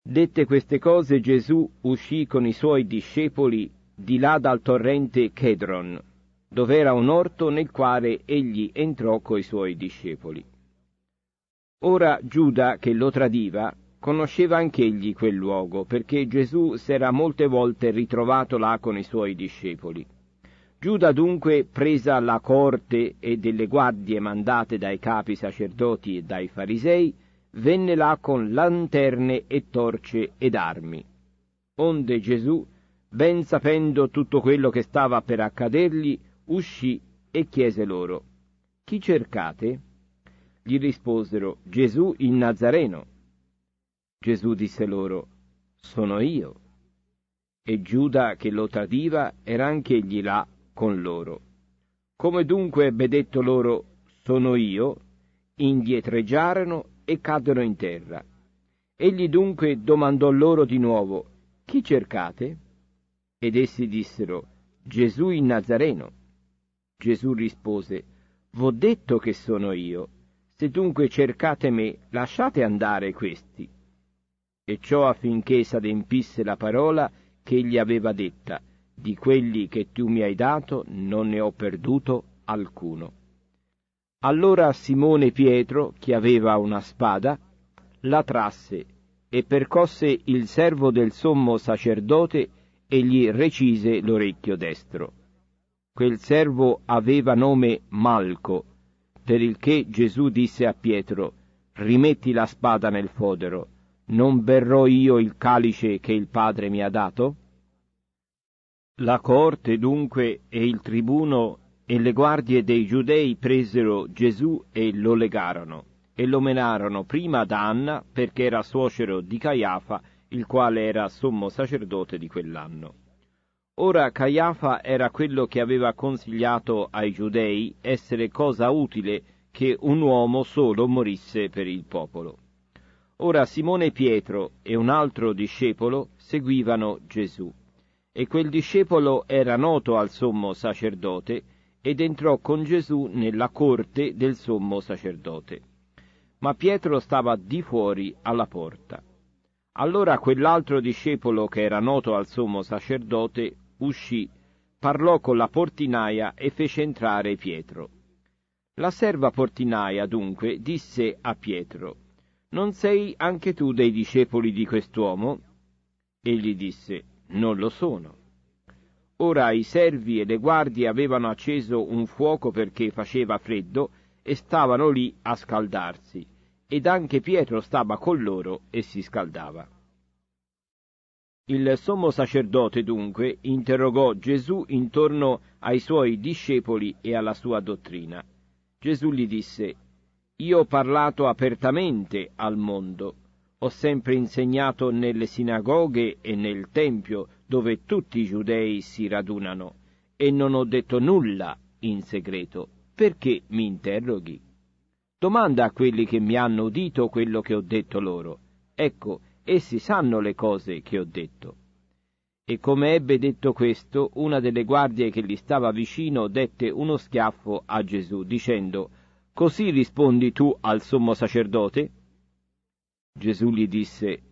Dette queste cose Gesù uscì con i suoi discepoli di là dal torrente Chedron, dov'era un orto nel quale egli entrò coi suoi discepoli. Ora Giuda, che lo tradiva, conosceva anch'egli quel luogo, perché Gesù s'era molte volte ritrovato là con i suoi discepoli. Giuda dunque, presa la corte e delle guardie mandate dai capi sacerdoti e dai farisei, venne là con lanterne e torce ed armi. Onde Gesù, ben sapendo tutto quello che stava per accadergli, uscì e chiese loro, Chi cercate? Gli risposero, Gesù il Nazareno. Gesù disse loro, Sono io. E Giuda che lo tradiva era anch'egli là con loro. Come dunque ebbe detto loro, sono io, indietreggiarono e caddero in terra. Egli dunque domandò loro di nuovo, chi cercate? Ed essi dissero, Gesù il Nazareno. Gesù rispose, V'ho detto che sono io. Se dunque cercate me, lasciate andare questi. E ciò affinché s'adempisse la parola che egli aveva detta, di quelli che tu mi hai dato non ne ho perduto alcuno. Allora Simone Pietro, che aveva una spada, la trasse e percosse il servo del sommo sacerdote e gli recise l'orecchio destro. Quel servo aveva nome Malco, per il che Gesù disse a Pietro, rimetti la spada nel fodero, non berrò io il calice che il Padre mi ha dato? La corte dunque e il tribuno e le guardie dei giudei presero Gesù e lo legarono e lo menarono prima da Anna perché era suocero di Caiafa, il quale era sommo sacerdote di quell'anno. Ora Caiafa era quello che aveva consigliato ai giudei essere cosa utile che un uomo solo morisse per il popolo. Ora Simone Pietro e un altro discepolo seguivano Gesù e quel discepolo era noto al sommo sacerdote ed entrò con Gesù nella corte del sommo sacerdote. Ma Pietro stava di fuori alla porta. Allora quell'altro discepolo che era noto al sommo sacerdote uscì, parlò con la portinaia e fece entrare Pietro. La serva portinaia dunque disse a Pietro, Non sei anche tu dei discepoli di quest'uomo? Egli disse, non lo sono. Ora i servi e le guardie avevano acceso un fuoco perché faceva freddo e stavano lì a scaldarsi, ed anche Pietro stava con loro e si scaldava. Il sommo sacerdote dunque interrogò Gesù intorno ai suoi discepoli e alla sua dottrina. Gesù gli disse, Io ho parlato apertamente al mondo, ho sempre insegnato nelle sinagoghe e nel Tempio, dove tutti i giudei si radunano, e non ho detto nulla in segreto. Perché mi interroghi? Domanda a quelli che mi hanno udito quello che ho detto loro. Ecco, essi sanno le cose che ho detto. E come ebbe detto questo, una delle guardie che gli stava vicino dette uno schiaffo a Gesù, dicendo, Così rispondi tu al sommo sacerdote? Gesù gli disse,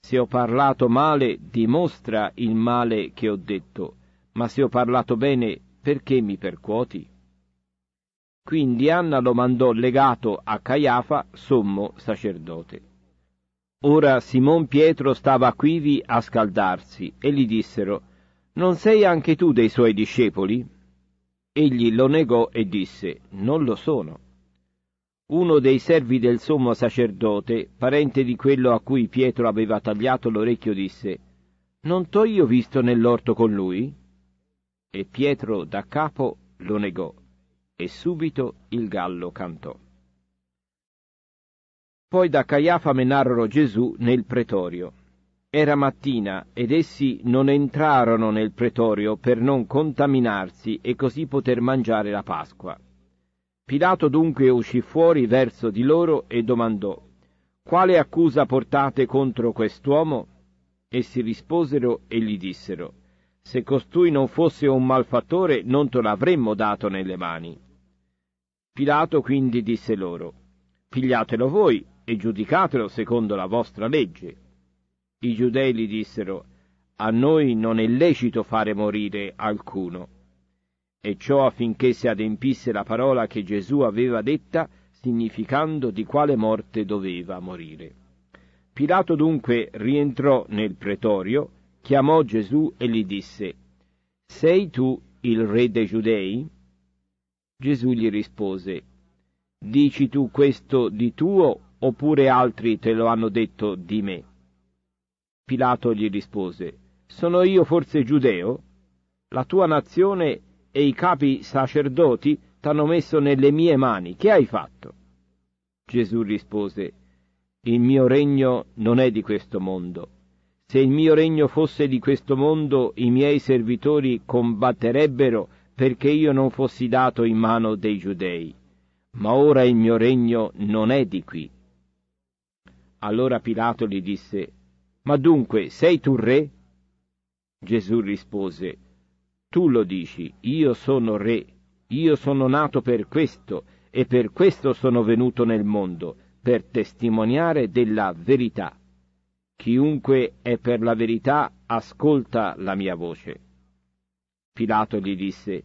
se ho parlato male, dimostra il male che ho detto, ma se ho parlato bene, perché mi percuoti? Quindi Anna lo mandò legato a Caiafa, sommo sacerdote. Ora Simon Pietro stava quivi a scaldarsi e gli dissero, Non sei anche tu dei suoi discepoli? Egli lo negò e disse, Non lo sono uno dei servi del sommo sacerdote, parente di quello a cui Pietro aveva tagliato l'orecchio, disse Non t'ho io visto nell'orto con lui? E Pietro da capo lo negò, e subito il gallo cantò. Poi da Caiafa menarono Gesù nel pretorio. Era mattina ed essi non entrarono nel pretorio per non contaminarsi e così poter mangiare la Pasqua. Pilato dunque uscì fuori verso di loro e domandò, Quale accusa portate contro quest'uomo? Essi risposero e gli dissero, Se costui non fosse un malfattore non te l'avremmo dato nelle mani. Pilato quindi disse loro, Pigliatelo voi e giudicatelo secondo la vostra legge. I giudei gli dissero, A noi non è lecito fare morire alcuno e ciò affinché si adempisse la parola che Gesù aveva detta, significando di quale morte doveva morire. Pilato dunque rientrò nel pretorio, chiamò Gesù e gli disse, Sei tu il re dei giudei? Gesù gli rispose, Dici tu questo di tuo oppure altri te lo hanno detto di me? Pilato gli rispose, Sono io forse giudeo? La tua nazione e i capi sacerdoti t'hanno messo nelle mie mani, che hai fatto? Gesù rispose, Il mio regno non è di questo mondo. Se il mio regno fosse di questo mondo, i miei servitori combatterebbero perché io non fossi dato in mano dei giudei. Ma ora il mio regno non è di qui. Allora Pilato gli disse, Ma dunque sei tu re? Gesù rispose, tu lo dici, io sono re, io sono nato per questo e per questo sono venuto nel mondo, per testimoniare della verità. Chiunque è per la verità ascolta la mia voce. Pilato gli disse,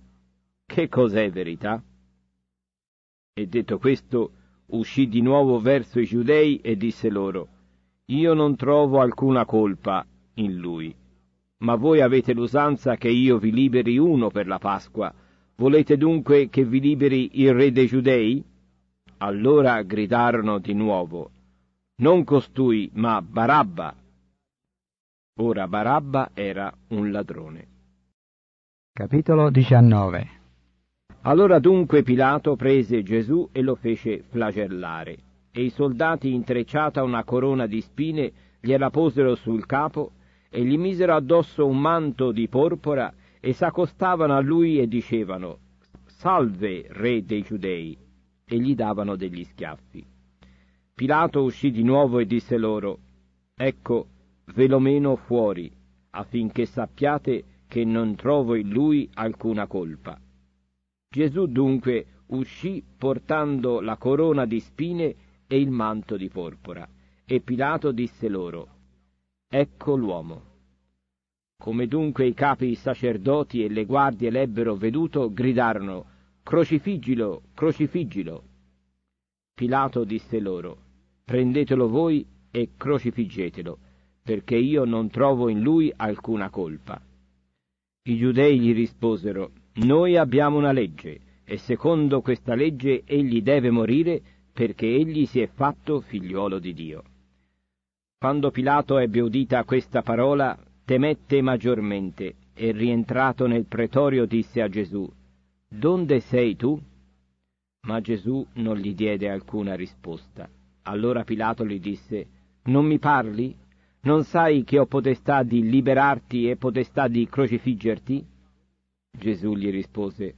Che cos'è verità? E detto questo, uscì di nuovo verso i giudei e disse loro, Io non trovo alcuna colpa in lui ma voi avete l'usanza che io vi liberi uno per la Pasqua. Volete dunque che vi liberi il re dei Giudei? Allora gridarono di nuovo, non costui, ma Barabba. Ora Barabba era un ladrone. Capitolo 19 Allora dunque Pilato prese Gesù e lo fece flagellare, e i soldati, intrecciata una corona di spine, gliela posero sul capo e gli misero addosso un manto di porpora e s'accostavano a lui e dicevano Salve, re dei giudei, e gli davano degli schiaffi. Pilato uscì di nuovo e disse loro Ecco, ve lo meno fuori, affinché sappiate che non trovo in lui alcuna colpa. Gesù dunque uscì portando la corona di spine e il manto di porpora. E Pilato disse loro, ecco l'uomo. Come dunque i capi sacerdoti e le guardie l'ebbero veduto, gridarono Crocifiggilo, crocifiggilo. Pilato disse loro Prendetelo voi e crocifiggetelo, perché io non trovo in lui alcuna colpa. I giudei gli risposero Noi abbiamo una legge, e secondo questa legge egli deve morire perché egli si è fatto figliuolo di Dio. Quando Pilato ebbe udita questa parola, temette maggiormente e rientrato nel pretorio disse a Gesù, Donde sei tu? Ma Gesù non gli diede alcuna risposta. Allora Pilato gli disse, Non mi parli? Non sai che ho potestà di liberarti e potestà di crocifiggerti? Gesù gli rispose,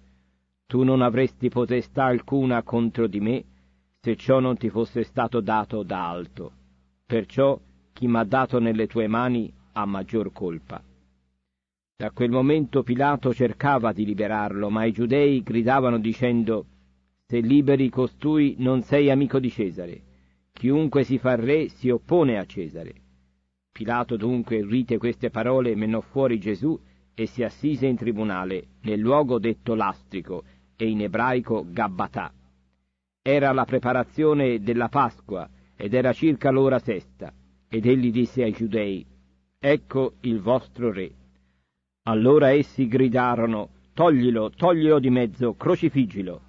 Tu non avresti potestà alcuna contro di me, se ciò non ti fosse stato dato da alto. Perciò chi m'ha dato nelle tue mani ha maggior colpa. Da quel momento Pilato cercava di liberarlo, ma i giudei gridavano dicendo Se liberi costui non sei amico di Cesare. Chiunque si fa re si oppone a Cesare. Pilato dunque, rite queste parole, menò fuori Gesù e si assise in tribunale, nel luogo detto lastrico e in ebraico Gabbatà. Era la preparazione della Pasqua ed era circa l'ora sesta. Ed egli disse ai giudei, Ecco il vostro re. Allora essi gridarono, Toglilo, toglilo di mezzo, crocifiggilo.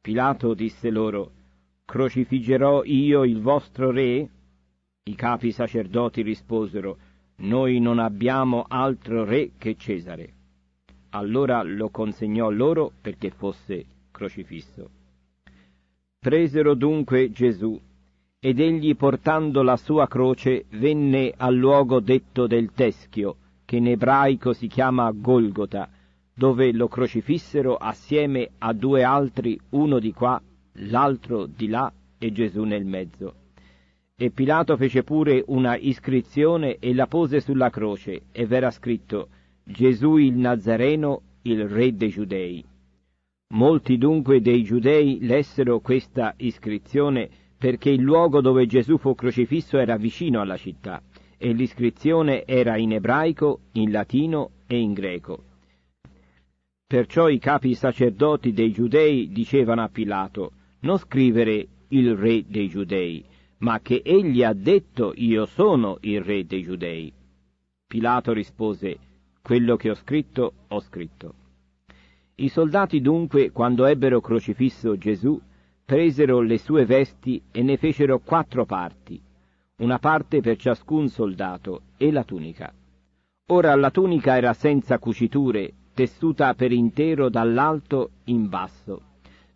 Pilato disse loro, Crocifiggerò io il vostro re? I capi sacerdoti risposero, Noi non abbiamo altro re che Cesare. Allora lo consegnò loro perché fosse crocifisso. Presero dunque Gesù ed egli portando la sua croce venne al luogo detto del teschio, che in ebraico si chiama Golgota, dove lo crocifissero assieme a due altri, uno di qua, l'altro di là e Gesù nel mezzo. E Pilato fece pure una iscrizione e la pose sulla croce, e v'era scritto Gesù il Nazareno, il re dei Giudei. Molti dunque dei Giudei lessero questa iscrizione perché il luogo dove Gesù fu crocifisso era vicino alla città e l'iscrizione era in ebraico, in latino e in greco. Perciò i capi sacerdoti dei giudei dicevano a Pilato non scrivere il re dei giudei, ma che egli ha detto io sono il re dei giudei. Pilato rispose quello che ho scritto ho scritto. I soldati dunque, quando ebbero crocifisso Gesù, presero le sue vesti e ne fecero quattro parti, una parte per ciascun soldato, e la tunica. Ora la tunica era senza cuciture, tessuta per intero dall'alto in basso.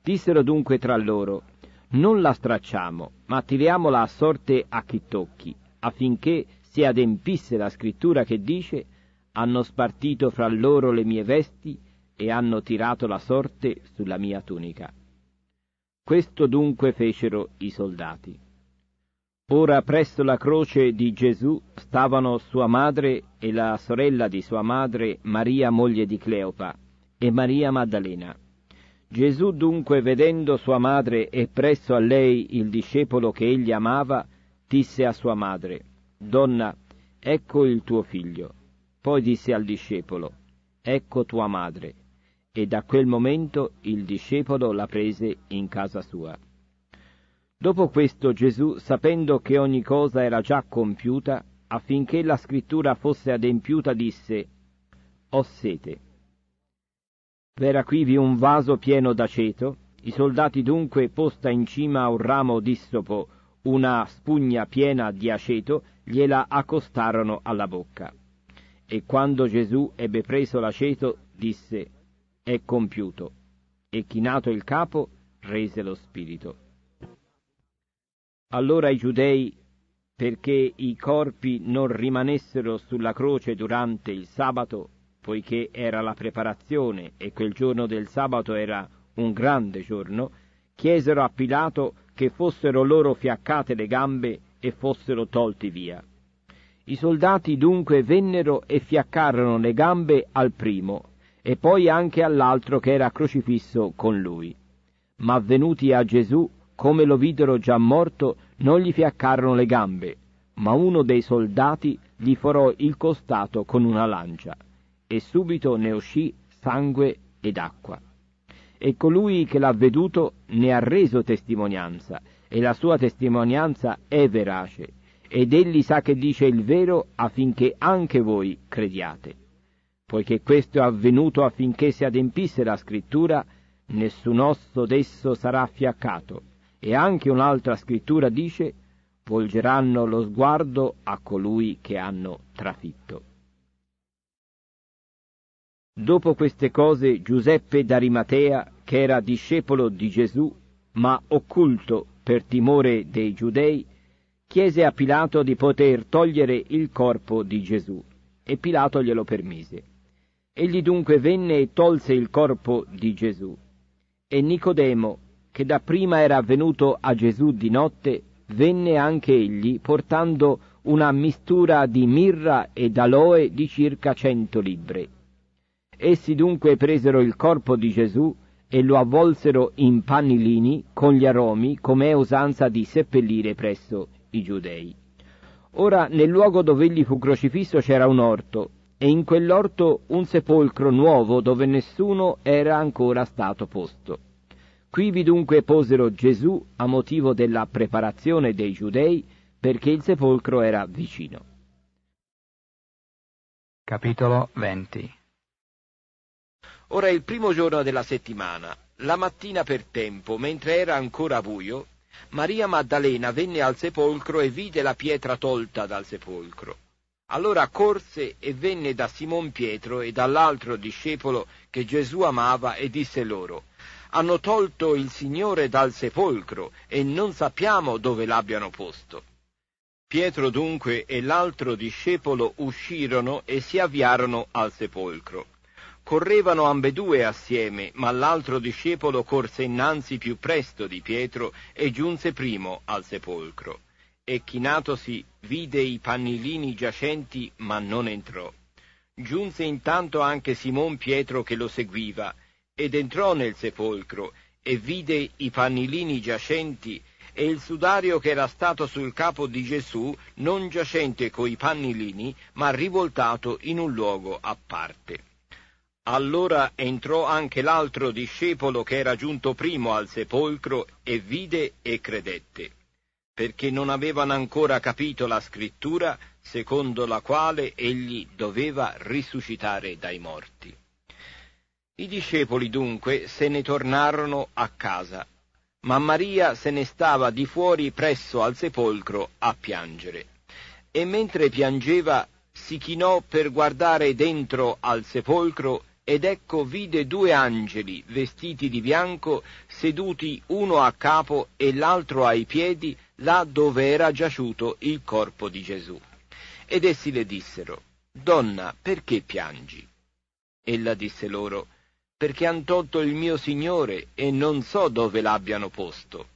Dissero dunque tra loro, non la stracciamo, ma tiriamola a sorte a chi tocchi, affinché si adempisse la scrittura che dice, hanno spartito fra loro le mie vesti e hanno tirato la sorte sulla mia tunica. Questo dunque fecero i soldati. Ora presso la croce di Gesù stavano sua madre e la sorella di sua madre Maria moglie di Cleopa e Maria Maddalena. Gesù dunque vedendo sua madre e presso a lei il discepolo che egli amava, disse a sua madre, Donna, ecco il tuo figlio. Poi disse al discepolo, Ecco tua madre e da quel momento il discepolo la prese in casa sua. Dopo questo Gesù, sapendo che ogni cosa era già compiuta, affinché la scrittura fosse adempiuta, disse, Ho sete. V'era quivi un vaso pieno d'aceto, i soldati dunque, posta in cima a un ramo d'issopo una spugna piena di aceto, gliela accostarono alla bocca. E quando Gesù ebbe preso l'aceto, disse, è compiuto. E chinato il capo, rese lo spirito. Allora i giudei, perché i corpi non rimanessero sulla croce durante il sabato, poiché era la preparazione e quel giorno del sabato era un grande giorno, chiesero a Pilato che fossero loro fiaccate le gambe e fossero tolti via. I soldati dunque vennero e fiaccarono le gambe al primo e poi anche all'altro che era crocifisso con lui. Ma venuti a Gesù, come lo videro già morto, non gli fiaccarono le gambe, ma uno dei soldati gli forò il costato con una lancia, e subito ne uscì sangue ed acqua. E colui che l'ha veduto ne ha reso testimonianza, e la sua testimonianza è verace, ed egli sa che dice il vero affinché anche voi crediate poiché questo è avvenuto affinché si adempisse la scrittura, nessun osso d'esso sarà fiaccato. E anche un'altra scrittura dice, volgeranno lo sguardo a colui che hanno trafitto. Dopo queste cose Giuseppe d'Arimatea, che era discepolo di Gesù, ma occulto per timore dei giudei, chiese a Pilato di poter togliere il corpo di Gesù e Pilato glielo permise. Egli dunque venne e tolse il corpo di Gesù. E Nicodemo, che da prima era venuto a Gesù di notte, venne anche egli portando una mistura di mirra e d'aloe di circa cento libbre. Essi dunque presero il corpo di Gesù e lo avvolsero in pannilini con gli aromi, com'è usanza di seppellire presso i giudei. Ora nel luogo dove egli fu crocifisso c'era un orto, e in quell'orto un sepolcro nuovo dove nessuno era ancora stato posto. Quivi dunque posero Gesù a motivo della preparazione dei giudei perché il sepolcro era vicino. Capitolo 20 Ora è il primo giorno della settimana, la mattina per tempo, mentre era ancora buio, Maria Maddalena venne al sepolcro e vide la pietra tolta dal sepolcro allora corse e venne da Simon Pietro e dall'altro discepolo che Gesù amava e disse loro, hanno tolto il Signore dal sepolcro e non sappiamo dove l'abbiano posto. Pietro dunque e l'altro discepolo uscirono e si avviarono al sepolcro. Correvano ambedue assieme, ma l'altro discepolo corse innanzi più presto di Pietro e giunse primo al sepolcro e chinatosi vide i pannilini giacenti, ma non entrò. Giunse intanto anche Simon Pietro che lo seguiva, ed entrò nel sepolcro, e vide i pannilini giacenti, e il sudario che era stato sul capo di Gesù non giacente coi pannilini, ma rivoltato in un luogo a parte. Allora entrò anche l'altro discepolo che era giunto primo al sepolcro e vide e credette perché non avevano ancora capito la scrittura secondo la quale egli doveva risuscitare dai morti. I discepoli dunque se ne tornarono a casa, ma Maria se ne stava di fuori presso al sepolcro a piangere. E mentre piangeva si chinò per guardare dentro al sepolcro ed ecco vide due angeli vestiti di bianco seduti uno a capo e l'altro ai piedi là dove era giaciuto il corpo di Gesù. Ed essi le dissero, Donna, perché piangi? Ella disse loro, Perché han tolto il mio Signore e non so dove l'abbiano posto.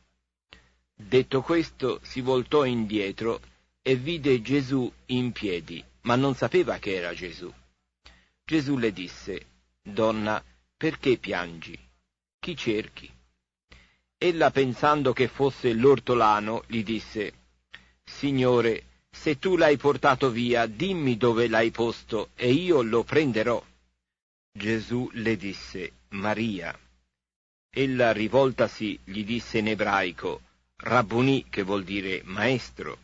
Detto questo, si voltò indietro e vide Gesù in piedi, ma non sapeva che era Gesù. Gesù le disse, Donna, perché piangi? Chi cerchi? Ella pensando che fosse l'ortolano, gli disse, Signore, se tu l'hai portato via, dimmi dove l'hai posto e io lo prenderò. Gesù le disse, Maria. Ella rivoltasi gli disse in ebraico, Rabboni che vuol dire maestro.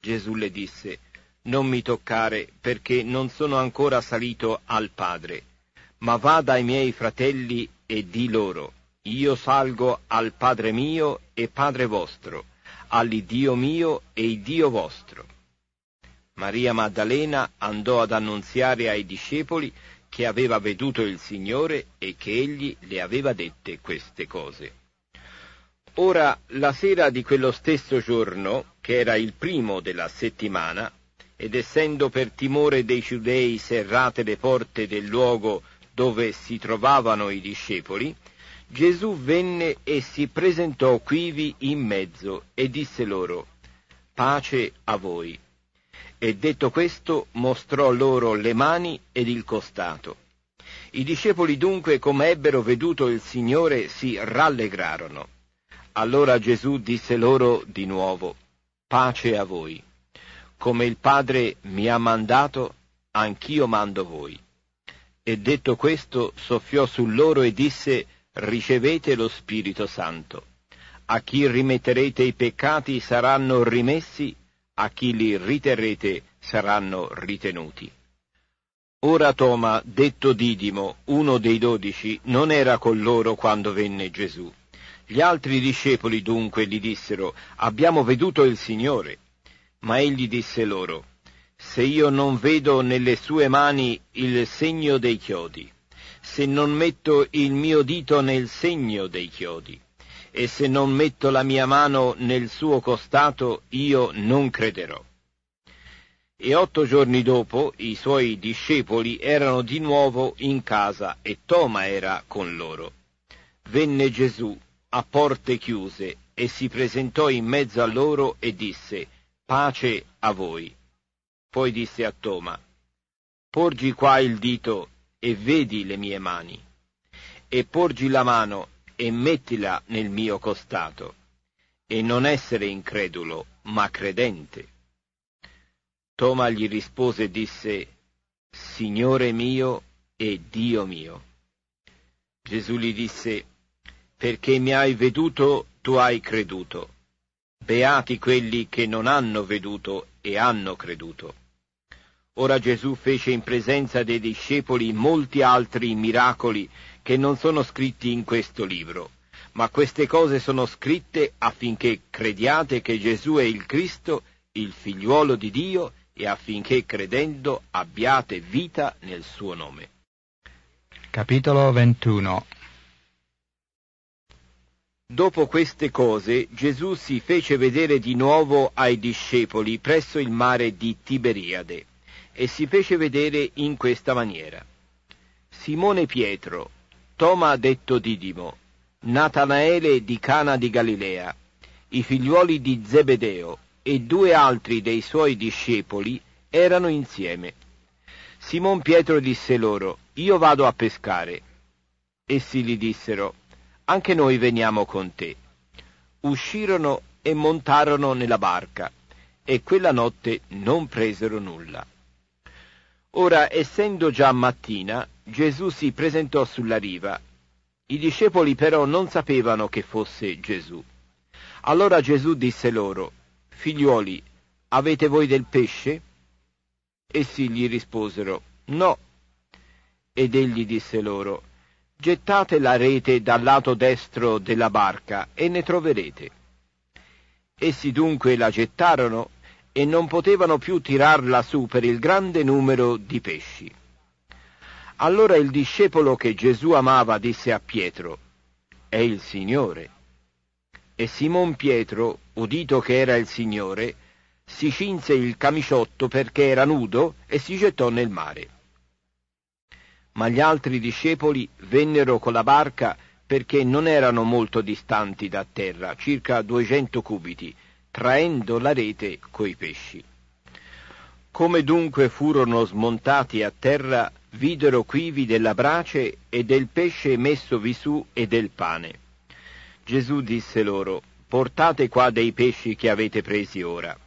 Gesù le disse, Non mi toccare perché non sono ancora salito al Padre, ma va dai miei fratelli e di loro, io salgo al Padre mio e Padre vostro, all'Iddio mio e Iddio vostro. Maria Maddalena andò ad annunziare ai discepoli che aveva veduto il Signore e che egli le aveva dette queste cose. Ora, la sera di quello stesso giorno, che era il primo della settimana, ed essendo per timore dei giudei serrate le porte del luogo dove si trovavano i discepoli, Gesù venne e si presentò quivi in mezzo e disse loro, pace a voi. E detto questo mostrò loro le mani ed il costato. I discepoli dunque, come ebbero veduto il Signore, si rallegrarono. Allora Gesù disse loro di nuovo, pace a voi. Come il Padre mi ha mandato, anch'io mando voi. E detto questo soffiò su loro e disse, ricevete lo Spirito Santo. A chi rimetterete i peccati saranno rimessi, a chi li riterrete saranno ritenuti. Ora Toma, detto Didimo, uno dei dodici, non era con loro quando venne Gesù. Gli altri discepoli dunque gli dissero, abbiamo veduto il Signore. Ma egli disse loro, se io non vedo nelle sue mani il segno dei chiodi, se non metto il mio dito nel segno dei chiodi e se non metto la mia mano nel suo costato io non crederò. E otto giorni dopo i suoi discepoli erano di nuovo in casa e Toma era con loro. Venne Gesù a porte chiuse e si presentò in mezzo a loro e disse Pace a voi. Poi disse a Toma Porgi qua il dito e vedi le mie mani, e porgi la mano e mettila nel mio costato, e non essere incredulo, ma credente. Toma gli rispose e disse, Signore mio e Dio mio. Gesù gli disse, Perché mi hai veduto, tu hai creduto. Beati quelli che non hanno veduto e hanno creduto. Ora Gesù fece in presenza dei discepoli molti altri miracoli che non sono scritti in questo libro, ma queste cose sono scritte affinché crediate che Gesù è il Cristo, il figliuolo di Dio, e affinché credendo abbiate vita nel suo nome. Capitolo 21 Dopo queste cose Gesù si fece vedere di nuovo ai discepoli presso il mare di Tiberiade e si fece vedere in questa maniera. Simone Pietro, Toma detto Didimo, Natanaele di Cana di Galilea, i figliuoli di Zebedeo e due altri dei suoi discepoli erano insieme. Simon Pietro disse loro, Io vado a pescare. Essi gli dissero, Anche noi veniamo con te. Uscirono e montarono nella barca, e quella notte non presero nulla. Ora, essendo già mattina, Gesù si presentò sulla riva. I discepoli però non sapevano che fosse Gesù. Allora Gesù disse loro, Figliuoli, avete voi del pesce? Essi gli risposero, No. Ed egli disse loro, Gettate la rete dal lato destro della barca e ne troverete. Essi dunque la gettarono e non potevano più tirarla su per il grande numero di pesci. Allora il discepolo che Gesù amava disse a Pietro, È il Signore. E Simon Pietro, udito che era il Signore, si cinse il camiciotto perché era nudo e si gettò nel mare. Ma gli altri discepoli vennero con la barca perché non erano molto distanti da terra, circa duecento cubiti, traendo la rete coi pesci. Come dunque furono smontati a terra, videro quivi della brace e del pesce messovi su e del pane. Gesù disse loro, portate qua dei pesci che avete presi ora.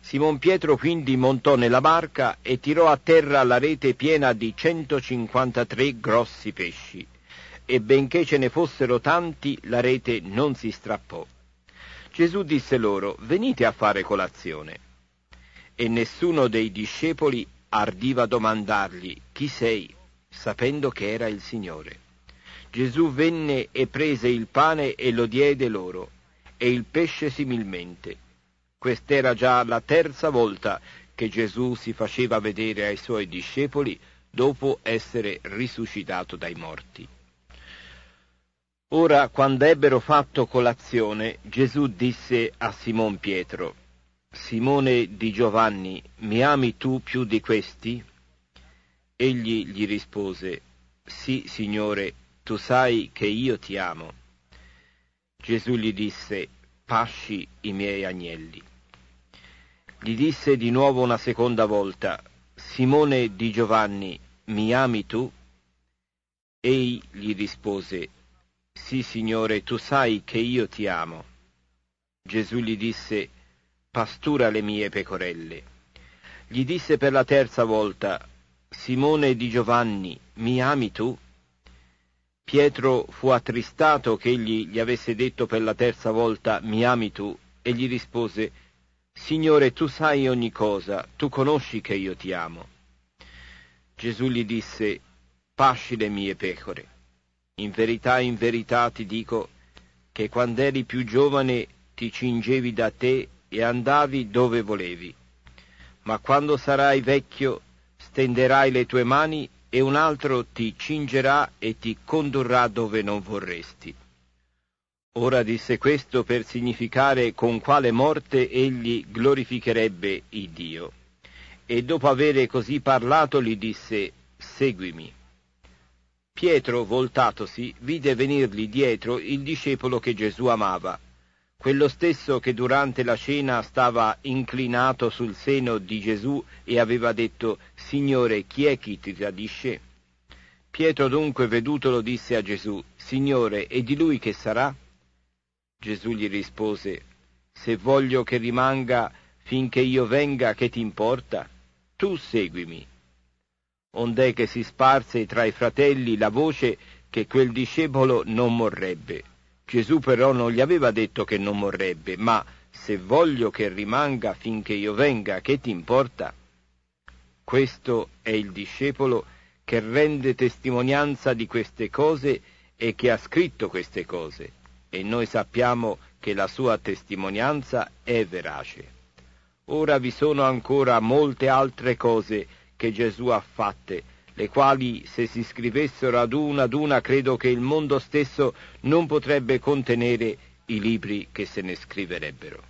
Simon Pietro quindi montò nella barca e tirò a terra la rete piena di 153 grossi pesci, e benché ce ne fossero tanti, la rete non si strappò. Gesù disse loro, venite a fare colazione. E nessuno dei discepoli ardiva domandargli, chi sei? sapendo che era il Signore. Gesù venne e prese il pane e lo diede loro, e il pesce similmente. Quest'era già la terza volta che Gesù si faceva vedere ai suoi discepoli dopo essere risuscitato dai morti. Ora, quando ebbero fatto colazione, Gesù disse a Simon Pietro, Simone di Giovanni, mi ami tu più di questi? Egli gli rispose, Sì, Signore, tu sai che io ti amo. Gesù gli disse, Pasci i miei agnelli. Gli disse di nuovo una seconda volta, Simone di Giovanni, mi ami tu? Ei gli rispose, sì, Signore, tu sai che io ti amo. Gesù gli disse, Pastura le mie pecorelle. Gli disse per la terza volta, Simone di Giovanni, mi ami tu? Pietro fu attristato che egli gli avesse detto per la terza volta, Mi ami tu? E gli rispose, Signore, tu sai ogni cosa, tu conosci che io ti amo. Gesù gli disse, Pasci le mie pecore. In verità, in verità ti dico che quando eri più giovane ti cingevi da te e andavi dove volevi. Ma quando sarai vecchio stenderai le tue mani e un altro ti cingerà e ti condurrà dove non vorresti. Ora disse questo per significare con quale morte egli glorificherebbe il Dio. E dopo avere così parlato gli disse, seguimi. Pietro, voltatosi, vide venirgli dietro il discepolo che Gesù amava, quello stesso che durante la cena stava inclinato sul seno di Gesù e aveva detto Signore, chi è chi ti tradisce? Pietro dunque vedutolo disse a Gesù, Signore, e di lui che sarà? Gesù gli rispose, Se voglio che rimanga finché io venga, che ti importa? Tu seguimi ond'è che si sparse tra i fratelli la voce che quel discepolo non morrebbe. Gesù però non gli aveva detto che non morrebbe, ma se voglio che rimanga finché io venga, che ti importa? Questo è il discepolo che rende testimonianza di queste cose e che ha scritto queste cose, e noi sappiamo che la sua testimonianza è verace. Ora vi sono ancora molte altre cose che Gesù ha fatte, le quali se si scrivessero ad una ad una credo che il mondo stesso non potrebbe contenere i libri che se ne scriverebbero.